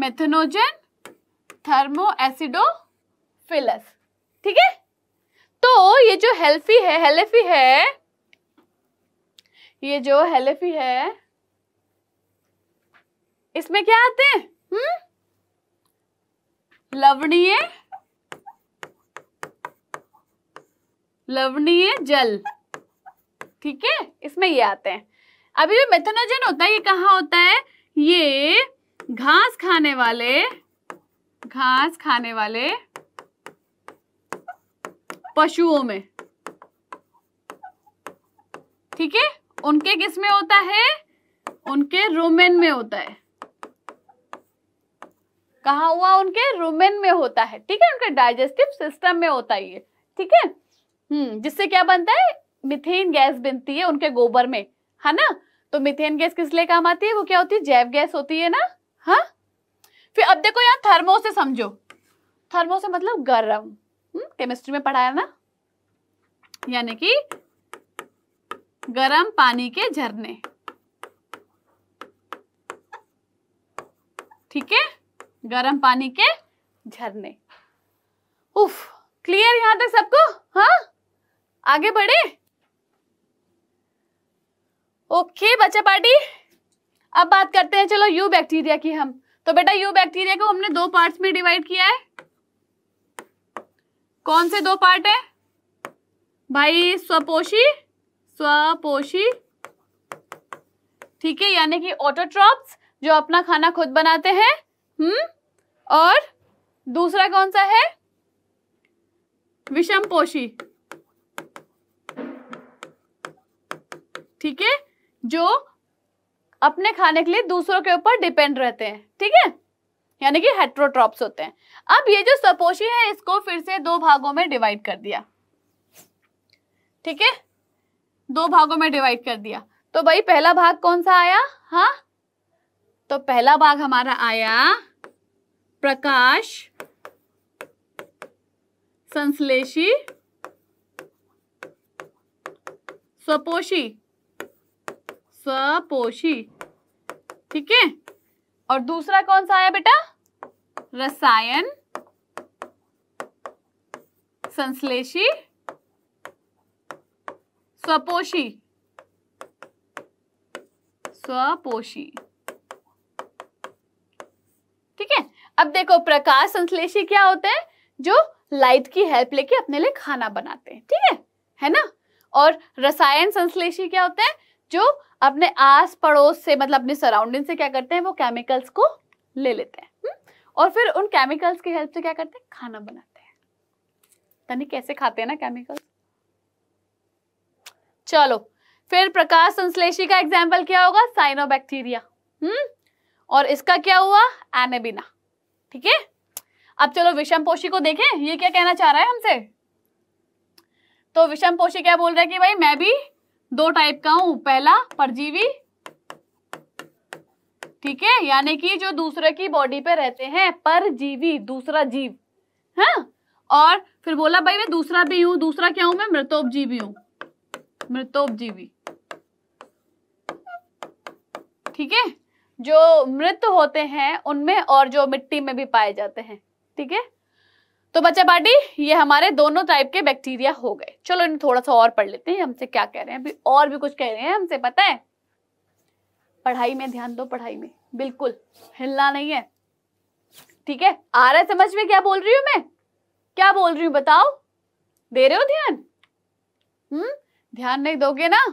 मेथनोजन थर्मो एसिडो फिलस ठीक है तो ये जो हेल्फी है हेलेफी है ये जो हेलेफी है इसमें क्या आते हैं हम्म लवणीय लवणीय जल ठीक है इसमें ये आते हैं अभी जो मेथनोजन होता है ये कहा होता है ये घास खाने वाले घास खाने वाले पशुओं में ठीक है उनके किस में होता है उनके रोमेन में होता है कहा हुआ उनके रोमेन में होता है ठीक है उनके डाइजेस्टिव सिस्टम में होता है ये ठीक है हम्म जिससे क्या बनता है मिथेन गैस बनती है उनके गोबर में है ना तो मिथेन गैस किस लिए काम आती है वो क्या होती है जैव गैस होती है ना हाँ फिर अब देखो यहाँ थर्मो से समझो थर्मो से मतलब गर्म केमिस्ट्री हम्म, में पढ़ाया ना यानी कि गर्म पानी के झरने ठीक है गर्म पानी के झरने उफ क्लियर यहां तक सबको हाँ आगे बढ़े ओके बच्चा पार्टी अब बात करते हैं चलो यू बैक्टीरिया की हम तो बेटा यू बैक्टीरिया को हमने दो पार्ट्स में डिवाइड किया है कौन से दो पार्ट है भाई स्वपोषी स्वपोषी ठीक है यानी कि ऑटोट्रॉप्स जो अपना खाना खुद बनाते हैं हम्म और दूसरा कौन सा है विषम पोषी ठीक है जो अपने खाने के लिए दूसरों के ऊपर डिपेंड रहते हैं ठीक है यानी कि हेट्रोट्रॉप्स होते हैं अब ये जो सपोशी है इसको फिर से दो भागों में डिवाइड कर दिया ठीक है दो भागों में डिवाइड कर दिया तो भाई पहला भाग कौन सा आया हा तो पहला भाग हमारा आया प्रकाश संश्लेषी सपोशी सपोशी ठीक है और दूसरा कौन सा आया बेटा रसायन संश्लेषी स्वपोषी स्वपोषी ठीक है अब देखो प्रकाश संश्लेषी क्या होते हैं जो लाइट की हेल्प लेके अपने लिए खाना बनाते हैं ठीक है है ना और रसायन संश्लेषी क्या होते हैं जो अपने आस पड़ोस से मतलब अपने सराउंडिंग से क्या करते हैं वो केमिकल्स को ले लेते हैं हम्म? और फिर उन केमिकल्स की हेल्प से क्या करते हैं खाना बनाते हैं तनिक कैसे खाते हैं ना केमिकल्स चलो फिर प्रकाश संश्लेषी का एग्जाम्पल क्या होगा साइनोबैक्टीरिया हम्म और इसका क्या हुआ एनेबिना ठीक है अब चलो विषम पोषी को देखें ये क्या कहना चाह रहा है हमसे तो विषम पोषी क्या बोल रहा है कि भाई मैं भी दो टाइप का हूं पहला परजीवी ठीक है यानी कि जो दूसरे की बॉडी पे रहते हैं परजीवी दूसरा जीव है हाँ? और फिर बोला भाई मैं दूसरा भी हूं दूसरा क्या हूं मैं मृतोपजीवी हूं मृतोपजीवी ठीक है जो मृत होते हैं उनमें और जो मिट्टी में भी पाए जाते हैं ठीक है तो बच्चा पार्टी ये हमारे दोनों टाइप के बैक्टीरिया हो गए चलो इन्हें थोड़ा सा और पढ़ लेते हैं हमसे क्या कह रहे हैं अभी और भी कुछ कह रहे हैं हमसे पता है पढ़ाई में ध्यान दो पढ़ाई में बिल्कुल हिलना नहीं है ठीक है आ रहा है समझ में क्या बोल रही हूँ मैं क्या बोल रही हूँ बताओ दे रहे हो ध्यान हम्म ध्यान नहीं दोगे ना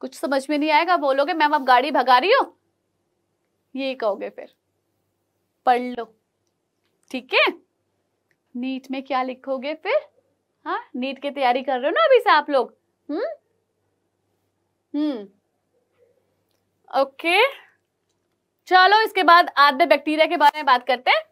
कुछ समझ में नहीं आएगा बोलोगे मैम आप गाड़ी भगा रही हो यही कहोगे फिर पढ़ लो ठीक है नीट में क्या लिखोगे फिर हाँ नीट की तैयारी कर रहे हो ना अभी से आप लोग हम्म हम्म ओके चलो इसके बाद आद्य बैक्टीरिया के बारे में बात करते हैं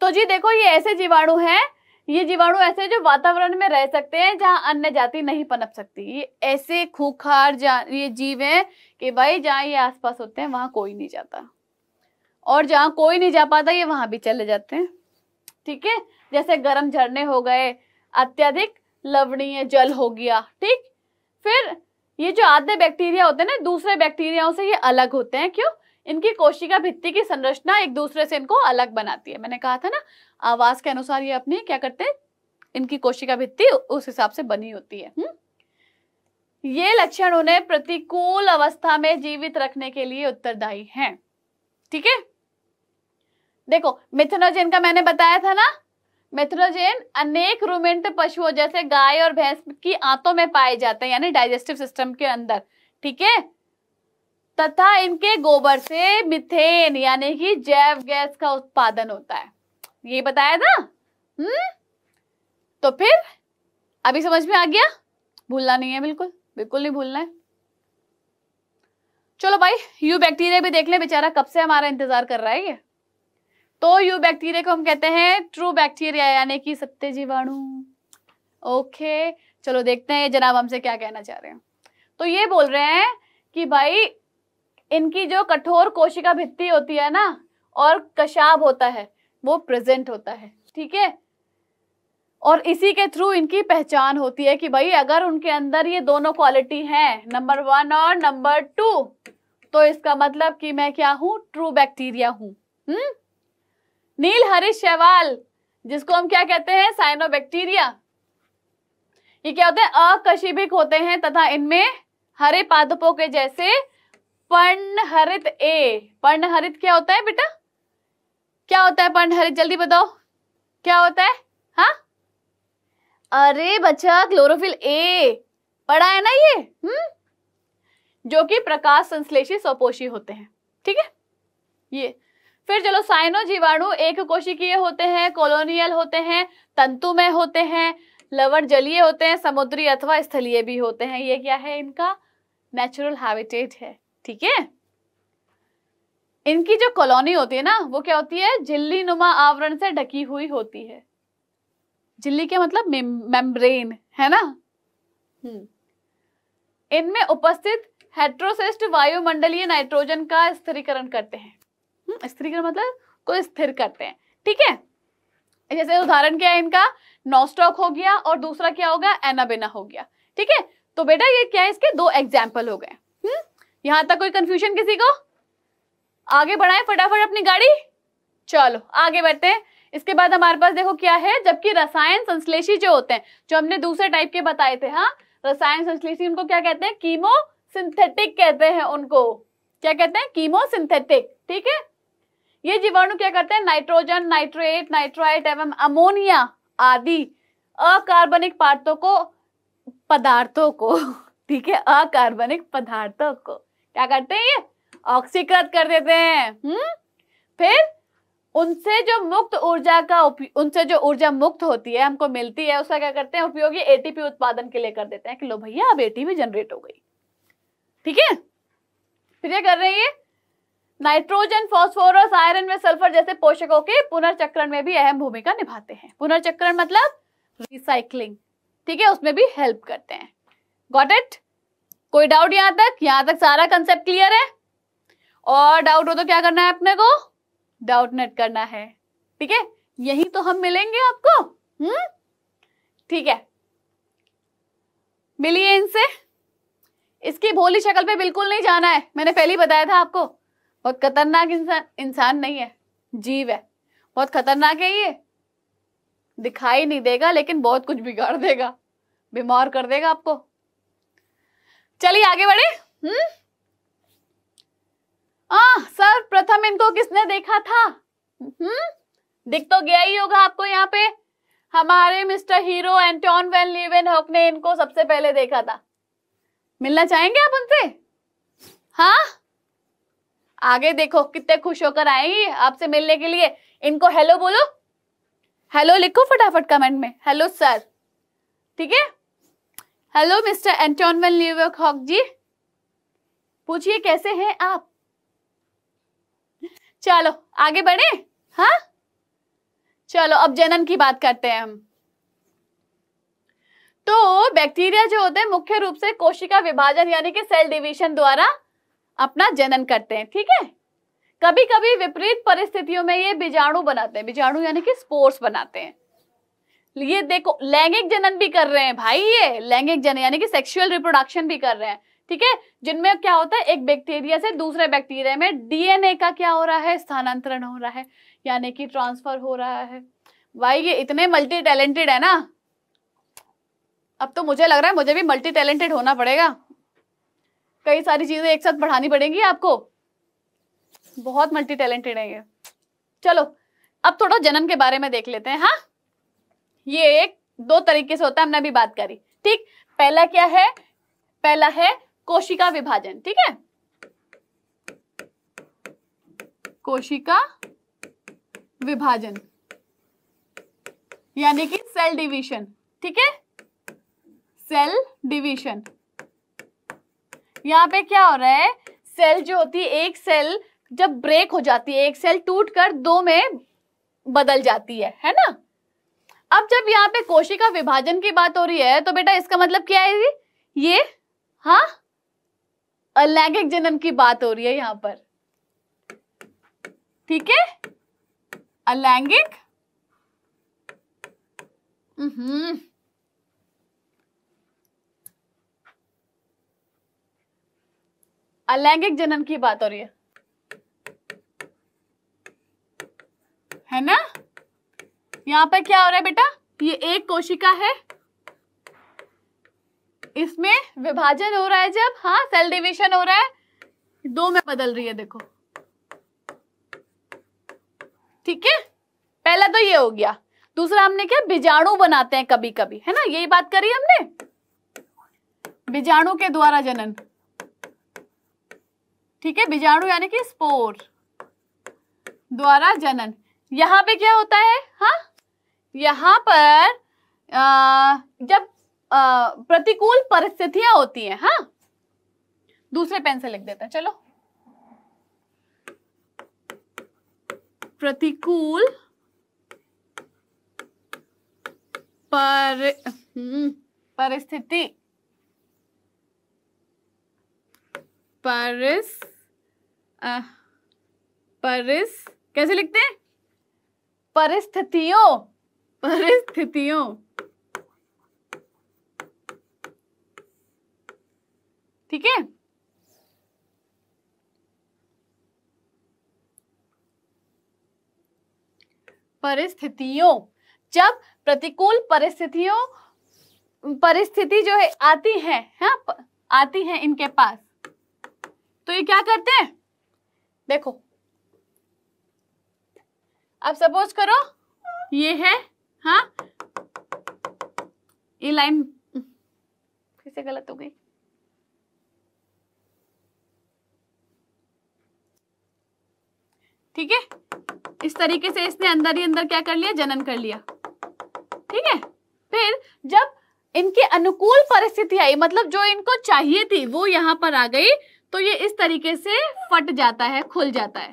तो जी देखो ये ऐसे जीवाणु हैं ये जीवाणु ऐसे जो वातावरण में रह सकते हैं जहां अन्य जाति नहीं पनप सकती ये ऐसे खूखार ये जीव हैं कि भाई जहां ये आसपास होते हैं वहां कोई नहीं जाता और जहां कोई नहीं जा पाता ये वहां भी चले जाते हैं ठीक है जैसे गर्म झरने हो गए अत्यधिक लवणीय जल हो गया ठीक फिर ये जो आधे बैक्टीरिया होते हैं ना दूसरे बैक्टीरियाओं से ये अलग होते हैं क्यों इनकी कोशिका भित्ति की संरचना एक दूसरे से इनको अलग बनाती है मैंने कहा था ना आवाज के अनुसार ये अपनी क्या करते हैं इनकी कोशिका भित्ति उस हिसाब से बनी होती है हुँ? हम्म? ये लक्षण उन्हें प्रतिकूल अवस्था में जीवित रखने के लिए उत्तरदायी हैं ठीक है थीके? देखो मिथनोजेन का मैंने बताया था ना मिथनोजेन अनेक रूमेंट पशुओं जैसे गाय और भैंस की आंतों में पाए जाते हैं यानी डाइजेस्टिव सिस्टम के अंदर ठीक है तथा इनके गोबर से मिथेन यानी कि जैव गैस का उत्पादन होता है ये बताया था हम्म तो फिर अभी समझ में आ गया भूलना नहीं है बिल्कुल बिल्कुल नहीं भूलना है चलो भाई यू बैक्टीरिया भी देख ले बेचारा कब से हमारा इंतजार कर रहा है ये तो यू बैक्टीरिया को हम कहते हैं ट्रू बैक्टीरिया यानी कि सत्य जीवाणु ओके चलो देखते हैं ये जनाब हमसे क्या कहना चाह रहे हैं तो ये बोल रहे हैं कि भाई इनकी जो कठोर कोशिका भित्ती होती है ना और कशाब होता है वो प्रेजेंट होता है ठीक है और इसी के थ्रू इनकी पहचान होती है कि भाई अगर उनके अंदर ये दोनों क्वालिटी हैं नंबर वन और नंबर टू तो इसका मतलब कि मैं क्या हूं ट्रू बैक्टीरिया हूं हम्म नील हरिश शैवाल जिसको हम क्या कहते हैं साइनोबैक्टीरिया ये क्या होते हैं अकशिभिक होते हैं तथा इनमें हरे पादपों के जैसे पर्णहरित ए पर्णहरित क्या होता है बेटा क्या होता है पर्णहरित जल्दी बताओ क्या होता है हा अरे बच्चा क्लोरोफिल ए पढ़ा है ना ये हम्म जो कि प्रकाश संश्लेषी स्वपोषी होते हैं ठीक है ये फिर चलो साइनो जीवाणु एक कोशिकीय होते हैं कॉलोनियल होते हैं तंतु में होते हैं लवण जलीय होते हैं समुद्री अथवा स्थलीय भी होते हैं ये क्या है इनका नेचुरल हैबिटेट है ठीक है इनकी जो कॉलोनी होती है ना वो क्या होती है झिल्ली नुमा आवरण से ढकी हुई होती है झिल्ली के मतलब मेम्ब्रेन है ना हम्म। इनमें उपस्थित हेट्रोसिस्ट वायुमंडलीय नाइट्रोजन का स्थिरीकरण करते हैं हम्म, स्त्री का मतलब को स्थिर करते हैं ठीक है जैसे उदाहरण क्या है इनका नॉस्टॉक हो गया और दूसरा क्या होगा एनाबेना हो गया ठीक है तो बेटा ये क्या है इसके दो एग्जाम्पल हो गए हम्म, यहां तक कोई कंफ्यूजन किसी को आगे बढ़ाए फटाफट अपनी गाड़ी चलो आगे बढ़ते हैं इसके बाद हमारे पास देखो क्या है जबकि रसायन संश्लेषी जो होते हैं जो हमने दूसरे टाइप के बताए थे हाँ रसायन संश्लेषी उनको क्या कहते हैं कीमो सिंथेटिक कहते हैं उनको क्या कहते हैं कीमो सिंथेटिक ठीक है ये जीवाणु क्या करते हैं नाइट्रोजन नाइट्रेट नाइट्राइट एवं अमोनिया आदि अकार्बनिक पार्थों को पदार्थों को ठीक है अकार्बनिक पदार्थों को क्या करते हैं ये ऑक्सीकृत कर देते हैं हम्म फिर उनसे जो मुक्त ऊर्जा का उनसे जो ऊर्जा मुक्त होती है हमको मिलती है उसका क्या करते हैं उपयोग एटीपी उत्पादन के लिए कर देते हैं कि लो भैया अब एटीपी जनरेट हो गई ठीक है फिर ये कर हैं ये नाइट्रोजन फॉस्फोरस आयरन व सल्फर जैसे पोषकों के पुनर्चक्रण में भी अहम भूमिका निभाते हैं पुनर्चक्रण मतलब रिसाइकलिंग ठीक है उसमें भी हेल्प करते हैं गॉट इट कोई डाउट यहां तक यहां तक सारा कंसेप्ट क्लियर है और डाउट हो तो क्या करना है अपने को डाउट नेट करना है ठीक है यही तो हम मिलेंगे आपको हम्म ठीक है मिलिए इनसे इसकी भोली शक्ल पे बिल्कुल नहीं जाना है मैंने पहले ही बताया था आपको बहुत खतरनाक इंसान इंसान नहीं है जीव है बहुत खतरनाक है ये दिखाई नहीं देगा लेकिन बहुत कुछ बिगाड़ देगा बीमार कर देगा आपको चलिए आगे बढ़े हम्म आ, सर प्रथम इनको किसने देखा था हम्म दिख तो गया ही होगा आपको यहाँ पे हमारे mister hero Anton van Leeuwenhoek ने इनको सबसे पहले देखा था मिलना चाहेंगे आप उनसे हाँ आगे देखो कितने खुश होकर आएंगी आपसे मिलने के लिए इनको हेलो बोलो हेलो लिखो फटाफट कमेंट में हेलो सर ठीक है hello mister Anton van Hoek ji पूछिए कैसे हैं आप चलो आगे बढ़े हाँ चलो अब जनन की बात करते हैं हम तो बैक्टीरिया जो होते हैं मुख्य रूप से कोशिका विभाजन यानी कि सेल डिवीजन द्वारा अपना जनन करते हैं ठीक है कभी कभी विपरीत परिस्थितियों में ये बीजाणु बनाते हैं बीजाणु यानी कि स्पोर्स बनाते हैं ये देखो लैंगिक जनन भी कर रहे हैं भाई ये लैंगिक जनन यानी कि सेक्सुअल रिप्रोडक्शन भी कर रहे हैं ठीक है जिनमें क्या होता है एक बैक्टीरिया से दूसरे बैक्टीरिया में डीएनए का क्या हो रहा है स्थानांतरण हो रहा है यानी कि ट्रांसफर हो रहा है भाई ये इतने मल्टी टैलेंटेड है ना अब तो मुझे लग रहा है मुझे भी मल्टी टैलेंटेड होना पड़ेगा कई सारी चीजें एक साथ पढ़ानी पड़ेंगी आपको बहुत मल्टी टैलेंटेड है ये चलो अब थोड़ा जन्म के बारे में देख लेते हैं हाँ ये एक दो तरीके से होता है हमने अभी बात करी ठीक पहला क्या है पहला है कोशिका विभाजन ठीक है कोशिका विभाजन यानी कि सेल डिवीजन ठीक है सेल डिवीजन यहाँ पे क्या हो रहा है सेल जो होती है एक सेल जब ब्रेक हो जाती है एक सेल टूट कर दो में बदल जाती है है ना अब जब यहाँ पे कोशिका विभाजन की बात हो रही है तो बेटा इसका मतलब क्या है जी ये हाँ अलैंगिक जनन की बात हो रही है यहां पर ठीक है अलैंगिक हम्म अलैंगिक जनन की बात हो रही है है ना यहाँ पे क्या हो रहा है बेटा ये एक कोशिका है इसमें विभाजन हो रहा है जब हाँ सेल डिवीजन हो रहा है दो में बदल रही है देखो ठीक है पहला तो ये हो गया दूसरा हमने क्या बीजाणु बनाते हैं कभी कभी है ना यही बात करी हमने बीजाणु के द्वारा जनन ठीक है बीजाणु यानी कि स्पोर द्वारा जनन यहाँ पे क्या होता है हाँ यहाँ पर आ, जब आ, प्रतिकूल परिस्थितियां होती हैं हाँ दूसरे पेन से लिख देता चलो प्रतिकूल पर हम्म, परिस्थिति परिस्थिति परिस कैसे लिखते हैं परिस्थितियों परिस्थितियों ठीक है परिस्थितियों जब प्रतिकूल परिस्थितियों परिस्थिति जो है आती है हा? आती है इनके पास तो ये क्या करते हैं देखो अब सपोज करो ये है हाँ ये लाइन हम्म, फिर से गलत हो गई ठीक है इस तरीके से इसने अंदर ही अंदर क्या कर लिया जनन कर लिया ठीक है फिर जब इनके अनुकूल परिस्थिति आई मतलब जो इनको चाहिए थी वो यहां पर आ गई तो ये इस तरीके से फट जाता है खुल जाता है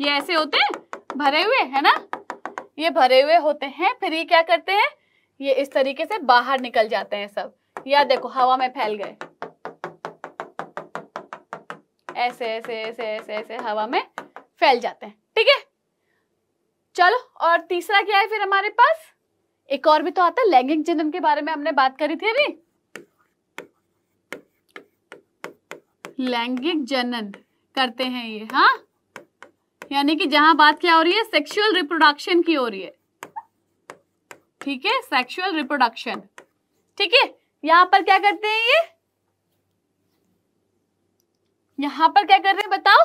ये ऐसे होते हैं भरे हुए है ना ये भरे हुए होते हैं फिर ये क्या करते हैं ये इस तरीके से बाहर निकल जाते हैं सब या देखो हवा में फैल गए ऐसे ऐसे ऐसे ऐसे ऐसे हवा में फैल जाते हैं ठीक है चलो और तीसरा क्या है फिर हमारे पास एक और भी तो आता है लैंगिक जन्म के बारे में हमने बात करी थी अभी लैंगिक जनन करते हैं ये हाँ यानी कि जहां बात क्या हो रही है सेक्सुअल रिप्रोडक्शन की हो रही है ठीक है सेक्सुअल रिप्रोडक्शन ठीक है यहां पर क्या करते हैं ये यहां पर क्या कर रहे हैं बताओ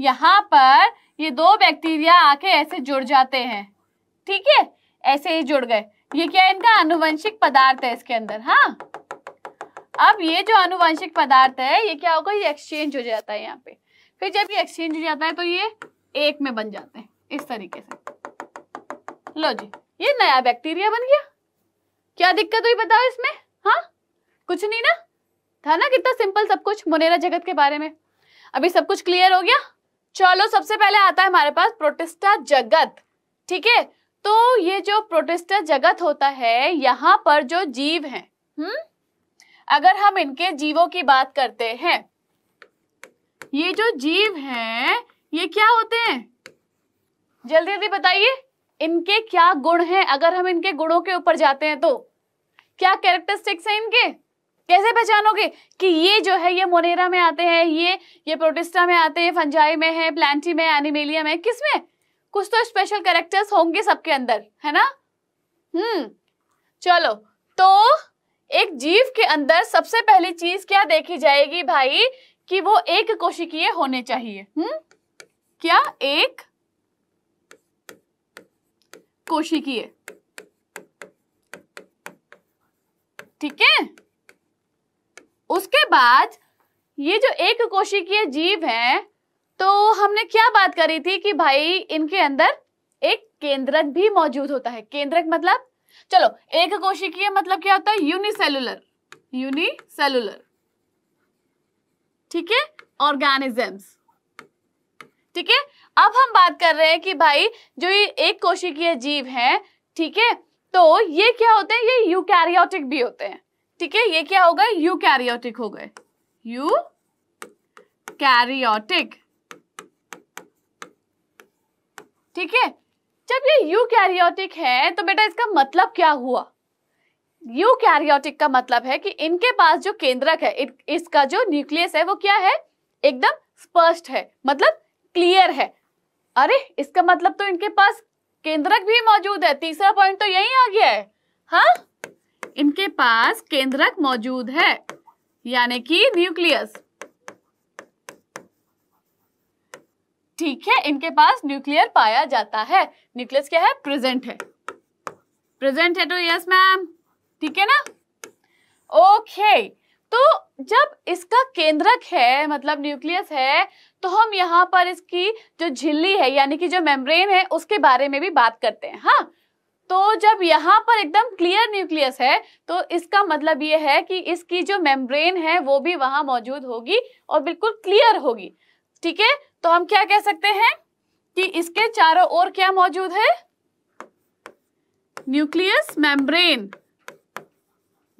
यहां पर ये दो बैक्टीरिया आके ऐसे जुड़ जाते हैं ठीक है ऐसे ही जुड़ गए ये क्या इनका अनुवंशिक पदार्थ है इसके अंदर हाँ अब ये जो अनुवांशिक पदार्थ है ये क्या होगा ये एक्सचेंज हो जाता है यहाँ पे फिर जब ये एक्सचेंज हो जाता है तो ये एक में बन जाते हैं इस तरीके से लो जी ये नया बैक्टीरिया बन गया क्या दिक्कत हुई बताओ इसमें हाँ कुछ नहीं ना था ना कितना सिंपल सब कुछ मोनेरा जगत के बारे में अभी सब कुछ क्लियर हो गया चलो सबसे पहले आता है हमारे पास प्रोटेस्टा जगत ठीक है तो ये जो प्रोटेस्टा जगत होता है यहाँ पर जो जीव है हम्म अगर हम इनके जीवों की बात करते हैं ये जो जीव हैं ये क्या होते हैं जल्दी जल्दी बताइए इनके क्या गुण हैं अगर हम इनके गुणों के ऊपर जाते हैं तो क्या कैरेक्टरिस्टिक्स हैं इनके कैसे पहचानोगे कि ये जो है ये मोनेरा में आते हैं ये ये प्रोटिस्टा में आते हैं फंजाई में है प्लांटी में एनिमेलिया में किस में कुछ तो स्पेशल कैरेक्टर्स होंगे सबके अंदर है ना हम्म चलो तो एक जीव के अंदर सबसे पहली चीज क्या देखी जाएगी भाई कि वो एक कोशिकीय होने चाहिए हम्म क्या एक कोशिकीय ठीक है उसके बाद ये जो एक कोशिकीय जीव है तो हमने क्या बात करी थी कि भाई इनके अंदर एक केंद्रक भी मौजूद होता है केंद्रक मतलब चलो एक कोशिकीय मतलब क्या होता है यूनिसेलुलर यूनिसेलुलर ठीक है ऑर्गेनिजम्स ठीक है अब हम बात कर रहे हैं कि भाई जो ये एक कोशिकीय जीव है ठीक है तो ये क्या होते हैं ये यूकैरियोटिक भी होते हैं ठीक है ये क्या हो गए यूकैरियोटिक हो गए यू कैरियोटिक ठीक है जब ये यूकैरियोटिक है तो बेटा इसका मतलब क्या हुआ यूकैरियोटिक का मतलब है कि इनके पास जो केंद्रक है इसका जो न्यूक्लियस है वो क्या है एकदम स्पष्ट है मतलब क्लियर है अरे इसका मतलब तो इनके पास केंद्रक भी मौजूद है तीसरा पॉइंट तो यही आ गया है हा इनके पास केंद्रक मौजूद है यानी कि न्यूक्लियस ठीक है इनके पास न्यूक्लियर पाया जाता है न्यूक्लियस क्या है प्रेजेंट है प्रेजेंट है तो यस मैम ठीक है ना ओके तो जब इसका केंद्रक है मतलब न्यूक्लियस है तो हम यहाँ पर इसकी जो झिल्ली है यानी कि जो मेम्ब्रेन है उसके बारे में भी बात करते हैं हाँ तो जब यहाँ पर एकदम क्लियर न्यूक्लियस है तो इसका मतलब ये है कि इसकी जो मेम्ब्रेन है वो भी वहां मौजूद होगी और बिल्कुल क्लियर होगी ठीक है तो हम क्या कह सकते हैं कि इसके चारों ओर क्या मौजूद है न्यूक्लियस मेम्ब्रेन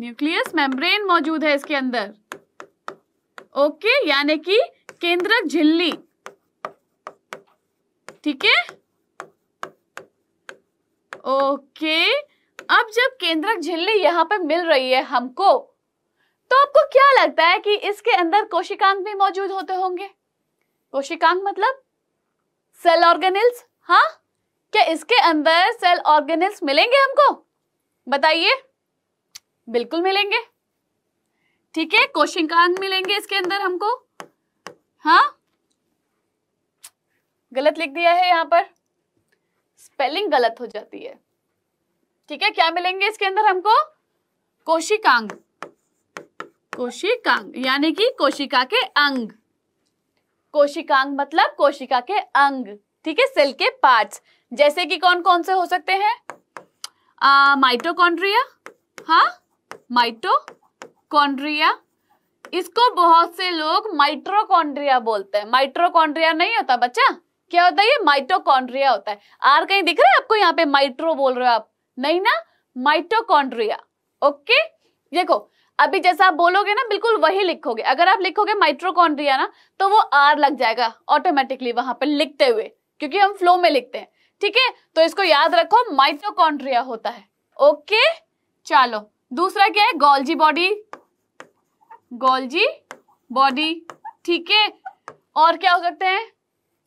न्यूक्लियस मेम्ब्रेन मौजूद है इसके अंदर ओके यानी कि केंद्रक झिल्ली ठीक है ओके अब जब केंद्रक झिल्ली यहां पे मिल रही है हमको तो आपको क्या लगता है कि इसके अंदर कोशिकांग भी मौजूद होते होंगे कोशिकांग मतलब सेल ऑर्गेनिल्स हाँ क्या इसके अंदर सेल ऑर्गेनिल्स मिलेंगे हमको बताइए बिल्कुल मिलेंगे ठीक है कोशिकांग मिलेंगे इसके अंदर हमको हाँ गलत लिख दिया है यहाँ पर स्पेलिंग गलत हो जाती है ठीक है क्या मिलेंगे इसके अंदर हमको कोशिकांग कोशिकांग यानी कि कोशिका के अंग कोशिकांग मतलब कोशिका के अंग ठीक है सेल के पार्ट्स जैसे कि कौन कौन से हो सकते हैं माइटोकॉन्ड्रिया हाँ माइटोकॉन्ड्रिया इसको बहुत से लोग माइट्रोकॉन्ड्रिया बोलते हैं माइट्रोकॉन्ड्रिया नहीं होता बच्चा क्या होता है ये माइटोकॉन्ड्रिया होता है आर कहीं दिख रहा है आपको यहाँ पे माइट्रो बोल रहे हो आप नहीं ना माइटोकॉन्ड्रिया ओके देखो अभी जैसा आप बोलोगे ना बिल्कुल वही लिखोगे अगर आप लिखोगे माइट्रोकॉन्ड्रिया ना तो वो आर लग जाएगा ऑटोमेटिकली वहां पर लिखते हुए क्योंकि हम फ्लो में लिखते हैं ठीक है तो इसको याद रखो माइट्रोकॉन्ड्रिया होता है ओके चलो दूसरा क्या है गोल्जी बॉडी गोल्जी बॉडी ठीक है और क्या हो सकते हैं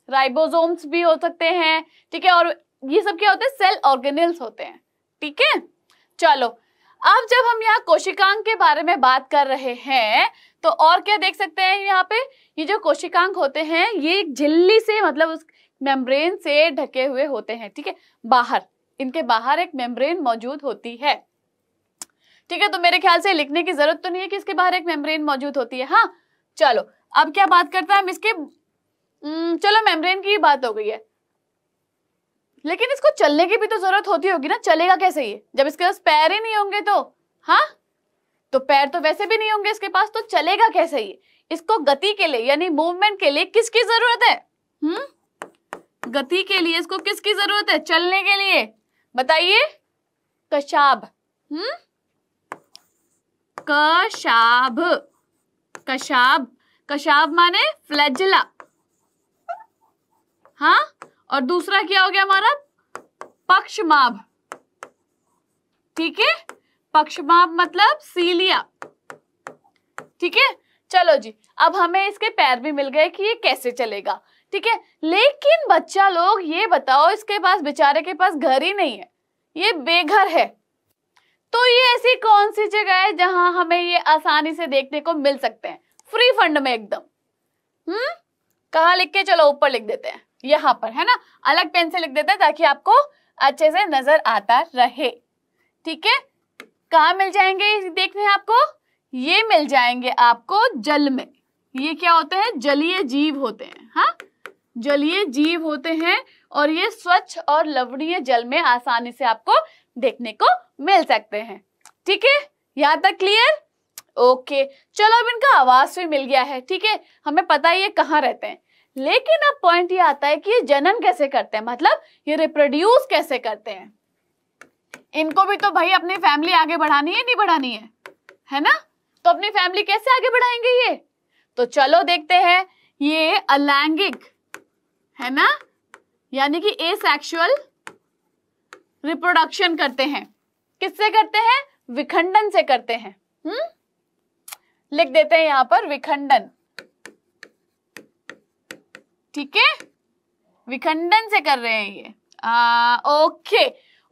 राइबोसोम्स भी हो सकते हैं ठीक है और ये सब क्या होते हैं सेल ऑर्गेनिल्स होते हैं ठीक है चलो अब जब हम यहाँ कोशिकांग के बारे में बात कर रहे हैं तो और क्या देख सकते हैं यहाँ पे ये जो कोशिकांग होते हैं ये एक झिल्ली से मतलब उस मेम्ब्रेन से ढके हुए होते हैं ठीक है बाहर इनके बाहर एक मेम्ब्रेन मौजूद होती है ठीक है तो मेरे ख्याल से लिखने की जरूरत तो नहीं है कि इसके बाहर एक मेम्ब्रेन मौजूद होती है हाँ चलो अब क्या बात करते हैं हम इसके चलो मेम्ब्रेन की बात हो गई है लेकिन इसको चलने की भी तो जरूरत होती होगी ना चलेगा कैसे ये जब इसके पास पैर ही नहीं होंगे तो हाँ तो पैर तो वैसे भी नहीं होंगे इसके पास तो चलेगा कैसे ये इसको गति के लिए यानी मूवमेंट के लिए किसकी जरूरत है हम्म गति के लिए इसको किसकी जरूरत है चलने के लिए बताइए कशाब हम्म कशाब कशाब कशाब माने फ्लैजिला हाँ और दूसरा क्या हो गया हमारा पक्षमाभ ठीक है पक्षमाप मतलब सीलिया ठीक है चलो जी अब हमें इसके पैर भी मिल गए कि ये कैसे चलेगा ठीक है लेकिन बच्चा लोग ये बताओ इसके पास बेचारे के पास घर ही नहीं है ये बेघर है तो ये ऐसी कौन सी जगह है जहां हमें ये आसानी से देखने को मिल सकते हैं फ्री फंड में एकदम हम्म कहा लिख के चलो ऊपर लिख देते हैं यहाँ पर है ना अलग पेन से लिख देते हैं ताकि आपको अच्छे से नजर आता रहे ठीक है कहा मिल जाएंगे देखने आपको ये मिल जाएंगे आपको जल में ये क्या होते हैं जलीय जीव होते हैं हाँ जलीय जीव होते हैं और ये स्वच्छ और लवणीय जल में आसानी से आपको देखने को मिल सकते हैं ठीक है यहां तक क्लियर ओके चलो अब इनका आवास भी मिल गया है ठीक है हमें पता है ये कहाँ रहते हैं लेकिन अब पॉइंट ये आता है कि ये जनन कैसे करते हैं मतलब ये रिप्रोड्यूस कैसे करते हैं इनको भी तो भाई अपनी फैमिली आगे बढ़ानी है नहीं बढ़ानी है है ना तो अपनी फैमिली कैसे आगे बढ़ाएंगे ये तो चलो देखते हैं ये अलैंगिक है ना यानी कि सेक्शुअल रिप्रोडक्शन करते हैं किससे करते हैं विखंडन से करते हैं हम्म लिख देते हैं यहां पर विखंडन ठीक है विखंडन से कर रहे हैं ये आ, ओके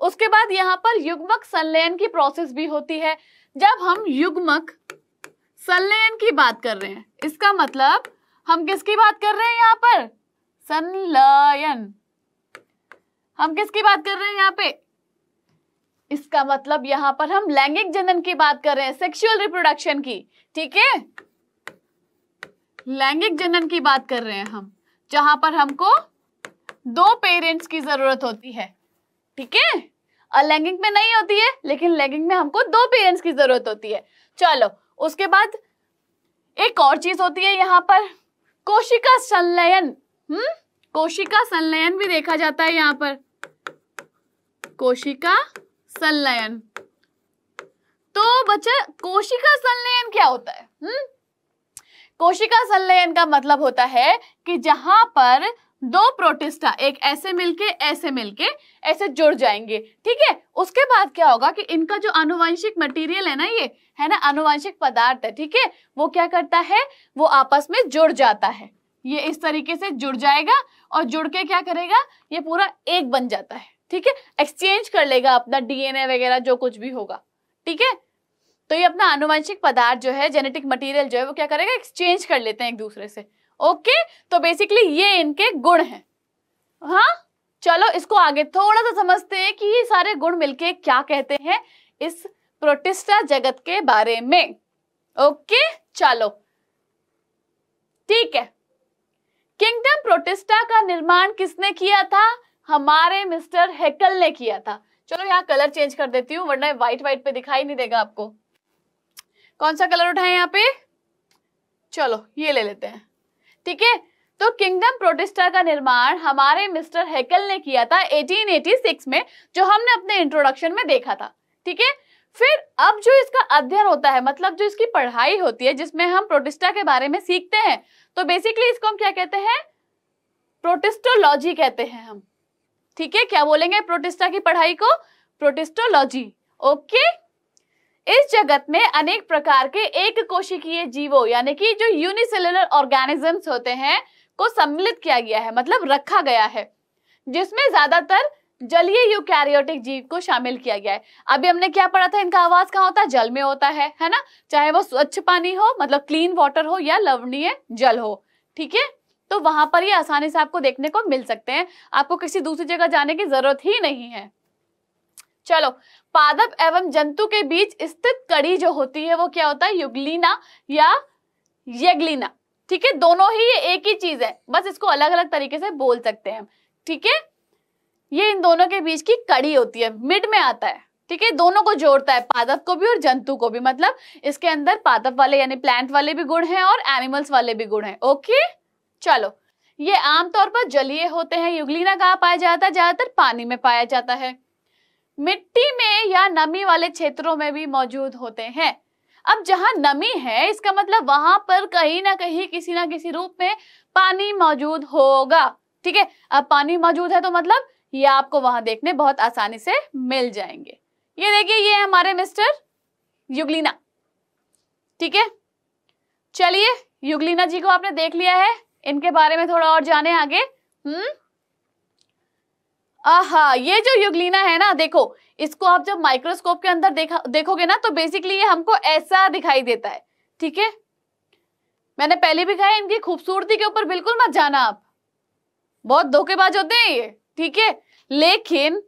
उसके बाद यहां पर युग्मक संलयन की प्रोसेस भी होती है जब हम युग्मक संलयन की बात कर रहे हैं इसका मतलब हम किसकी बात कर रहे हैं यहाँ पर संलयन हम किसकी बात कर रहे हैं यहाँ पे इसका मतलब यहाँ पर हम लैंगिक जनन की बात कर रहे हैं सेक्सुअल रिप्रोडक्शन की ठीक है लैंगिक जनन की बात कर रहे हैं हम जहां पर हमको दो पेरेंट्स की जरूरत होती है ठीक है अलैंगिक में नहीं होती है लेकिन लैंगिक में हमको दो पेरेंट्स की जरूरत होती है चलो उसके बाद एक और चीज होती है यहाँ पर कोशिका संलयन हम्म कोशिका संलयन भी देखा जाता है यहाँ पर कोशिका संलयन तो बच्चा कोशिका संलयन क्या होता है हम्म कोशिका संलयन का मतलब होता है कि जहां पर दो प्रोटिस्टा एक ऐसे मिलके ऐसे मिलके ऐसे जुड़ जाएंगे ठीक है उसके बाद क्या होगा कि इनका जो अनुवांशिक मटेरियल है ना ये है ना अनुवांशिक पदार्थ है ठीक है वो क्या करता है वो आपस में जुड़ जाता है ये इस तरीके से जुड़ जाएगा और जुड़ के क्या करेगा ये पूरा एक बन जाता है ठीक है एक्सचेंज कर लेगा अपना डीएनए वगैरह जो कुछ भी होगा ठीक है तो ये अपना आनुवंशिक पदार्थ जो है जेनेटिक मटेरियल जो है वो क्या करेगा एक्सचेंज कर लेते हैं एक दूसरे से ओके तो बेसिकली ये इनके गुण हैं हाँ चलो इसको आगे थोड़ा सा समझते हैं कि ये सारे गुण मिलके क्या कहते हैं इस प्रोटिस्टा जगत के बारे में ओके चलो ठीक है किंगडम प्रोटिस्टा का निर्माण किसने किया था हमारे मिस्टर हेकल ने किया था चलो यहाँ कलर चेंज कर देती हूँ वरना व्हाइट व्हाइट पे दिखाई नहीं देगा आपको कौन सा कलर उठाए यहाँ पे चलो ये ले लेते हैं ठीक है तो किंगडम प्रोटेस्टा का निर्माण हमारे मिस्टर हेकल ने किया था 1886 में जो हमने अपने इंट्रोडक्शन में देखा था ठीक है फिर अब जो इसका अध्ययन होता है मतलब जो इसकी पढ़ाई होती है जिसमें हम प्रोटिस्टा के बारे में सीखते हैं तो बेसिकली इसको हम क्या कहते हैं प्रोटिस्टोलॉजी कहते हैं हम ठीक है क्या बोलेंगे प्रोटिस्टा की पढ़ाई को प्रोटिस्टोलॉजी ओके इस जगत में अनेक प्रकार के एक कोशिकीय जीवो यानी कि जो यूनिसेलुलर ऑर्गेनिजम्स होते हैं को सम्मिलित किया गया है मतलब रखा गया है जिसमें ज्यादातर जलीय यूकैरियोटिक जीव को शामिल किया गया है अभी हमने क्या पढ़ा था इनका आवाज कहाँ होता है जल में होता है है ना चाहे वो स्वच्छ पानी हो मतलब क्लीन वाटर हो या लवणीय जल हो ठीक है तो वहां पर ये आसानी से आपको देखने को मिल सकते हैं आपको किसी दूसरी जगह जाने की जरूरत ही नहीं है चलो पादप एवं जंतु के बीच स्थित कड़ी जो होती है वो क्या होता है युगलीना या यगलीना ठीक है दोनों ही ये एक ही चीज है बस इसको अलग अलग तरीके से बोल सकते हैं ठीक है ये इन दोनों के बीच की कड़ी होती है मिड में आता है ठीक है दोनों को जोड़ता है पादप को भी और जंतु को भी मतलब इसके अंदर पादप वाले यानी प्लांट वाले भी गुण हैं और एनिमल्स वाले भी गुण हैं ओके चलो ये आमतौर पर जलीय होते हैं युगलीना कहा पाया जाता है ज्यादातर पानी में पाया जाता है मिट्टी में या नमी वाले क्षेत्रों में भी मौजूद होते हैं अब जहां नमी है इसका मतलब वहां पर कहीं ना कहीं किसी ना किसी रूप में पानी मौजूद होगा ठीक है अब पानी मौजूद है तो मतलब ये आपको वहां देखने बहुत आसानी से मिल जाएंगे ये देखिए ये हमारे मिस्टर युगलीना ठीक है चलिए युगलीना जी को आपने देख लिया है इनके बारे में थोड़ा और जाने आगे हम्म आहा ये जो युगलीना है ना देखो इसको आप जब माइक्रोस्कोप के अंदर देखा देखोगे ना तो बेसिकली ये हमको ऐसा दिखाई देता है ठीक है मैंने पहले भी कहा इनकी खूबसूरती के ऊपर बिल्कुल मत जाना आप बहुत धोखेबाज होते हैं ये ठीक है लेकिन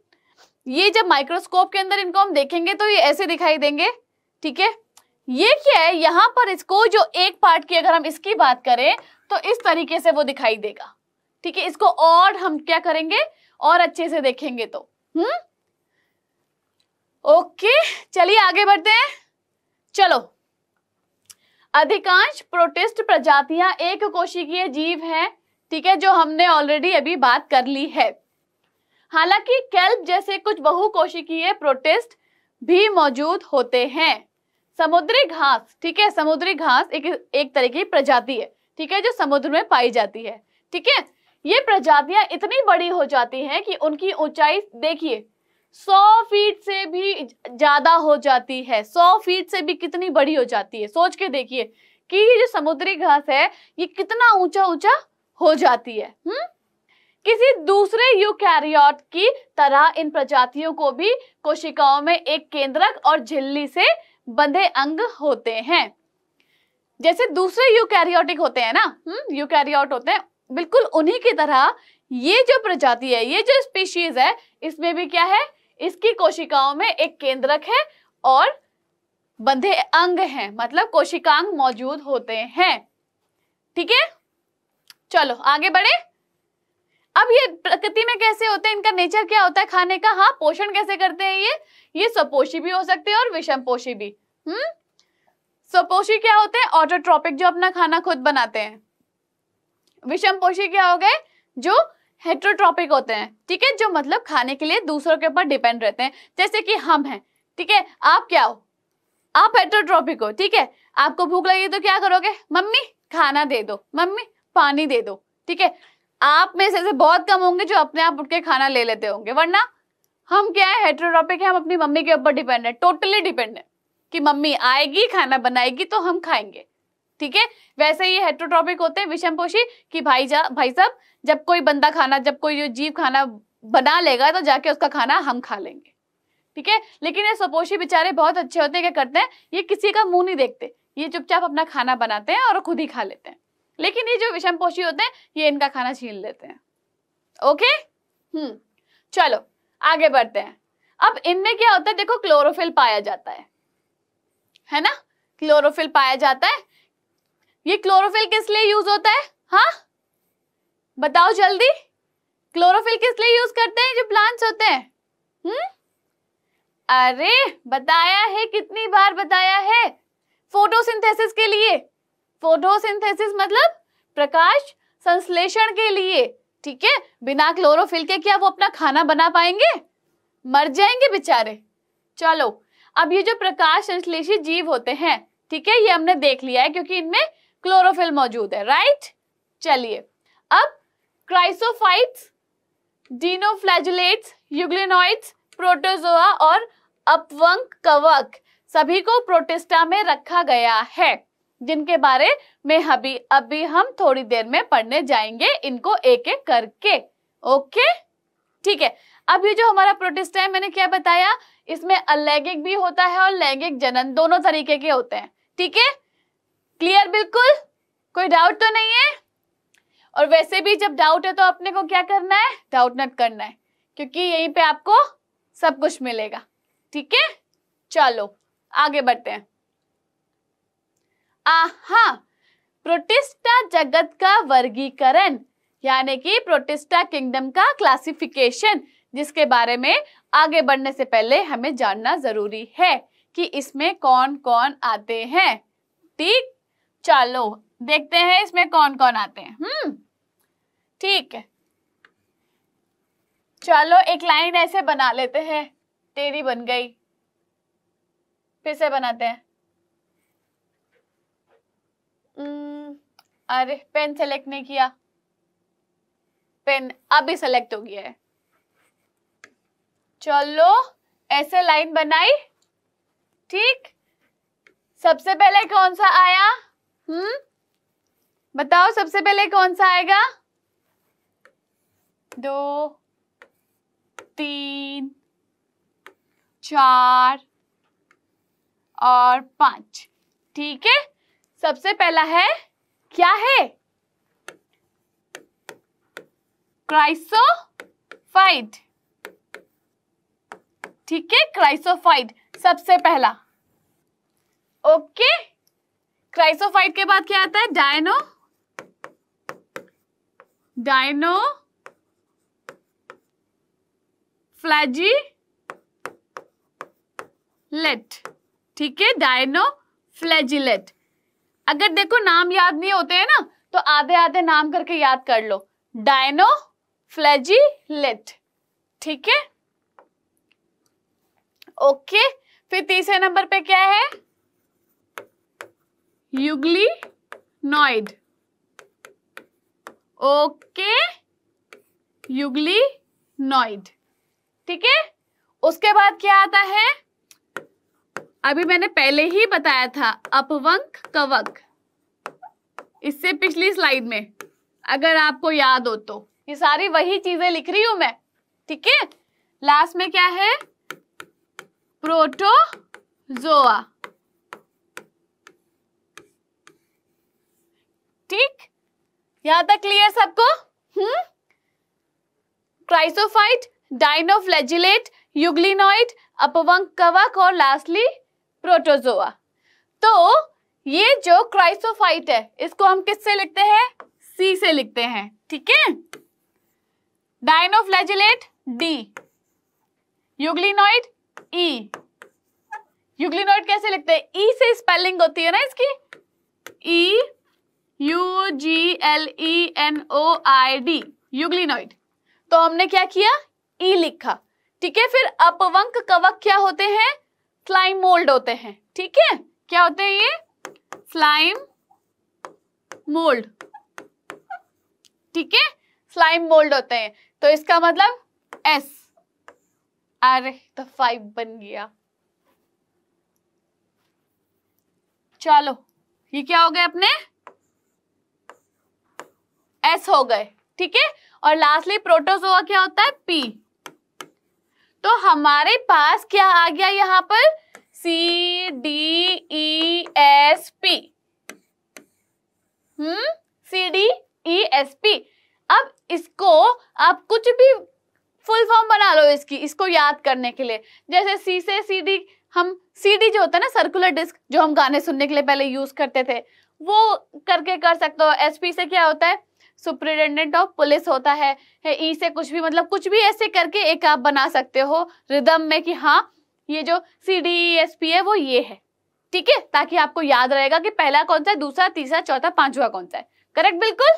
ये जब माइक्रोस्कोप के अंदर इनको हम देखेंगे तो ये ऐसे दिखाई देंगे ठीक है ये क्या है यहाँ पर इसको जो एक पार्ट की अगर हम इसकी बात करें तो इस तरीके से वो दिखाई देगा ठीक है इसको और हम क्या करेंगे और अच्छे से देखेंगे तो हम्म ओके चलिए आगे बढ़ते हैं चलो अधिकांश प्रोटिस्ट प्रजातियां एक कोशिकीय जीव हैं ठीक है जो हमने ऑलरेडी अभी बात कर ली है हालांकि कैल्प जैसे कुछ बहुकोशिकीय प्रोटिस्ट भी मौजूद होते हैं समुद्री घास ठीक है समुद्री घास एक एक तरह की प्रजाति है ठीक है जो समुद्र में पाई जाती है ठीक है ये प्रजातियां इतनी बड़ी हो जाती हैं कि उनकी ऊंचाई देखिए सौ फीट से भी ज्यादा हो जाती है सौ फीट से भी कितनी बड़ी हो जाती है सोच के देखिए कि ये जो समुद्री घास है ये कितना ऊंचा ऊंचा हो जाती है हम्म किसी दूसरे यूकैरियोट की तरह इन प्रजातियों को भी कोशिकाओं में एक केंद्रक और झिल्ली से बंधे अंग होते हैं जैसे दूसरे यूकैरियोटिक होते हैं ना हम्म यूकैरियोट होते हैं बिल्कुल उन्हीं की तरह ये जो प्रजाति है ये जो स्पीशीज है इसमें भी क्या है इसकी कोशिकाओं में एक केंद्रक है और बंधे अंग हैं मतलब कोशिकांग मौजूद होते हैं ठीक है चलो आगे बढ़े अब ये प्रकृति में कैसे होते हैं इनका नेचर क्या होता है खाने का हाँ पोषण कैसे करते हैं ये ये स्वपोषी भी हो सकते हैं और विषम पोषी भी हम्म स्वपोषी क्या होते हैं ऑटोट्रॉपिक जो अपना खाना खुद बनाते हैं विषम पोषी क्या हो गए जो हेट्रोट्रॉपिक होते हैं ठीक है जो मतलब खाने के लिए दूसरों के ऊपर डिपेंड रहते हैं जैसे कि हम हैं ठीक है आप क्या हो आप हेट्रोट्रॉपिक हो ठीक है आपको भूख लगी तो क्या करोगे मम्मी खाना दे दो मम्मी पानी दे दो ठीक है आप में से बहुत कम होंगे जो अपने आप उठ के खाना ले लेते होंगे वरना हम क्या है हेट्रोट्रॉपिक है हम अपनी मम्मी के ऊपर डिपेंड है टोटली डिपेंड है कि मम्मी आएगी खाना बनाएगी तो हम खाएंगे ठीक है वैसे ये हेट्रोट्रॉपिक होते हैं विषमपोषी कि भाई जा भाई साहब जब कोई बंदा खाना जब कोई जीव खाना बना लेगा तो जाके उसका खाना हम खा लेंगे ठीक है लेकिन ये सपोषी बेचारे बहुत अच्छे होते हैं क्या करते हैं ये किसी का मुंह नहीं देखते ये चुपचाप अपना खाना बनाते हैं और खुद ही खा लेते हैं लेकिन ये जो पोषी होते हैं ये इनका खाना छीन लेते हैं ओके हम्म चलो आगे बढ़ते हैं अब इनमें क्या होता है देखो क्लोरोफिल पाया जाता है है ना क्लोरोफिल पाया जाता है ये क्लोरोफिल किस लिए यूज होता है हाँ बताओ जल्दी क्लोरोफिल किस लिए यूज करते हैं जो प्लांट्स होते हैं हम्म अरे बताया है कितनी बार बताया है फोटोसिंथेसिस के लिए फोटोसिंथेसिस मतलब प्रकाश संश्लेषण के लिए ठीक है बिना क्लोरोफिल के क्या वो अपना खाना बना पाएंगे मर जाएंगे बेचारे चलो अब ये जो प्रकाश संश्लेषी जीव होते हैं ठीक है ये हमने देख लिया है क्योंकि इनमें क्लोरोफिल मौजूद है राइट चलिए अब क्राइसोफाइट्स डीनोफ्लैजुलेट्स यूग्लिनोइड्स प्रोटोजोआ और अपवंक कवक सभी को प्रोटिस्टा में रखा गया है जिनके बारे में अभी अभी हम थोड़ी देर में पढ़ने जाएंगे इनको एक एक करके ओके ठीक है अब ये जो हमारा प्रोटिस्टा है मैंने क्या बताया इसमें अलैंगिक भी होता है और लैंगिक जनन दोनों तरीके के होते हैं ठीक है क्लियर बिल्कुल कोई डाउट तो नहीं है और वैसे भी जब डाउट है तो अपने को क्या करना है डाउट नट करना है क्योंकि यहीं पे आपको सब कुछ मिलेगा ठीक है चलो आगे बढ़ते हैं आहा प्रोटिस्टा जगत का वर्गीकरण यानी कि प्रोटिस्टा किंगडम का क्लासिफिकेशन जिसके बारे में आगे बढ़ने से पहले हमें जानना जरूरी है कि इसमें कौन कौन आते हैं ठीक चलो देखते हैं इसमें कौन कौन आते हैं हम्म ठीक है चलो एक लाइन ऐसे बना लेते हैं तेरी बन गई फिर से बनाते हैं हम्म, अरे पेन सेलेक्ट नहीं किया पेन अभी सेलेक्ट हो गया है चलो ऐसे लाइन बनाई ठीक सबसे पहले कौन सा आया हम्म बताओ सबसे पहले कौन सा आएगा दो तीन चार और पांच ठीक है सबसे पहला है क्या है क्राइसोफाइड ठीक है क्राइसोफाइड सबसे पहला ओके okay? क्राइसोफाइट के बाद क्या आता है डायनो डायनो फ्लैजी लेट ठीक है डायनो फ्लैजिलेट अगर देखो नाम याद नहीं होते हैं ना तो आधे आधे नाम करके याद कर लो डायनो लेट ठीक है ओके फिर तीसरे नंबर पे क्या है युगलिनॉइड ओके युगलिनॉइड ठीक है उसके बाद क्या आता है अभी मैंने पहले ही बताया था अपवंक कवक इससे पिछली स्लाइड में अगर आपको याद हो तो ये सारी वही चीजें लिख रही हूं मैं ठीक है लास्ट में क्या है प्रोटोजोआ ठीक यहां तक क्लियर सबको हम्म क्राइसोफाइट डाइनोफ्लेजिलेट युगलिनोइड अपवंग कवक और लास्टली प्रोटोजोआ तो ये जो क्राइसोफाइट है इसको हम किससे लिखते हैं सी से लिखते हैं ठीक है डाइनोफ्लेजिलेट डी युगलिनोइड ई युग्लिनोइड कैसे लिखते हैं ई e से स्पेलिंग होती है ना इसकी E e, U G L E N O I D euglenoid तो हमने क्या किया ई e लिखा ठीक है फिर अपवंक कवक क्या होते हैं फ्लाइम मोल्ड होते हैं ठीक है क्या होते हैं ये फ्लाइम मोल्ड ठीक है फ्लाइम मोल्ड होते हैं तो इसका मतलब एस अरे तो फाइव बन गया चलो ये क्या हो गए अपने एस हो गए ठीक है और लास्टली प्रोटोजोआ क्या होता है पी तो हमारे पास क्या आ गया यहां पर C D E S P hmm C D E S P अब इसको आप कुछ भी फुल फॉर्म बना लो इसकी इसको याद करने के लिए जैसे सी से सी डी हम सी डी जो होता है ना सर्कुलर डिस्क जो हम गाने सुनने के लिए पहले यूज करते थे वो करके कर सकते हो एस पी से क्या होता है सुप्रिटेंडेंट ऑफ पुलिस होता है ई से कुछ भी मतलब कुछ भी ऐसे करके एक आप बना सकते हो रिदम में कि हाँ ये जो सी डी एस पी है वो ये है ठीक है ताकि आपको याद रहेगा कि पहला कौन सा है दूसरा तीसरा चौथा पांचवा कौन सा है करेक्ट बिल्कुल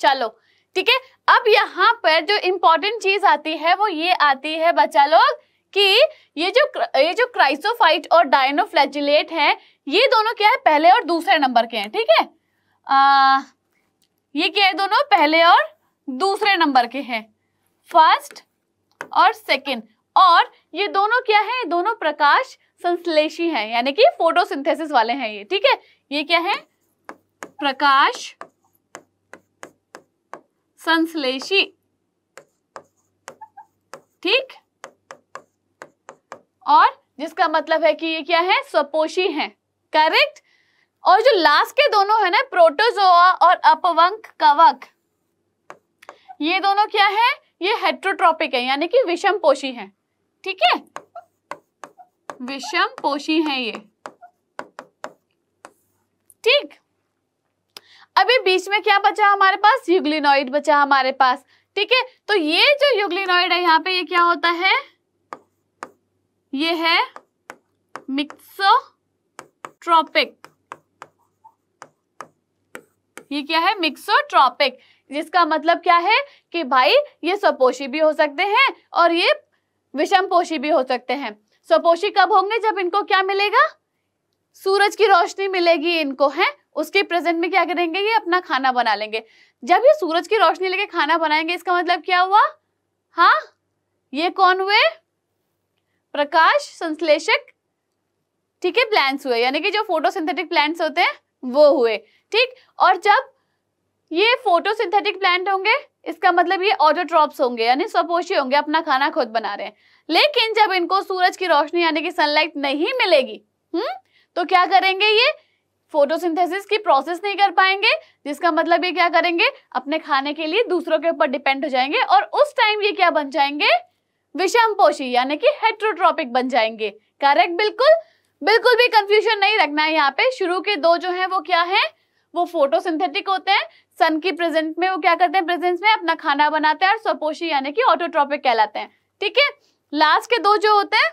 चलो ठीक है अब यहाँ पर जो इम्पोर्टेंट चीज आती है वो ये आती है बच्चा लोग कि ये जो ये जो क्राइसोफाइट और डायनोफ्लैजिलेट हैं ये दोनों क्या है पहले और दूसरे नंबर के हैं ठीक है आ, ये क्या है दोनों पहले और दूसरे नंबर के हैं फर्स्ट और सेकंड और ये दोनों क्या है दोनों प्रकाश संश्लेषी हैं यानी कि फोटोसिंथेसिस वाले हैं ये ठीक है ये क्या है प्रकाश संश्लेषी ठीक और जिसका मतलब है कि ये क्या है स्वपोषी हैं करेक्ट और जो लास्ट के दोनों है ना प्रोटोजोआ और अपवंक कवक ये दोनों क्या है ये हेट्रोट्रॉपिक है यानी कि विषम पोषी है ठीक है विषम पोषी है ये ठीक अभी बीच में क्या बचा हमारे पास यूग्लिनॉइड बचा हमारे पास ठीक है तो ये जो यूग्लिनॉइड है यहाँ पे ये क्या होता है ये है ट्रॉपिक ये क्या है मिक्सोट्रॉपिक जिसका मतलब क्या है कि भाई ये स्वपोषी भी हो सकते हैं और ये पोषी भी हो सकते हैं स्वपोषी कब होंगे जब इनको क्या मिलेगा सूरज की रोशनी मिलेगी इनको है उसके प्रेजेंट में क्या करेंगे ये अपना खाना बना लेंगे जब ये सूरज की रोशनी लेके खाना बनाएंगे इसका मतलब क्या हुआ हाँ ये कौन हुए प्रकाश संश्लेषक ठीक है प्लांट्स हुए यानी कि जो फोटोसिंथेटिक प्लांट्स होते हैं वो हुए ठीक और जब ये फोटोसिंथेटिक प्लांट होंगे इसका मतलब ये ऑटोट्रॉप्स होंगे यानी स्वपोषी होंगे अपना खाना खुद बना रहे हैं लेकिन जब इनको सूरज की रोशनी यानी कि सनलाइट नहीं मिलेगी हम्म तो क्या करेंगे ये फोटोसिंथेसिस की प्रोसेस नहीं कर पाएंगे जिसका मतलब ये क्या करेंगे अपने खाने के लिए दूसरों के ऊपर डिपेंड हो जाएंगे और उस टाइम ये क्या बन जाएंगे पोषी यानी कि हेट्रोट्रॉपिक बन जाएंगे करेक्ट बिल्कुल बिल्कुल भी कंफ्यूजन नहीं रखना है यहाँ पे शुरू के दो जो है वो क्या है वो फोटोसिंथेटिक होते हैं सन की प्रेजेंट में वो क्या करते हैं प्रेजेंस में अपना खाना बनाते हैं और स्वपोषी यानी कि ऑटोट्रॉपिक कहलाते हैं ठीक है लास्ट के दो जो होते हैं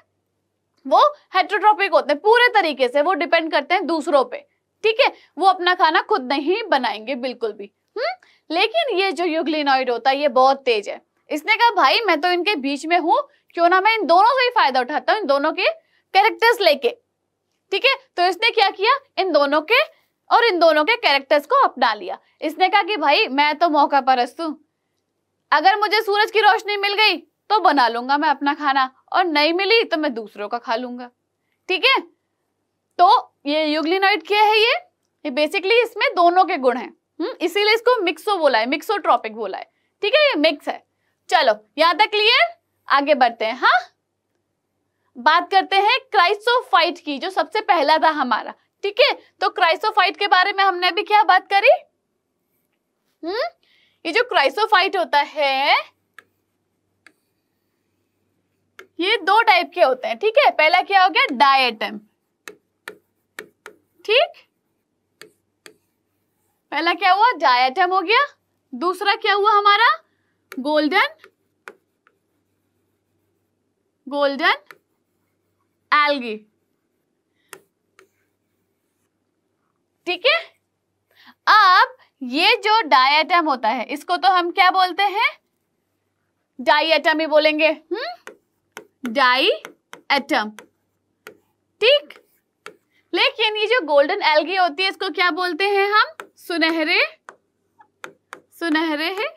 वो हेट्रोट्रॉपिक होते हैं पूरे तरीके से वो डिपेंड करते हैं दूसरों पे ठीक है वो अपना खाना खुद नहीं बनाएंगे बिल्कुल भी हम्म लेकिन ये जो युगलिनॉइड होता है ये बहुत तेज है इसने कहा भाई मैं तो इनके बीच में हूं क्यों ना मैं इन दोनों से ही फायदा उठाता हूँ इन दोनों के कैरेक्टर्स लेके ठीक है तो इसने क्या किया इन दोनों के और इन दोनों के कैरेक्टर्स को अपना लिया इसने कहा कि भाई मैं तो मौका परस्त हूँ अगर मुझे सूरज की रोशनी मिल गई तो बना लूंगा मैं अपना खाना और नहीं मिली तो मैं दूसरों का खा लूंगा ठीक है तो ये यूग्लिनॉइड क्या है ये ये बेसिकली इसमें दोनों के गुण है हम्म, इसीलिए इसको मिक्सो बोला है मिक्सो ट्रॉपिक बोला है ठीक है ये मिक्स है चलो यहां तक क्लियर आगे बढ़ते हैं हाँ बात करते हैं क्राइस्टोफाइट की जो सबसे पहला था हमारा ठीक है तो क्राइसोफाइट के बारे में हमने अभी क्या बात करी हम्म ये जो क्राइसोफाइट होता है ये दो टाइप के होते हैं ठीक है पहला क्या हो गया डायटम ठीक पहला क्या हुआ डायटम हो गया दूसरा क्या हुआ हमारा गोल्डन गोल्डन एल्गी ठीक है अब ये जो डायटम होता है इसको तो हम क्या बोलते हैं एटम ही बोलेंगे हम्म डाई एटम ठीक लेकिन ये जो गोल्डन एल्गी होती है इसको क्या बोलते हैं हम सुनहरे सुनहरे है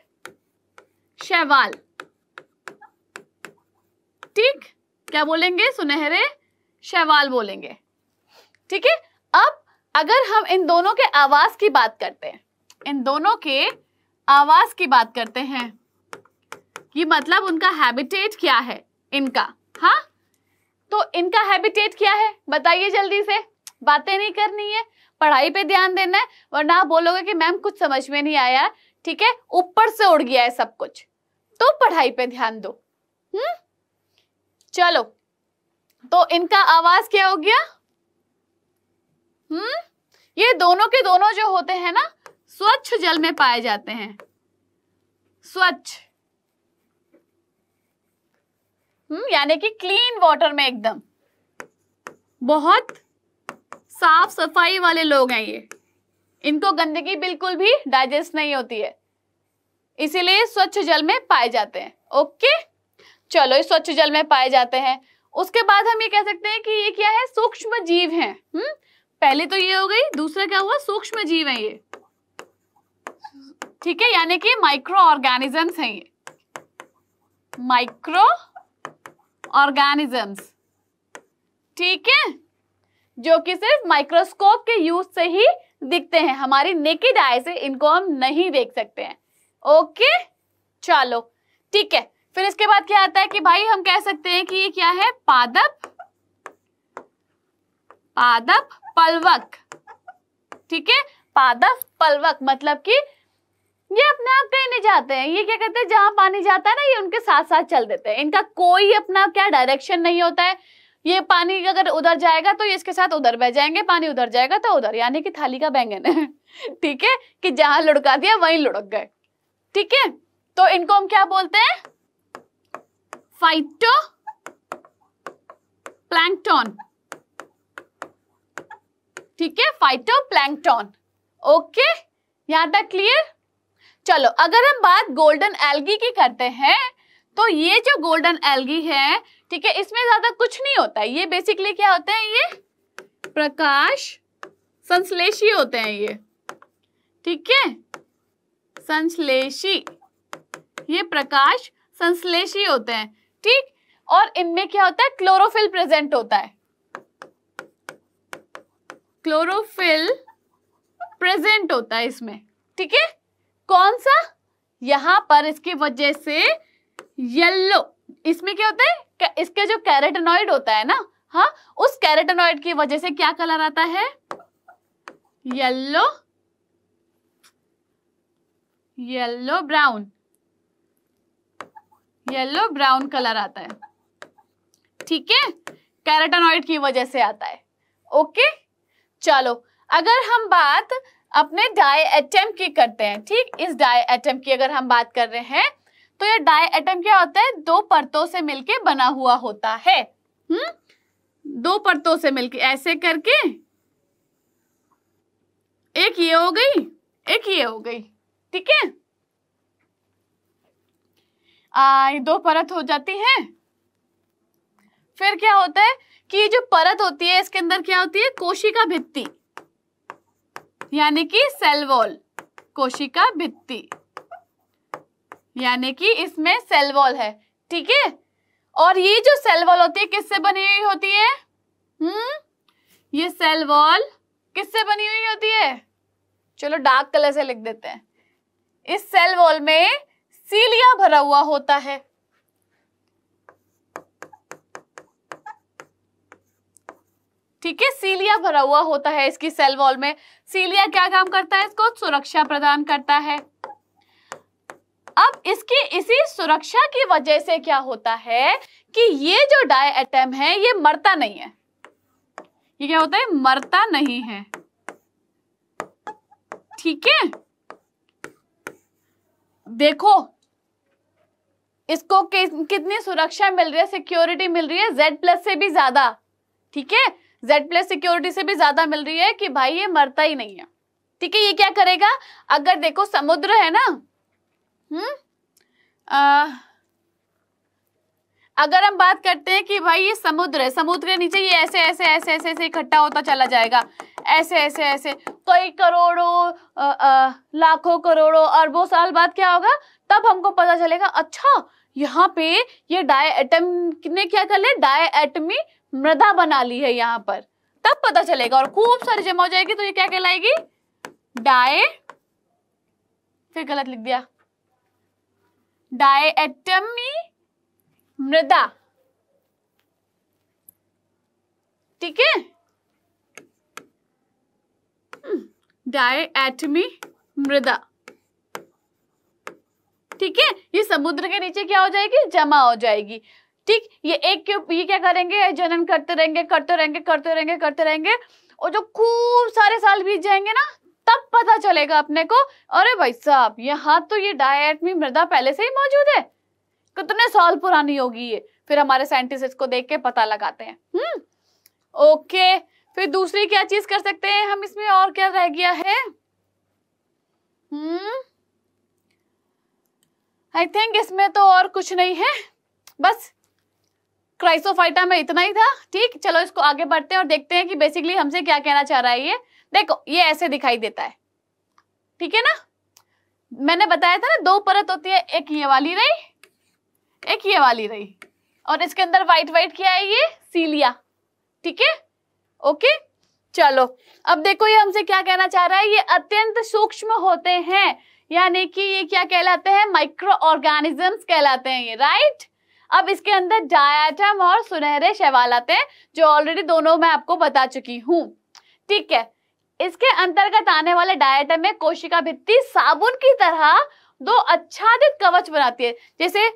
शैवाल ठीक क्या बोलेंगे सुनहरे शैवाल बोलेंगे ठीक है अब अगर हम इन दोनों के आवाज की बात करते हैं इन दोनों के आवाज की बात करते हैं कि मतलब उनका हैबिटेट क्या है इनका हाँ तो इनका हैबिटेट क्या है बताइए जल्दी से बातें नहीं करनी है पढ़ाई पे ध्यान देना है वरना आप बोलोगे कि मैम कुछ समझ में नहीं आया ठीक है ऊपर से उड़ गया है सब कुछ तो पढ़ाई पे ध्यान दो हम्म चलो तो इनका आवाज क्या हो गया हम्म ये दोनों के दोनों जो होते हैं ना स्वच्छ जल में पाए जाते हैं स्वच्छ हम्म यानी कि क्लीन वाटर में एकदम बहुत साफ सफाई वाले लोग हैं ये इनको गंदगी बिल्कुल भी डाइजेस्ट नहीं होती है इसीलिए स्वच्छ जल में पाए जाते हैं ओके चलो ये स्वच्छ जल में पाए जाते हैं उसके बाद हम ये कह सकते हैं कि ये क्या है सूक्ष्म जीव है हम्म पहले तो ये हो गई दूसरा क्या हुआ सूक्ष्म जीव है ये ठीक है यानी कि माइक्रो ऑर्गेनिजम्स हैं ये माइक्रो ऑर्गेनिजम्स ठीक है जो कि सिर्फ माइक्रोस्कोप के यूज से ही दिखते हैं हमारी नेकेड आई से इनको हम नहीं देख सकते हैं ओके चलो ठीक है फिर इसके बाद क्या आता है कि भाई हम कह सकते हैं कि ये क्या है पादप पादप पलवक ठीक है पादप पलवक मतलब कि ये अपने आप कहीं नहीं जाते हैं ये क्या कहते हैं जहां पानी जाता है ना ये उनके साथ साथ चल देते हैं इनका कोई अपना क्या डायरेक्शन नहीं होता है ये पानी अगर उधर जाएगा तो ये इसके साथ उधर बह जाएंगे पानी उधर जाएगा तो उधर यानी कि थाली का बैंगन है ठीक है कि जहां लुड़का दिया वहीं लुढ़क गए ठीक है तो इनको हम क्या बोलते हैं फाइटो प्लैंकटॉन ठीक है फाइटो प्लैंकटॉन ओके यहां तक क्लियर चलो अगर हम बात गोल्डन एल्गी की करते हैं तो ये जो गोल्डन एल्गी है ठीक है इसमें ज्यादा कुछ नहीं होता है ये बेसिकली क्या होते हैं ये प्रकाश संश्लेषी होते हैं ये ठीक है संश्लेषी ये प्रकाश संश्लेषी होते हैं ठीक और इनमें क्या होता है क्लोरोफिल प्रेजेंट होता है क्लोरोफिल प्रेजेंट होता है इसमें ठीक है कौन सा यहां पर इसकी वजह से येल्लो इसमें क्या होता है इसके जो कैरेटनॉइड होता है ना हाँ उस कैरेटनॉइड की वजह से क्या कलर आता है yellow yellow brown yellow brown colour आता है ठीक है कैरेटनॉइड की वजह से आता है ओके okay? चलो अगर हम बात अपने डाई एटम की करते हैं ठीक इस डाई एटम की अगर हम बात कर रहे हैं तो ये डाई एटम क्या होता है दो परतों से मिलके बना हुआ होता है हम्म दो परतों से मिलके ऐसे करके एक ये हो गई एक ये हो गई ठीक है आ, दो परत हो जाती है फिर क्या होता है कि ये जो परत होती है इसके अंदर क्या होती है कोशिका भित्ति यानी कि सेल वॉल कोशिका भित्ति यानी कि इसमें सेल वॉल है ठीक है और ये जो सेल वॉल होती है किससे बनी हुई होती है हम्म ये सेल वॉल किससे बनी हुई होती है चलो डार्क कलर से लिख देते हैं इस सेल वॉल में सीलिया भरा हुआ होता है ठीक है सीलिया भरा हुआ होता है इसकी सेल वॉल में सीलिया क्या काम करता है इसको सुरक्षा प्रदान करता है अब इसकी इसी सुरक्षा की वजह से क्या होता है कि ये जो डाई एटम है ये मरता नहीं है ये क्या होता है मरता नहीं है ठीक है देखो इसको कि, कितनी सुरक्षा मिल रही है सिक्योरिटी मिल रही है जेड प्लस से भी ज्यादा ठीक है जेड प्लस सिक्योरिटी से भी ज्यादा मिल रही है कि भाई ये मरता ही नहीं है ठीक है ये क्या करेगा अगर देखो समुद्र है ना हम्म अगर हम बात करते हैं कि भाई ये समुद्र है समुद्र के नीचे ये ऐसे ऐसे ऐसे ऐसे ऐसे इकट्ठा होता चला जाएगा ऐसे ऐसे ऐसे तो कई करोड़ों लाखों करोड़ों अरबों साल बाद क्या होगा तब हमको पता चलेगा अच्छा यहाँ पे ये डाय एटम ने क्या कर लिया डाय एटमी मृदा बना ली है यहाँ पर तब पता चलेगा और खूब सारी जमा हो जाएगी तो ये क्या कहलाएगी डाए फिर गलत लिख दिया डायटमी मृदा ठीक है हम्म, डाएटमी मृदा ठीक है ये समुद्र के नीचे क्या हो जाएगी जमा हो जाएगी ठीक ये एक के ये क्या करेंगे जनन करते रहेंगे करते रहेंगे करते रहेंगे करते रहेंगे और जो खूब सारे साल बीत जाएंगे ना तब पता चलेगा अपने को अरे भाई साहब यहाँ तो ये डायट में मृदा पहले से ही मौजूद है कितने साल पुरानी होगी ये फिर हमारे साइंटिस्ट को देख के पता लगाते हैं हम्म ओके फिर दूसरी क्या चीज कर सकते हैं हम इसमें और क्या रह गया है हम्म आई थिंक इसमें तो और कुछ नहीं है बस क्राइसोफाइटा में इतना ही था ठीक चलो इसको आगे बढ़ते हैं और देखते हैं कि बेसिकली हमसे क्या कहना चाह रहा है ये देखो ये ऐसे दिखाई देता है ठीक है ना मैंने बताया था ना दो परत होती है एक ये वाली रही एक ये वाली रही और इसके अंदर व्हाइट व्हाइट क्या है ये सीलिया ठीक है ओके चलो अब देखो ये हमसे क्या कहना चाह रहा है ये अत्यंत सूक्ष्म होते हैं यानी कि ये क्या कहलाते हैं माइक्रो ऑर्गेनिजम्स कहलाते हैं ये राइट right? अब इसके अंदर डायाटम और सुनहरे शैवाल आते हैं जो ऑलरेडी दोनों मैं आपको बता चुकी हूँ ठीक है इसके अंतर्गत आने वाले डायटम में कोशिका भित्ति साबुन की तरह दो अच्छादित कवच बनाती है जैसे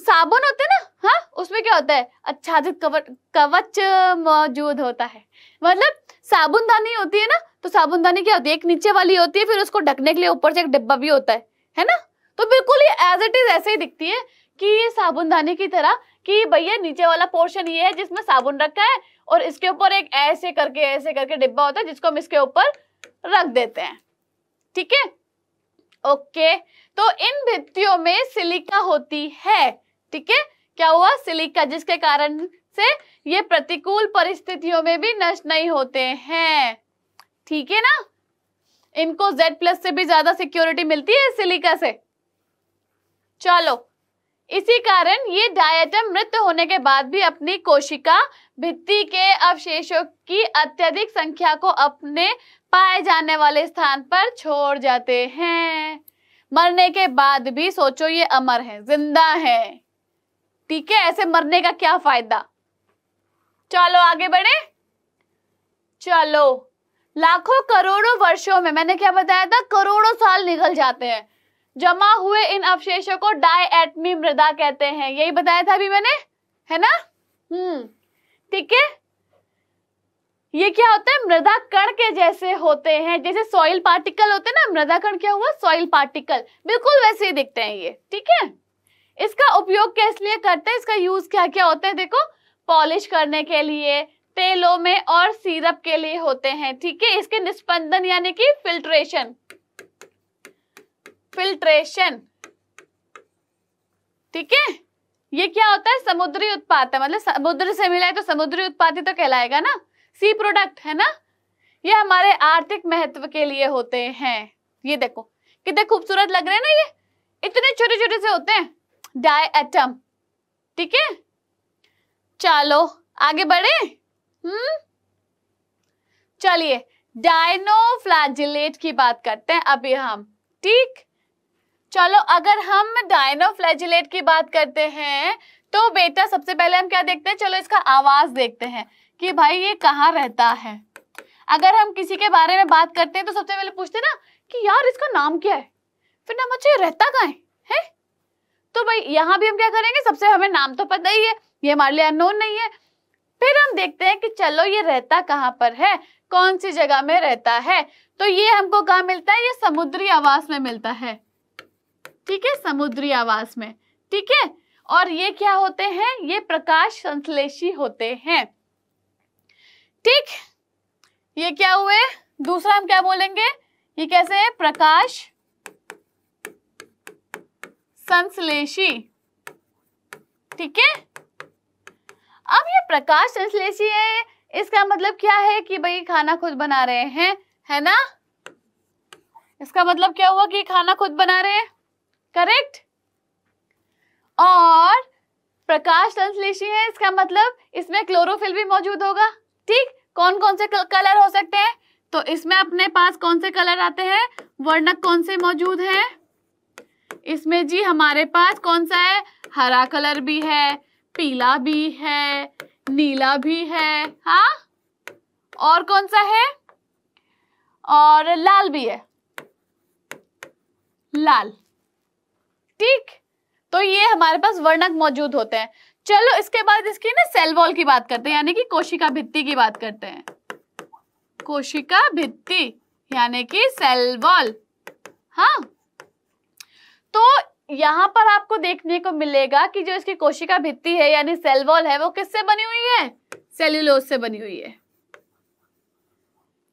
साबुन होते ना हाँ उसमें क्या होता है अच्छादित कवच कवच मौजूद होता है मतलब साबुनदानी होती है ना तो साबुनदानी क्या होती है एक नीचे वाली होती है फिर उसको ढकने के लिए ऊपर से एक डिब्बा भी होता है है ना तो बिल्कुल ये एज इट इज ऐसे ही दिखती है कि ये साबुनदानी की तरह कि भैया नीचे वाला पोर्शन ये है जिसमें साबुन रखा है और इसके ऊपर एक ऐसे करके ऐसे करके डिब्बा होता है जिसको हम इसके ऊपर रख देते हैं ठीक है ओके तो इन भित्तियों में सिलिका होती है ठीक है क्या हुआ सिलिका जिसके कारण से ये प्रतिकूल परिस्थितियों में भी नष्ट नहीं होते हैं ठीक है ना इनको Z प्लस से भी ज्यादा सिक्योरिटी मिलती है सिलिका से चलो इसी कारण ये डायटम मृत होने के बाद भी अपनी कोशिका भित्ति के अवशेषों की अत्यधिक संख्या को अपने पाए जाने वाले स्थान पर छोड़ जाते हैं मरने के बाद भी सोचो ये अमर है जिंदा है ठीक है ऐसे मरने का क्या फायदा चलो आगे बढ़े चलो लाखों करोड़ों वर्षों में मैंने क्या बताया था करोड़ों साल निकल जाते हैं जमा हुए इन अवशेषों को डायएटमी मृदा कहते हैं यही बताया था अभी मैंने है ना हम्म ठीक है ये क्या होते हैं मृदा कण के जैसे होते हैं जैसे सॉइल पार्टिकल होते हैं ना मृदा कण क्या हुआ सॉइल पार्टिकल बिल्कुल वैसे ही दिखते हैं ये ठीक है इसका उपयोग कैसे लिए करते हैं इसका यूज क्या क्या होता है देखो पॉलिश करने के लिए तेलों में और सिरप के लिए होते हैं ठीक है इसके निष्पंदन यानी कि फिल्ट्रेशन फिल्ट्रेशन ठीक है ये क्या होता है समुद्री उत्पाद है मतलब समुद्र से मिला है तो समुद्री उत्पाद ही तो कहलाएगा ना सी प्रोडक्ट है ना ये हमारे आर्थिक महत्व के लिए होते हैं ये देखो कितने खूबसूरत लग रहे हैं ना ये इतने छोटे छोटे से होते हैं डाई एटम ठीक है चलो आगे बढ़े हम्म चलिए डायनोफ्लाजिलेट की बात करते हैं अभी हम ठीक चलो अगर हम डायनोफ्लैजिलेट की बात करते हैं तो बेटा सबसे पहले हम क्या देखते हैं चलो इसका आवाज देखते हैं कि भाई ये कहाँ रहता है अगर हम किसी के बारे में बात करते हैं तो सबसे पहले पूछते ना कि यार इसका नाम क्या है फिर नाम मुझे रहता कहा है, है? तो भाई यहाँ भी हम क्या करेंगे सबसे हमें नाम तो पता ही है ये हमारे लिए अनोन नहीं है फिर हम देखते हैं कि चलो ये रहता कहाँ पर है कौन सी जगह में रहता है तो ये हमको कहा मिलता है ये समुद्री आवास में मिलता है ठीक है समुद्री आवास में ठीक है और ये क्या होते हैं ये प्रकाश संश्लेषी होते हैं ठीक ये क्या हुए दूसरा हम क्या बोलेंगे ये कैसे है प्रकाश संश्लेषी ठीक है अब ये प्रकाश संश्लेषी है इसका मतलब क्या है कि भाई खाना खुद बना रहे हैं है ना इसका मतलब क्या हुआ कि खाना खुद बना रहे हैं करेक्ट और प्रकाश संश्लेषी है इसका मतलब इसमें क्लोरोफिल भी मौजूद होगा ठीक कौन कौन से कलर हो सकते हैं तो इसमें अपने पास कौन से कलर आते हैं वर्णक कौन से मौजूद हैं इसमें जी हमारे पास कौन सा है हरा कलर भी है पीला भी है नीला भी है हाँ और कौन सा है और लाल भी है लाल ठीक तो ये हमारे पास वर्णक मौजूद होते हैं चलो इसके बाद इसकी ना सेल वॉल की बात करते हैं यानी कि कोशिका भित्ति की बात करते हैं कोशिका भित्ति यानी कि सेल वॉल हाँ तो यहां पर आपको देखने को मिलेगा कि जो इसकी कोशिका भित्ति है यानी सेल वॉल है वो किससे बनी हुई है सेल्यूलोज से बनी हुई है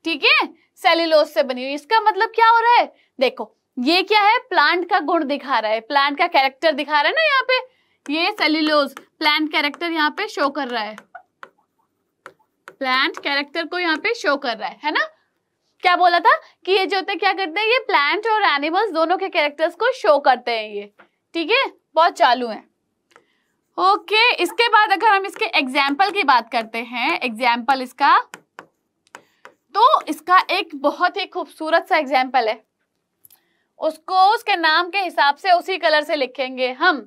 ठीक है सेल्यूलोज से बनी हुई इसका मतलब क्या हो रहा है देखो ये क्या है प्लांट का गुण दिखा रहा है प्लांट का कैरेक्टर दिखा रहा है ना यहाँ पे ये सेल्यूलोज प्लांट कैरेक्टर यहाँ पे शो कर रहा है प्लांट कैरेक्टर को यहाँ पे शो कर रहा है है ना क्या बोला था कि ये जो होते क्या करते हैं ये प्लांट और एनिमल्स दोनों के कैरेक्टर्स को शो करते हैं ये ठीक है बहुत चालू है ओके okay, इसके बाद अगर हम इसके एग्जाम्पल की बात करते हैं एग्जाम्पल इसका तो इसका एक बहुत ही खूबसूरत सा एग्जाम्पल है उसको उसके नाम के हिसाब से उसी कलर से लिखेंगे हम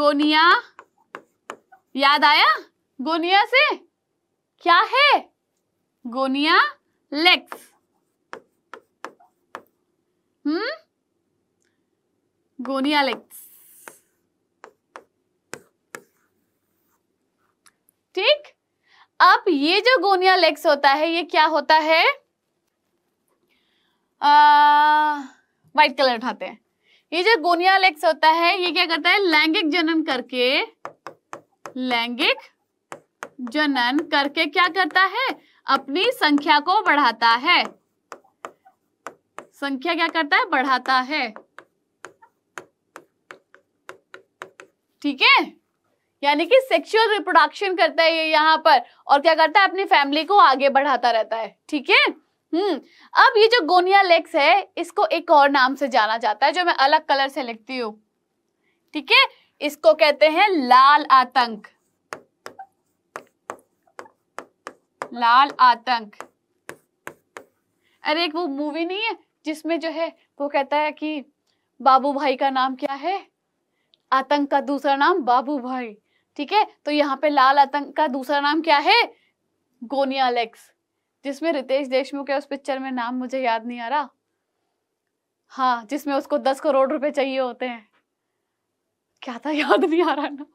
गोनिया याद आया गोनिया से क्या है गोनिया लेक्स हम्म गोनिया लेक्स ठीक अब ये जो गोनिया लेक्स होता है ये क्या होता है व्हाइट कलर उठाते हैं ये जो गोनिया लेक्स होता है ये क्या करता है लैंगिक जनन करके लैंगिक जनन करके क्या करता है अपनी संख्या को बढ़ाता है संख्या क्या करता है बढ़ाता है ठीक है यानी कि सेक्सुअल रिप्रोडक्शन करता है ये यहां पर और क्या करता है अपनी फैमिली को आगे बढ़ाता रहता है ठीक है हम्म अब ये जो गोनिया लेक्स है इसको एक और नाम से जाना जाता है जो मैं अलग कलर से लिखती हूँ ठीक है इसको कहते हैं लाल आतंक लाल आतंक अरे एक वो मूवी नहीं है जिसमें जो है वो कहता है कि बाबू भाई का नाम क्या है आतंक का दूसरा नाम बाबू भाई ठीक है तो यहाँ पे लाल आतंक का दूसरा नाम क्या है गोनिया लेक्स जिसमें रितेश देशमुख है उस पिक्चर में नाम मुझे याद नहीं आ रहा हाँ जिसमें उसको दस करोड़ रुपए चाहिए होते हैं क्या था याद नहीं आ रहा ना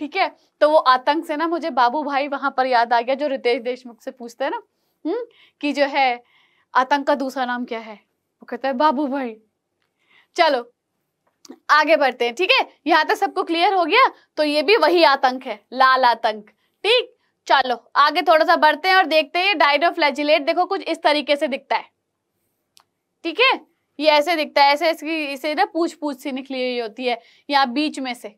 ठीक है तो वो आतंक से ना मुझे बाबू भाई वहां पर याद आ गया जो रितेश देशमुख से पूछते हैं ना हम्म कि जो है आतंक का दूसरा नाम क्या है वो कहता है बाबू भाई चलो आगे बढ़ते हैं ठीक है यहाँ तक सबको क्लियर हो गया तो ये भी वही आतंक है लाल आतंक ठीक चलो आगे थोड़ा सा बढ़ते हैं और देखते हैं डाइडोफ्लैजिलेट देखो कुछ इस तरीके से दिखता है ठीक है ये ऐसे दिखता है ऐसे इसकी इसे ना पूछ पूछ सी निकली हुई होती है यहाँ बीच में से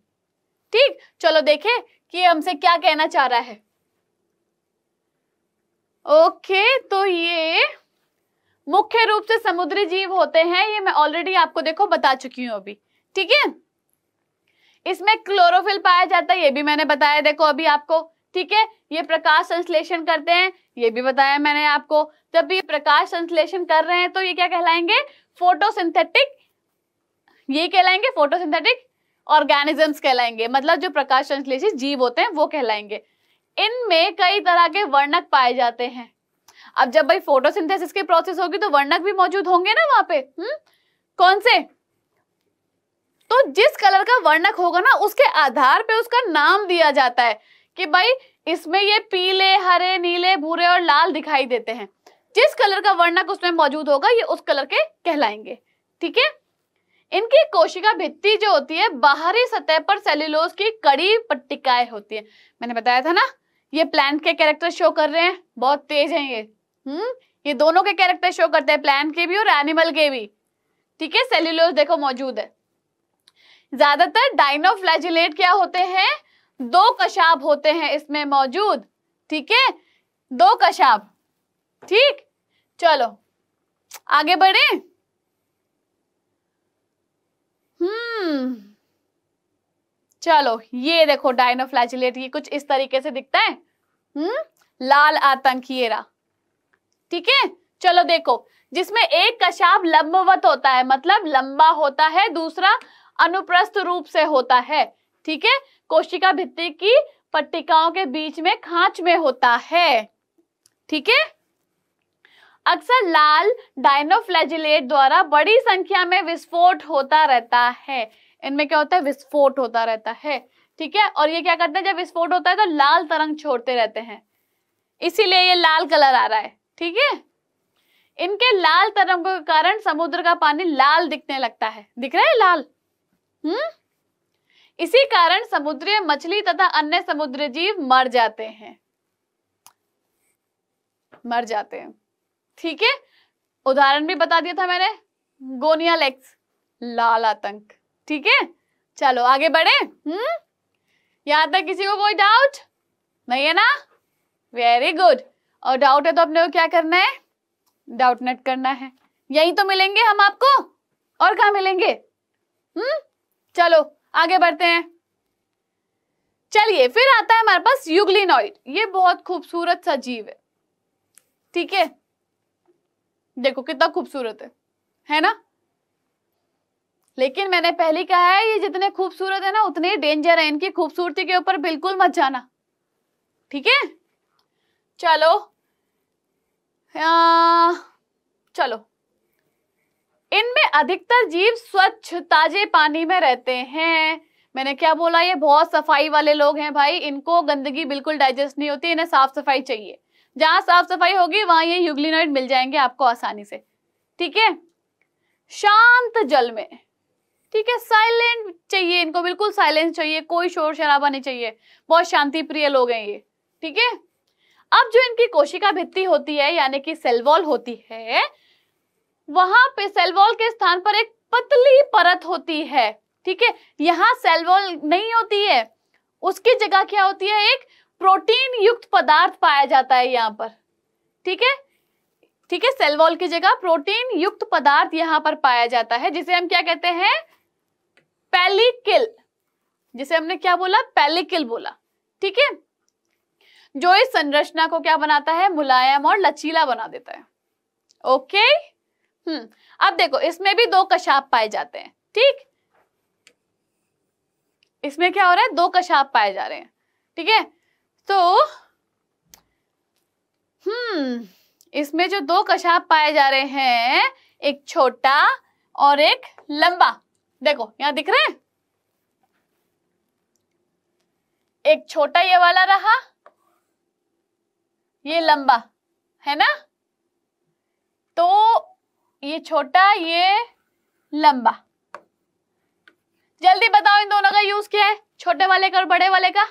ठीक चलो देखे कि हमसे क्या कहना चाह रहा है ओके तो ये मुख्य रूप से समुद्री जीव होते हैं ये मैं ऑलरेडी आपको देखो बता चुकी हूँ अभी ठीक है इसमें क्लोरोफिल पाया जाता है ये भी मैंने बताया देखो अभी आपको ठीक है ये प्रकाश संश्लेषण करते हैं ये भी बताया मैंने आपको जब भी ये प्रकाश संश्लेषण कर रहे हैं तो ये क्या कहलाएंगे फोटोसिंथेटिक ये कहलाएंगे फोटोसिंथेटिक ऑर्गेनिजम्स कहलाएंगे मतलब जो प्रकाश संश्लेषित जीव होते हैं वो कहलाएंगे इनमें कई तरह के वर्णक पाए जाते हैं अब जब भाई फोटोसिंथेसिस की प्रोसेस होगी तो वर्णक भी मौजूद होंगे ना वहां पे हम्म कौन से तो जिस कलर का वर्णक होगा ना उसके आधार पे उसका नाम दिया जाता है कि भाई इसमें ये पीले हरे नीले भूरे और लाल दिखाई देते हैं जिस कलर का वर्णक उसमें मौजूद होगा ये उस कलर के कहलाएंगे ठीक है इनकी कोशिका भित्ति जो होती है बाहरी सतह पर सेल्यूलोज की कड़ी पट्टिकाएं होती है मैंने बताया था ना ये प्लांट के कैरेक्टर शो कर रहे हैं बहुत तेज हैं ये हम्म ये दोनों के कैरेक्टर शो करते हैं प्लांट के भी और एनिमल के भी ठीक है सेल्यूलोज देखो मौजूद है ज्यादातर डाइनोफ्लैजिलेट क्या होते हैं दो कशाब होते हैं इसमें मौजूद ठीक है दो कशाब ठीक चलो आगे बढ़े हम्म चलो ये देखो डायनोफ्लैजिलेट ये कुछ इस तरीके से दिखता है हम्म लाल आतंक ठीक है चलो देखो जिसमें एक कशाब लंबवत होता है मतलब लंबा होता है दूसरा अनुप्रस्थ रूप से होता है ठीक है कोशिका भित्ति की पट्टिकाओं के बीच में खांच में होता है ठीक है अक्सर लाल डायनोफ्लैजिलेट द्वारा बड़ी संख्या में विस्फोट होता रहता है इनमें क्या होता है विस्फोट होता रहता है ठीक है और ये क्या करते हैं जब विस्फोट होता है तो लाल तरंग छोड़ते रहते हैं इसीलिए ये लाल कलर आ रहा है ठीक है इनके लाल तरंगों के कारण समुद्र का पानी लाल दिखने लगता है दिख रहा है लाल हम्म इसी कारण समुद्रीय मछली तथा अन्य समुद्र जीव मर जाते हैं मर जाते हैं ठीक है उदाहरण भी बता दिया था मैंने गोनिया लेक्स लाल आतंक ठीक है चलो आगे बढ़े हम्म यहां तक किसी को कोई डाउट नहीं है ना वेरी गुड और डाउट है तो अपने को क्या करना है डाउट नेट करना है यही तो मिलेंगे हम आपको और कहा मिलेंगे हम्म चलो आगे बढ़ते हैं चलिए फिर आता है हमारे पास युगलिनॉइड ये बहुत खूबसूरत सा जीव है ठीक है देखो कितना खूबसूरत है है ना लेकिन मैंने पहले कहा है ये जितने खूबसूरत है ना उतने डेंजर है इनकी खूबसूरती के ऊपर बिल्कुल मत जाना ठीक है चलो आ, चलो इनमें अधिकतर जीव स्वच्छ ताजे पानी में रहते हैं मैंने क्या बोला ये बहुत सफाई वाले लोग हैं भाई इनको गंदगी बिल्कुल डाइजेस्ट नहीं होती इन्हें साफ सफाई चाहिए जहां साफ सफाई होगी वहां ये यूग्लिनोइड मिल जाएंगे आपको आसानी से ठीक है शांत जल में ठीक है साइलेंट चाहिए इनको बिल्कुल साइलेंस चाहिए कोई शोर शराबा नहीं चाहिए बहुत शांति प्रिय लोग हैं ये ठीक है अब जो इनकी कोशिका भित्ति होती है यानी कि सेलवॉल होती है वहां पे सेल वॉल के स्थान पर एक पतली परत होती है ठीक है यहाँ सेल वॉल नहीं होती है उसकी जगह क्या होती है एक प्रोटीन युक्त पदार्थ पाया जाता है यहाँ पर ठीक है ठीक है सेल वॉल की जगह प्रोटीन युक्त पदार्थ यहाँ पर पाया जाता है जिसे हम क्या कहते हैं पेलिकिल जिसे हमने क्या बोला पेलिकिल बोला ठीक है जो इस संरचना को क्या बनाता है मुलायम और लचीला बना देता है ओके okay? हम्म अब देखो इसमें भी दो कशाप पाए जाते हैं ठीक इसमें क्या हो रहा है दो कशाप पाए जा रहे हैं ठीक है तो हम्म इसमें जो दो कशाप पाए जा रहे हैं एक छोटा और एक लंबा देखो यहां दिख रहे हैं एक छोटा ये वाला रहा ये लंबा है ना तो ये छोटा ये लंबा जल्दी बताओ इन दोनों का यूज क्या है छोटे वाले का और बड़े वाले का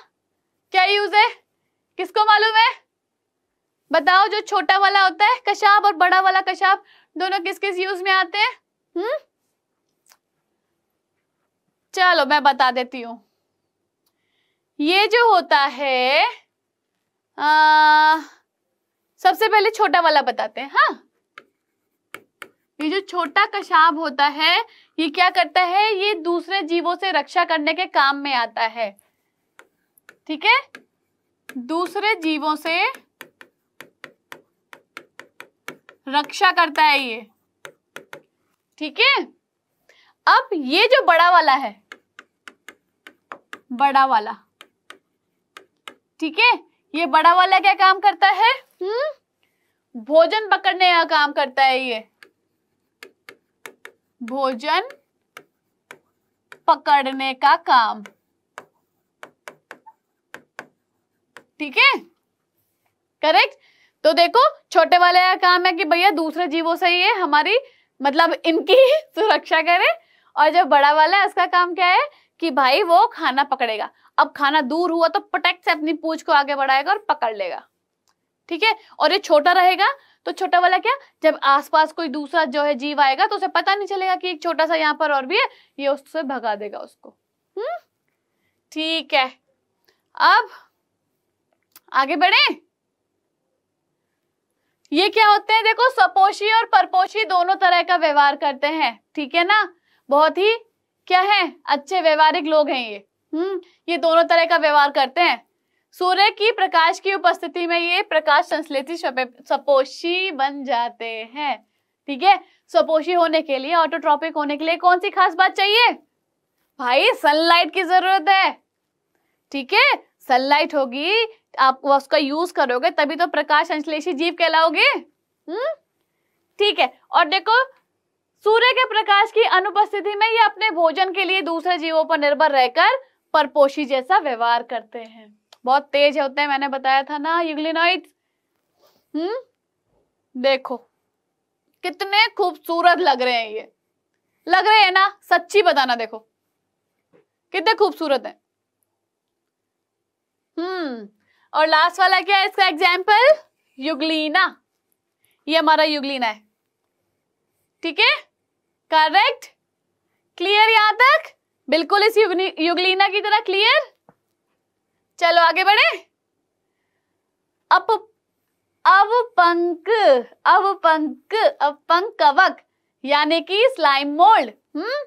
क्या यूज है किसको मालूम है बताओ जो छोटा वाला होता है कशाब और बड़ा वाला कशाब दोनों किस किस यूज में आते हैं हम्म चलो मैं बता देती हूँ ये जो होता है आ, सबसे पहले छोटा वाला बताते हैं हाँ ये जो छोटा कशाब होता है ये क्या करता है ये दूसरे जीवों से रक्षा करने के काम में आता है ठीक है दूसरे जीवों से रक्षा करता है ये ठीक है अब ये जो बड़ा वाला है बड़ा वाला ठीक है ये बड़ा वाला क्या काम करता है हम्म भोजन पकड़ने का काम करता है ये भोजन पकड़ने का काम ठीक है करेक्ट तो देखो छोटे वाले का काम है कि भैया दूसरे जीवों से ये हमारी मतलब इनकी सुरक्षा करे और जो बड़ा वाला है उसका काम क्या है कि भाई वो खाना पकड़ेगा अब खाना दूर हुआ तो पटेक से अपनी पूछ को आगे बढ़ाएगा और पकड़ लेगा ठीक है और ये छोटा रहेगा तो छोटा वाला क्या जब आसपास कोई दूसरा जो है जीव आएगा तो उसे पता नहीं चलेगा कि एक छोटा सा यहाँ पर और भी है ये उससे भगा देगा उसको हम्म ठीक है अब आगे बढ़े ये क्या होते हैं देखो सपोशी और परपोशी दोनों तरह का व्यवहार करते हैं ठीक है ना बहुत ही क्या है अच्छे व्यवहारिक लोग हैं ये हम्म ये दोनों तरह का व्यवहार करते हैं सूर्य की प्रकाश की उपस्थिति में ये प्रकाश संश्लेषी सपोषी बन जाते हैं ठीक है सपोषी होने के लिए ऑटोट्रॉपिक होने के लिए कौन सी खास बात चाहिए भाई सनलाइट की जरूरत है ठीक है सनलाइट होगी आप उसका यूज करोगे तभी तो प्रकाश संश्लेषी जीव कहलाओगे हम्म ठीक है और देखो सूर्य के प्रकाश की अनुपस्थिति में ये अपने भोजन के लिए दूसरे जीवों पर निर्भर रहकर परपोशी जैसा व्यवहार करते हैं बहुत तेज होते हैं मैंने बताया था ना यूग्लिनाइट्स हम्म देखो कितने खूबसूरत लग रहे हैं ये लग रहे हैं ना सच्ची बताना देखो कितने खूबसूरत हैं हम्म और लास्ट वाला क्या है इसका एग्जाम्पल युगलीना ये हमारा युगलीना है ठीक है करेक्ट क्लियर यहां तक बिल्कुल इस युगलीना की तरह क्लियर चलो आगे बढ़े अप अब पंक अब पंक अब पंक कवक यानी कि slime mould hmm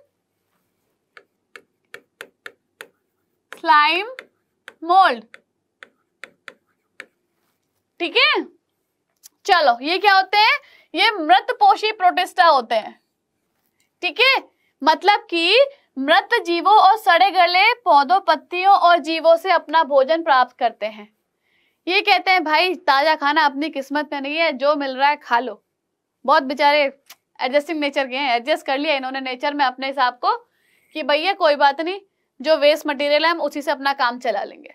slime mould ठीक है चलो ये क्या होते हैं ये मृतपोषी प्रोटेस्टा होते हैं ठीक है मतलब कि मृत जीवों और सड़े गले पौधों पत्तियों और जीवों से अपना भोजन प्राप्त करते हैं ये कहते हैं भाई ताजा खाना अपनी किस्मत में नहीं है जो मिल रहा है खा लो बहुत बेचारे एडजस्टिंग नेचर के हैं एडजस्ट कर लिया इन्होंने नेचर में अपने हिसाब को कि भैया कोई बात नहीं जो वेस्ट मटेरियल है हम उसी से अपना काम चला लेंगे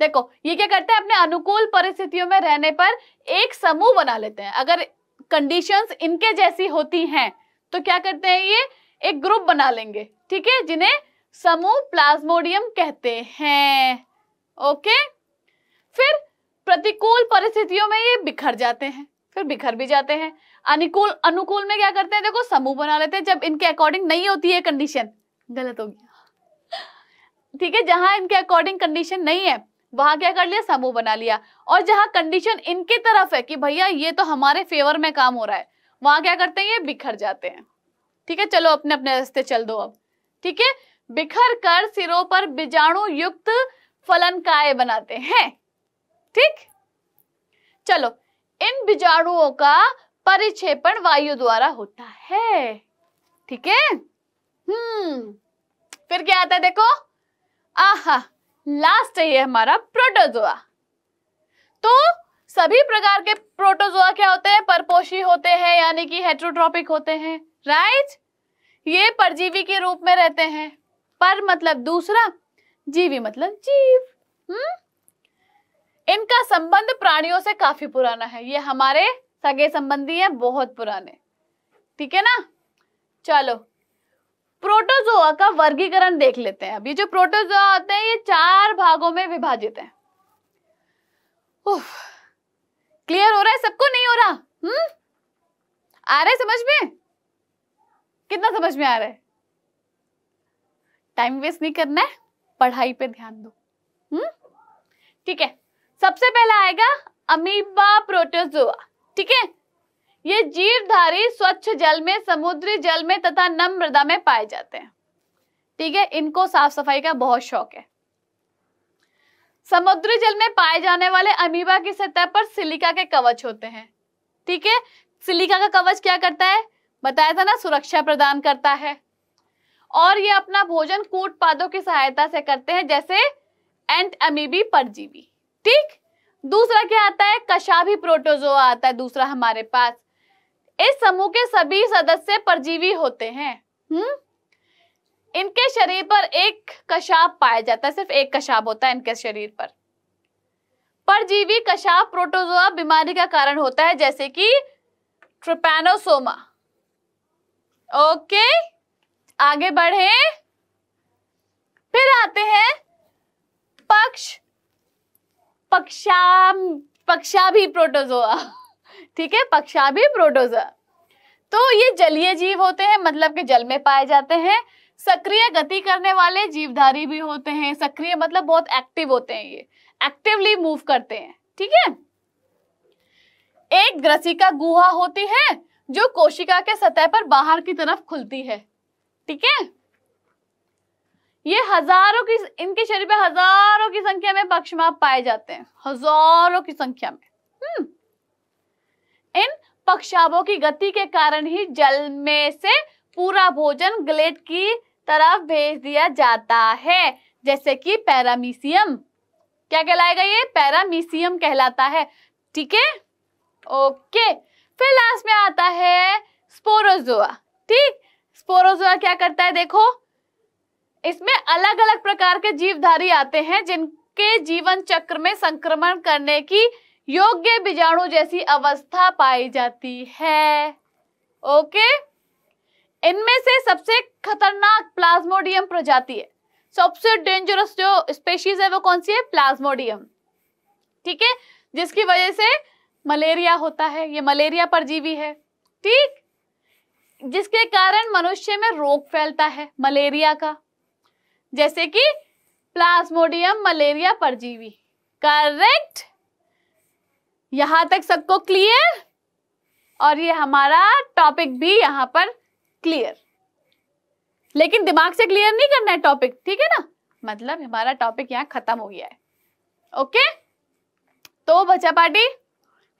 देखो ये क्या करते हैं अपने अनुकूल परिस्थितियों में रहने पर एक समूह बना लेते हैं अगर कंडीशंस इनके जैसी होती हैं तो क्या करते हैं ये एक ग्रुप बना लेंगे ठीक है जिन्हें समूह प्लाज्मोडियम कहते हैं ओके फिर प्रतिकूल परिस्थितियों में ये बिखर जाते हैं फिर बिखर भी जाते हैं अनुकूल अनुकूल में क्या करते हैं देखो समूह बना लेते हैं जब इनके अकॉर्डिंग नहीं होती है कंडीशन गलत हो गया ठीक है जहां इनके अकॉर्डिंग कंडीशन नहीं है वहां क्या कर लिया समूह बना लिया और जहां कंडीशन इनकी तरफ है कि भैया ये तो हमारे फेवर में काम हो रहा है वहां क्या करते हैं ये बिखर जाते हैं ठीक है चलो अपने अपने रास्ते चल दो अब ठीक है बिखर कर सिरों पर बीजाणु युक्त फलन काय बनाते हैं ठीक चलो इन बीजाणुओं का परिक्षेपण वायु द्वारा होता है ठीक है हम्म फिर क्या आता है देखो आहा लास्ट है ये हमारा प्रोटोजोआ तो सभी प्रकार के प्रोटोजोआ क्या होते हैं परपोषी होते हैं यानी कि हेट्रोट्रॉपिक होते हैं राइट ये परजीवी के रूप में रहते हैं पर मतलब दूसरा जीवी मतलब जीव हम्म इनका संबंध प्राणियों से काफी पुराना है ये हमारे सगे संबंधी हैं बहुत पुराने ठीक है ना चलो प्रोटोजोआ का वर्गीकरण देख लेते हैं अब ये जो प्रोटोजोआ होते हैं ये चार भागों में विभाजित हैं क्लियर हो रहा है सबको नहीं हो रहा हम्म आ रहे समझ में कितना समझ में आ रहा है टाइम वेस्ट नहीं करना है पढ़ाई पे ध्यान दो हम्म ठीक है सबसे पहला आएगा अमीबा प्रोटोजोआ ठीक है ये जीवधारी स्वच्छ जल में समुद्री जल में तथा नम मृदा में पाए जाते हैं ठीक है इनको साफ सफाई का बहुत शौक है समुद्री जल में पाए जाने वाले अमीबा की सतह पर सिलिका के कवच होते हैं ठीक है सिलिका का कवच क्या करता है बताया था ना सुरक्षा प्रदान करता है और ये अपना भोजन कूट पादों की सहायता से करते हैं जैसे एंट अमीबी परजीवी ठीक दूसरा क्या आता है कशाभी प्रोटोजोआ आता है दूसरा हमारे पास इस समूह के सभी सदस्य परजीवी होते हैं हम्म इनके शरीर पर एक कशाब पाया जाता है सिर्फ एक कशाब होता है इनके शरीर पर परजीवी कशाब प्रोटोजोआ बीमारी का कारण होता है जैसे कि ट्रिपेनोसोमा ओके आगे बढ़े फिर आते हैं पक्ष पक्षा पक्षा भी प्रोटोजोआ ठीक है पक्षा भी प्रोटोजोआ तो ये जलीय जीव होते हैं मतलब कि जल में पाए जाते हैं सक्रिय गति करने वाले जीवधारी भी होते हैं सक्रिय मतलब बहुत एक्टिव होते हैं ये एक्टिवली मूव करते हैं ठीक है एक ग्रसिका गुहा होती है जो कोशिका के सतह पर बाहर की तरफ खुलती है ठीक है ये हजारों की इनके शरीर में हजारों की संख्या में पक्षमाप पाए जाते हैं हजारों की संख्या में हम्म। इन पक्षाबों की गति के कारण ही जल में से पूरा भोजन ग्लेट की तरफ भेज दिया जाता है जैसे कि पैरामीसियम क्या कहलाएगा ये पैरामीसियम कहलाता है ठीक है ओके फिर लास्ट में आता है स्पोरोजोआ ठीक स्पोरोजोआ क्या करता है देखो इसमें अलग अलग प्रकार के जीवधारी आते हैं जिनके जीवन चक्र में संक्रमण करने की योग्य बीजाणु जैसी अवस्था पाई जाती है ओके इनमें से सबसे खतरनाक प्लाज्मोडियम प्रजाति है सबसे डेंजरस जो स्पेशीज है वो कौन सी है प्लाज्मोडियम ठीक है जिसकी वजह से मलेरिया होता है ये मलेरिया परजीवी है ठीक जिसके कारण मनुष्य में रोग फैलता है मलेरिया का जैसे कि प्लाज्मोडियम मलेरिया परजीवी करेक्ट यहां तक सबको क्लियर और ये हमारा टॉपिक भी यहां पर क्लियर लेकिन दिमाग से क्लियर नहीं करना है टॉपिक ठीक है ना मतलब हमारा टॉपिक यहाँ खत्म हो गया है ओके तो बच्चा पार्टी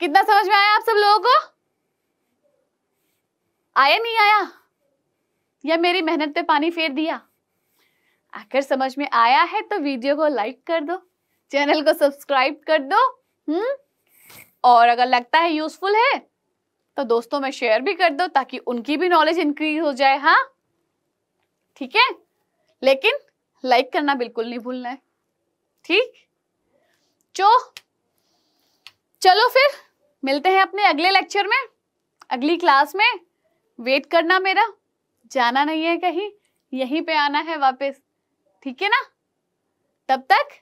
कितना समझ में आया आप सब लोगों को आया नहीं आया या मेरी मेहनत पे पानी फेर दिया आखिर समझ में आया है तो वीडियो को लाइक कर दो चैनल को सब्सक्राइब कर दो हम्म और अगर लगता है यूजफुल है तो दोस्तों में शेयर भी कर दो ताकि उनकी भी नॉलेज इंक्रीज हो जाए हाँ ठीक है लेकिन लाइक करना बिल्कुल नहीं भूलना है ठीक चो चलो फिर मिलते हैं अपने अगले लेक्चर में अगली क्लास में वेट करना मेरा जाना नहीं है कहीं यहीं पे आना है वापस ठीक है ना तब तक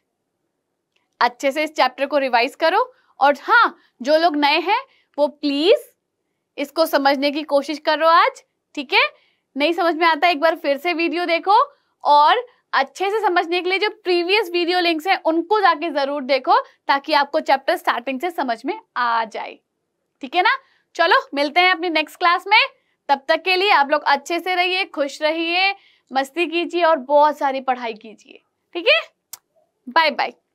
अच्छे से इस चैप्टर को रिवाइज करो और हाँ जो लोग नए हैं वो प्लीज इसको समझने की कोशिश करो आज ठीक है नहीं समझ में आता एक बार फिर से वीडियो देखो और अच्छे से समझने के लिए जो प्रीवियस वीडियो लिंक्स हैं उनको जाके जरूर देखो ताकि आपको चैप्टर स्टार्टिंग से समझ में आ जाए ठीक है ना चलो मिलते हैं अपनी नेक्स्ट क्लास में तब तक के लिए आप लोग अच्छे से रहिए खुश रहिए मस्ती कीजिए और बहुत सारी पढ़ाई कीजिए ठीक है बाय बाय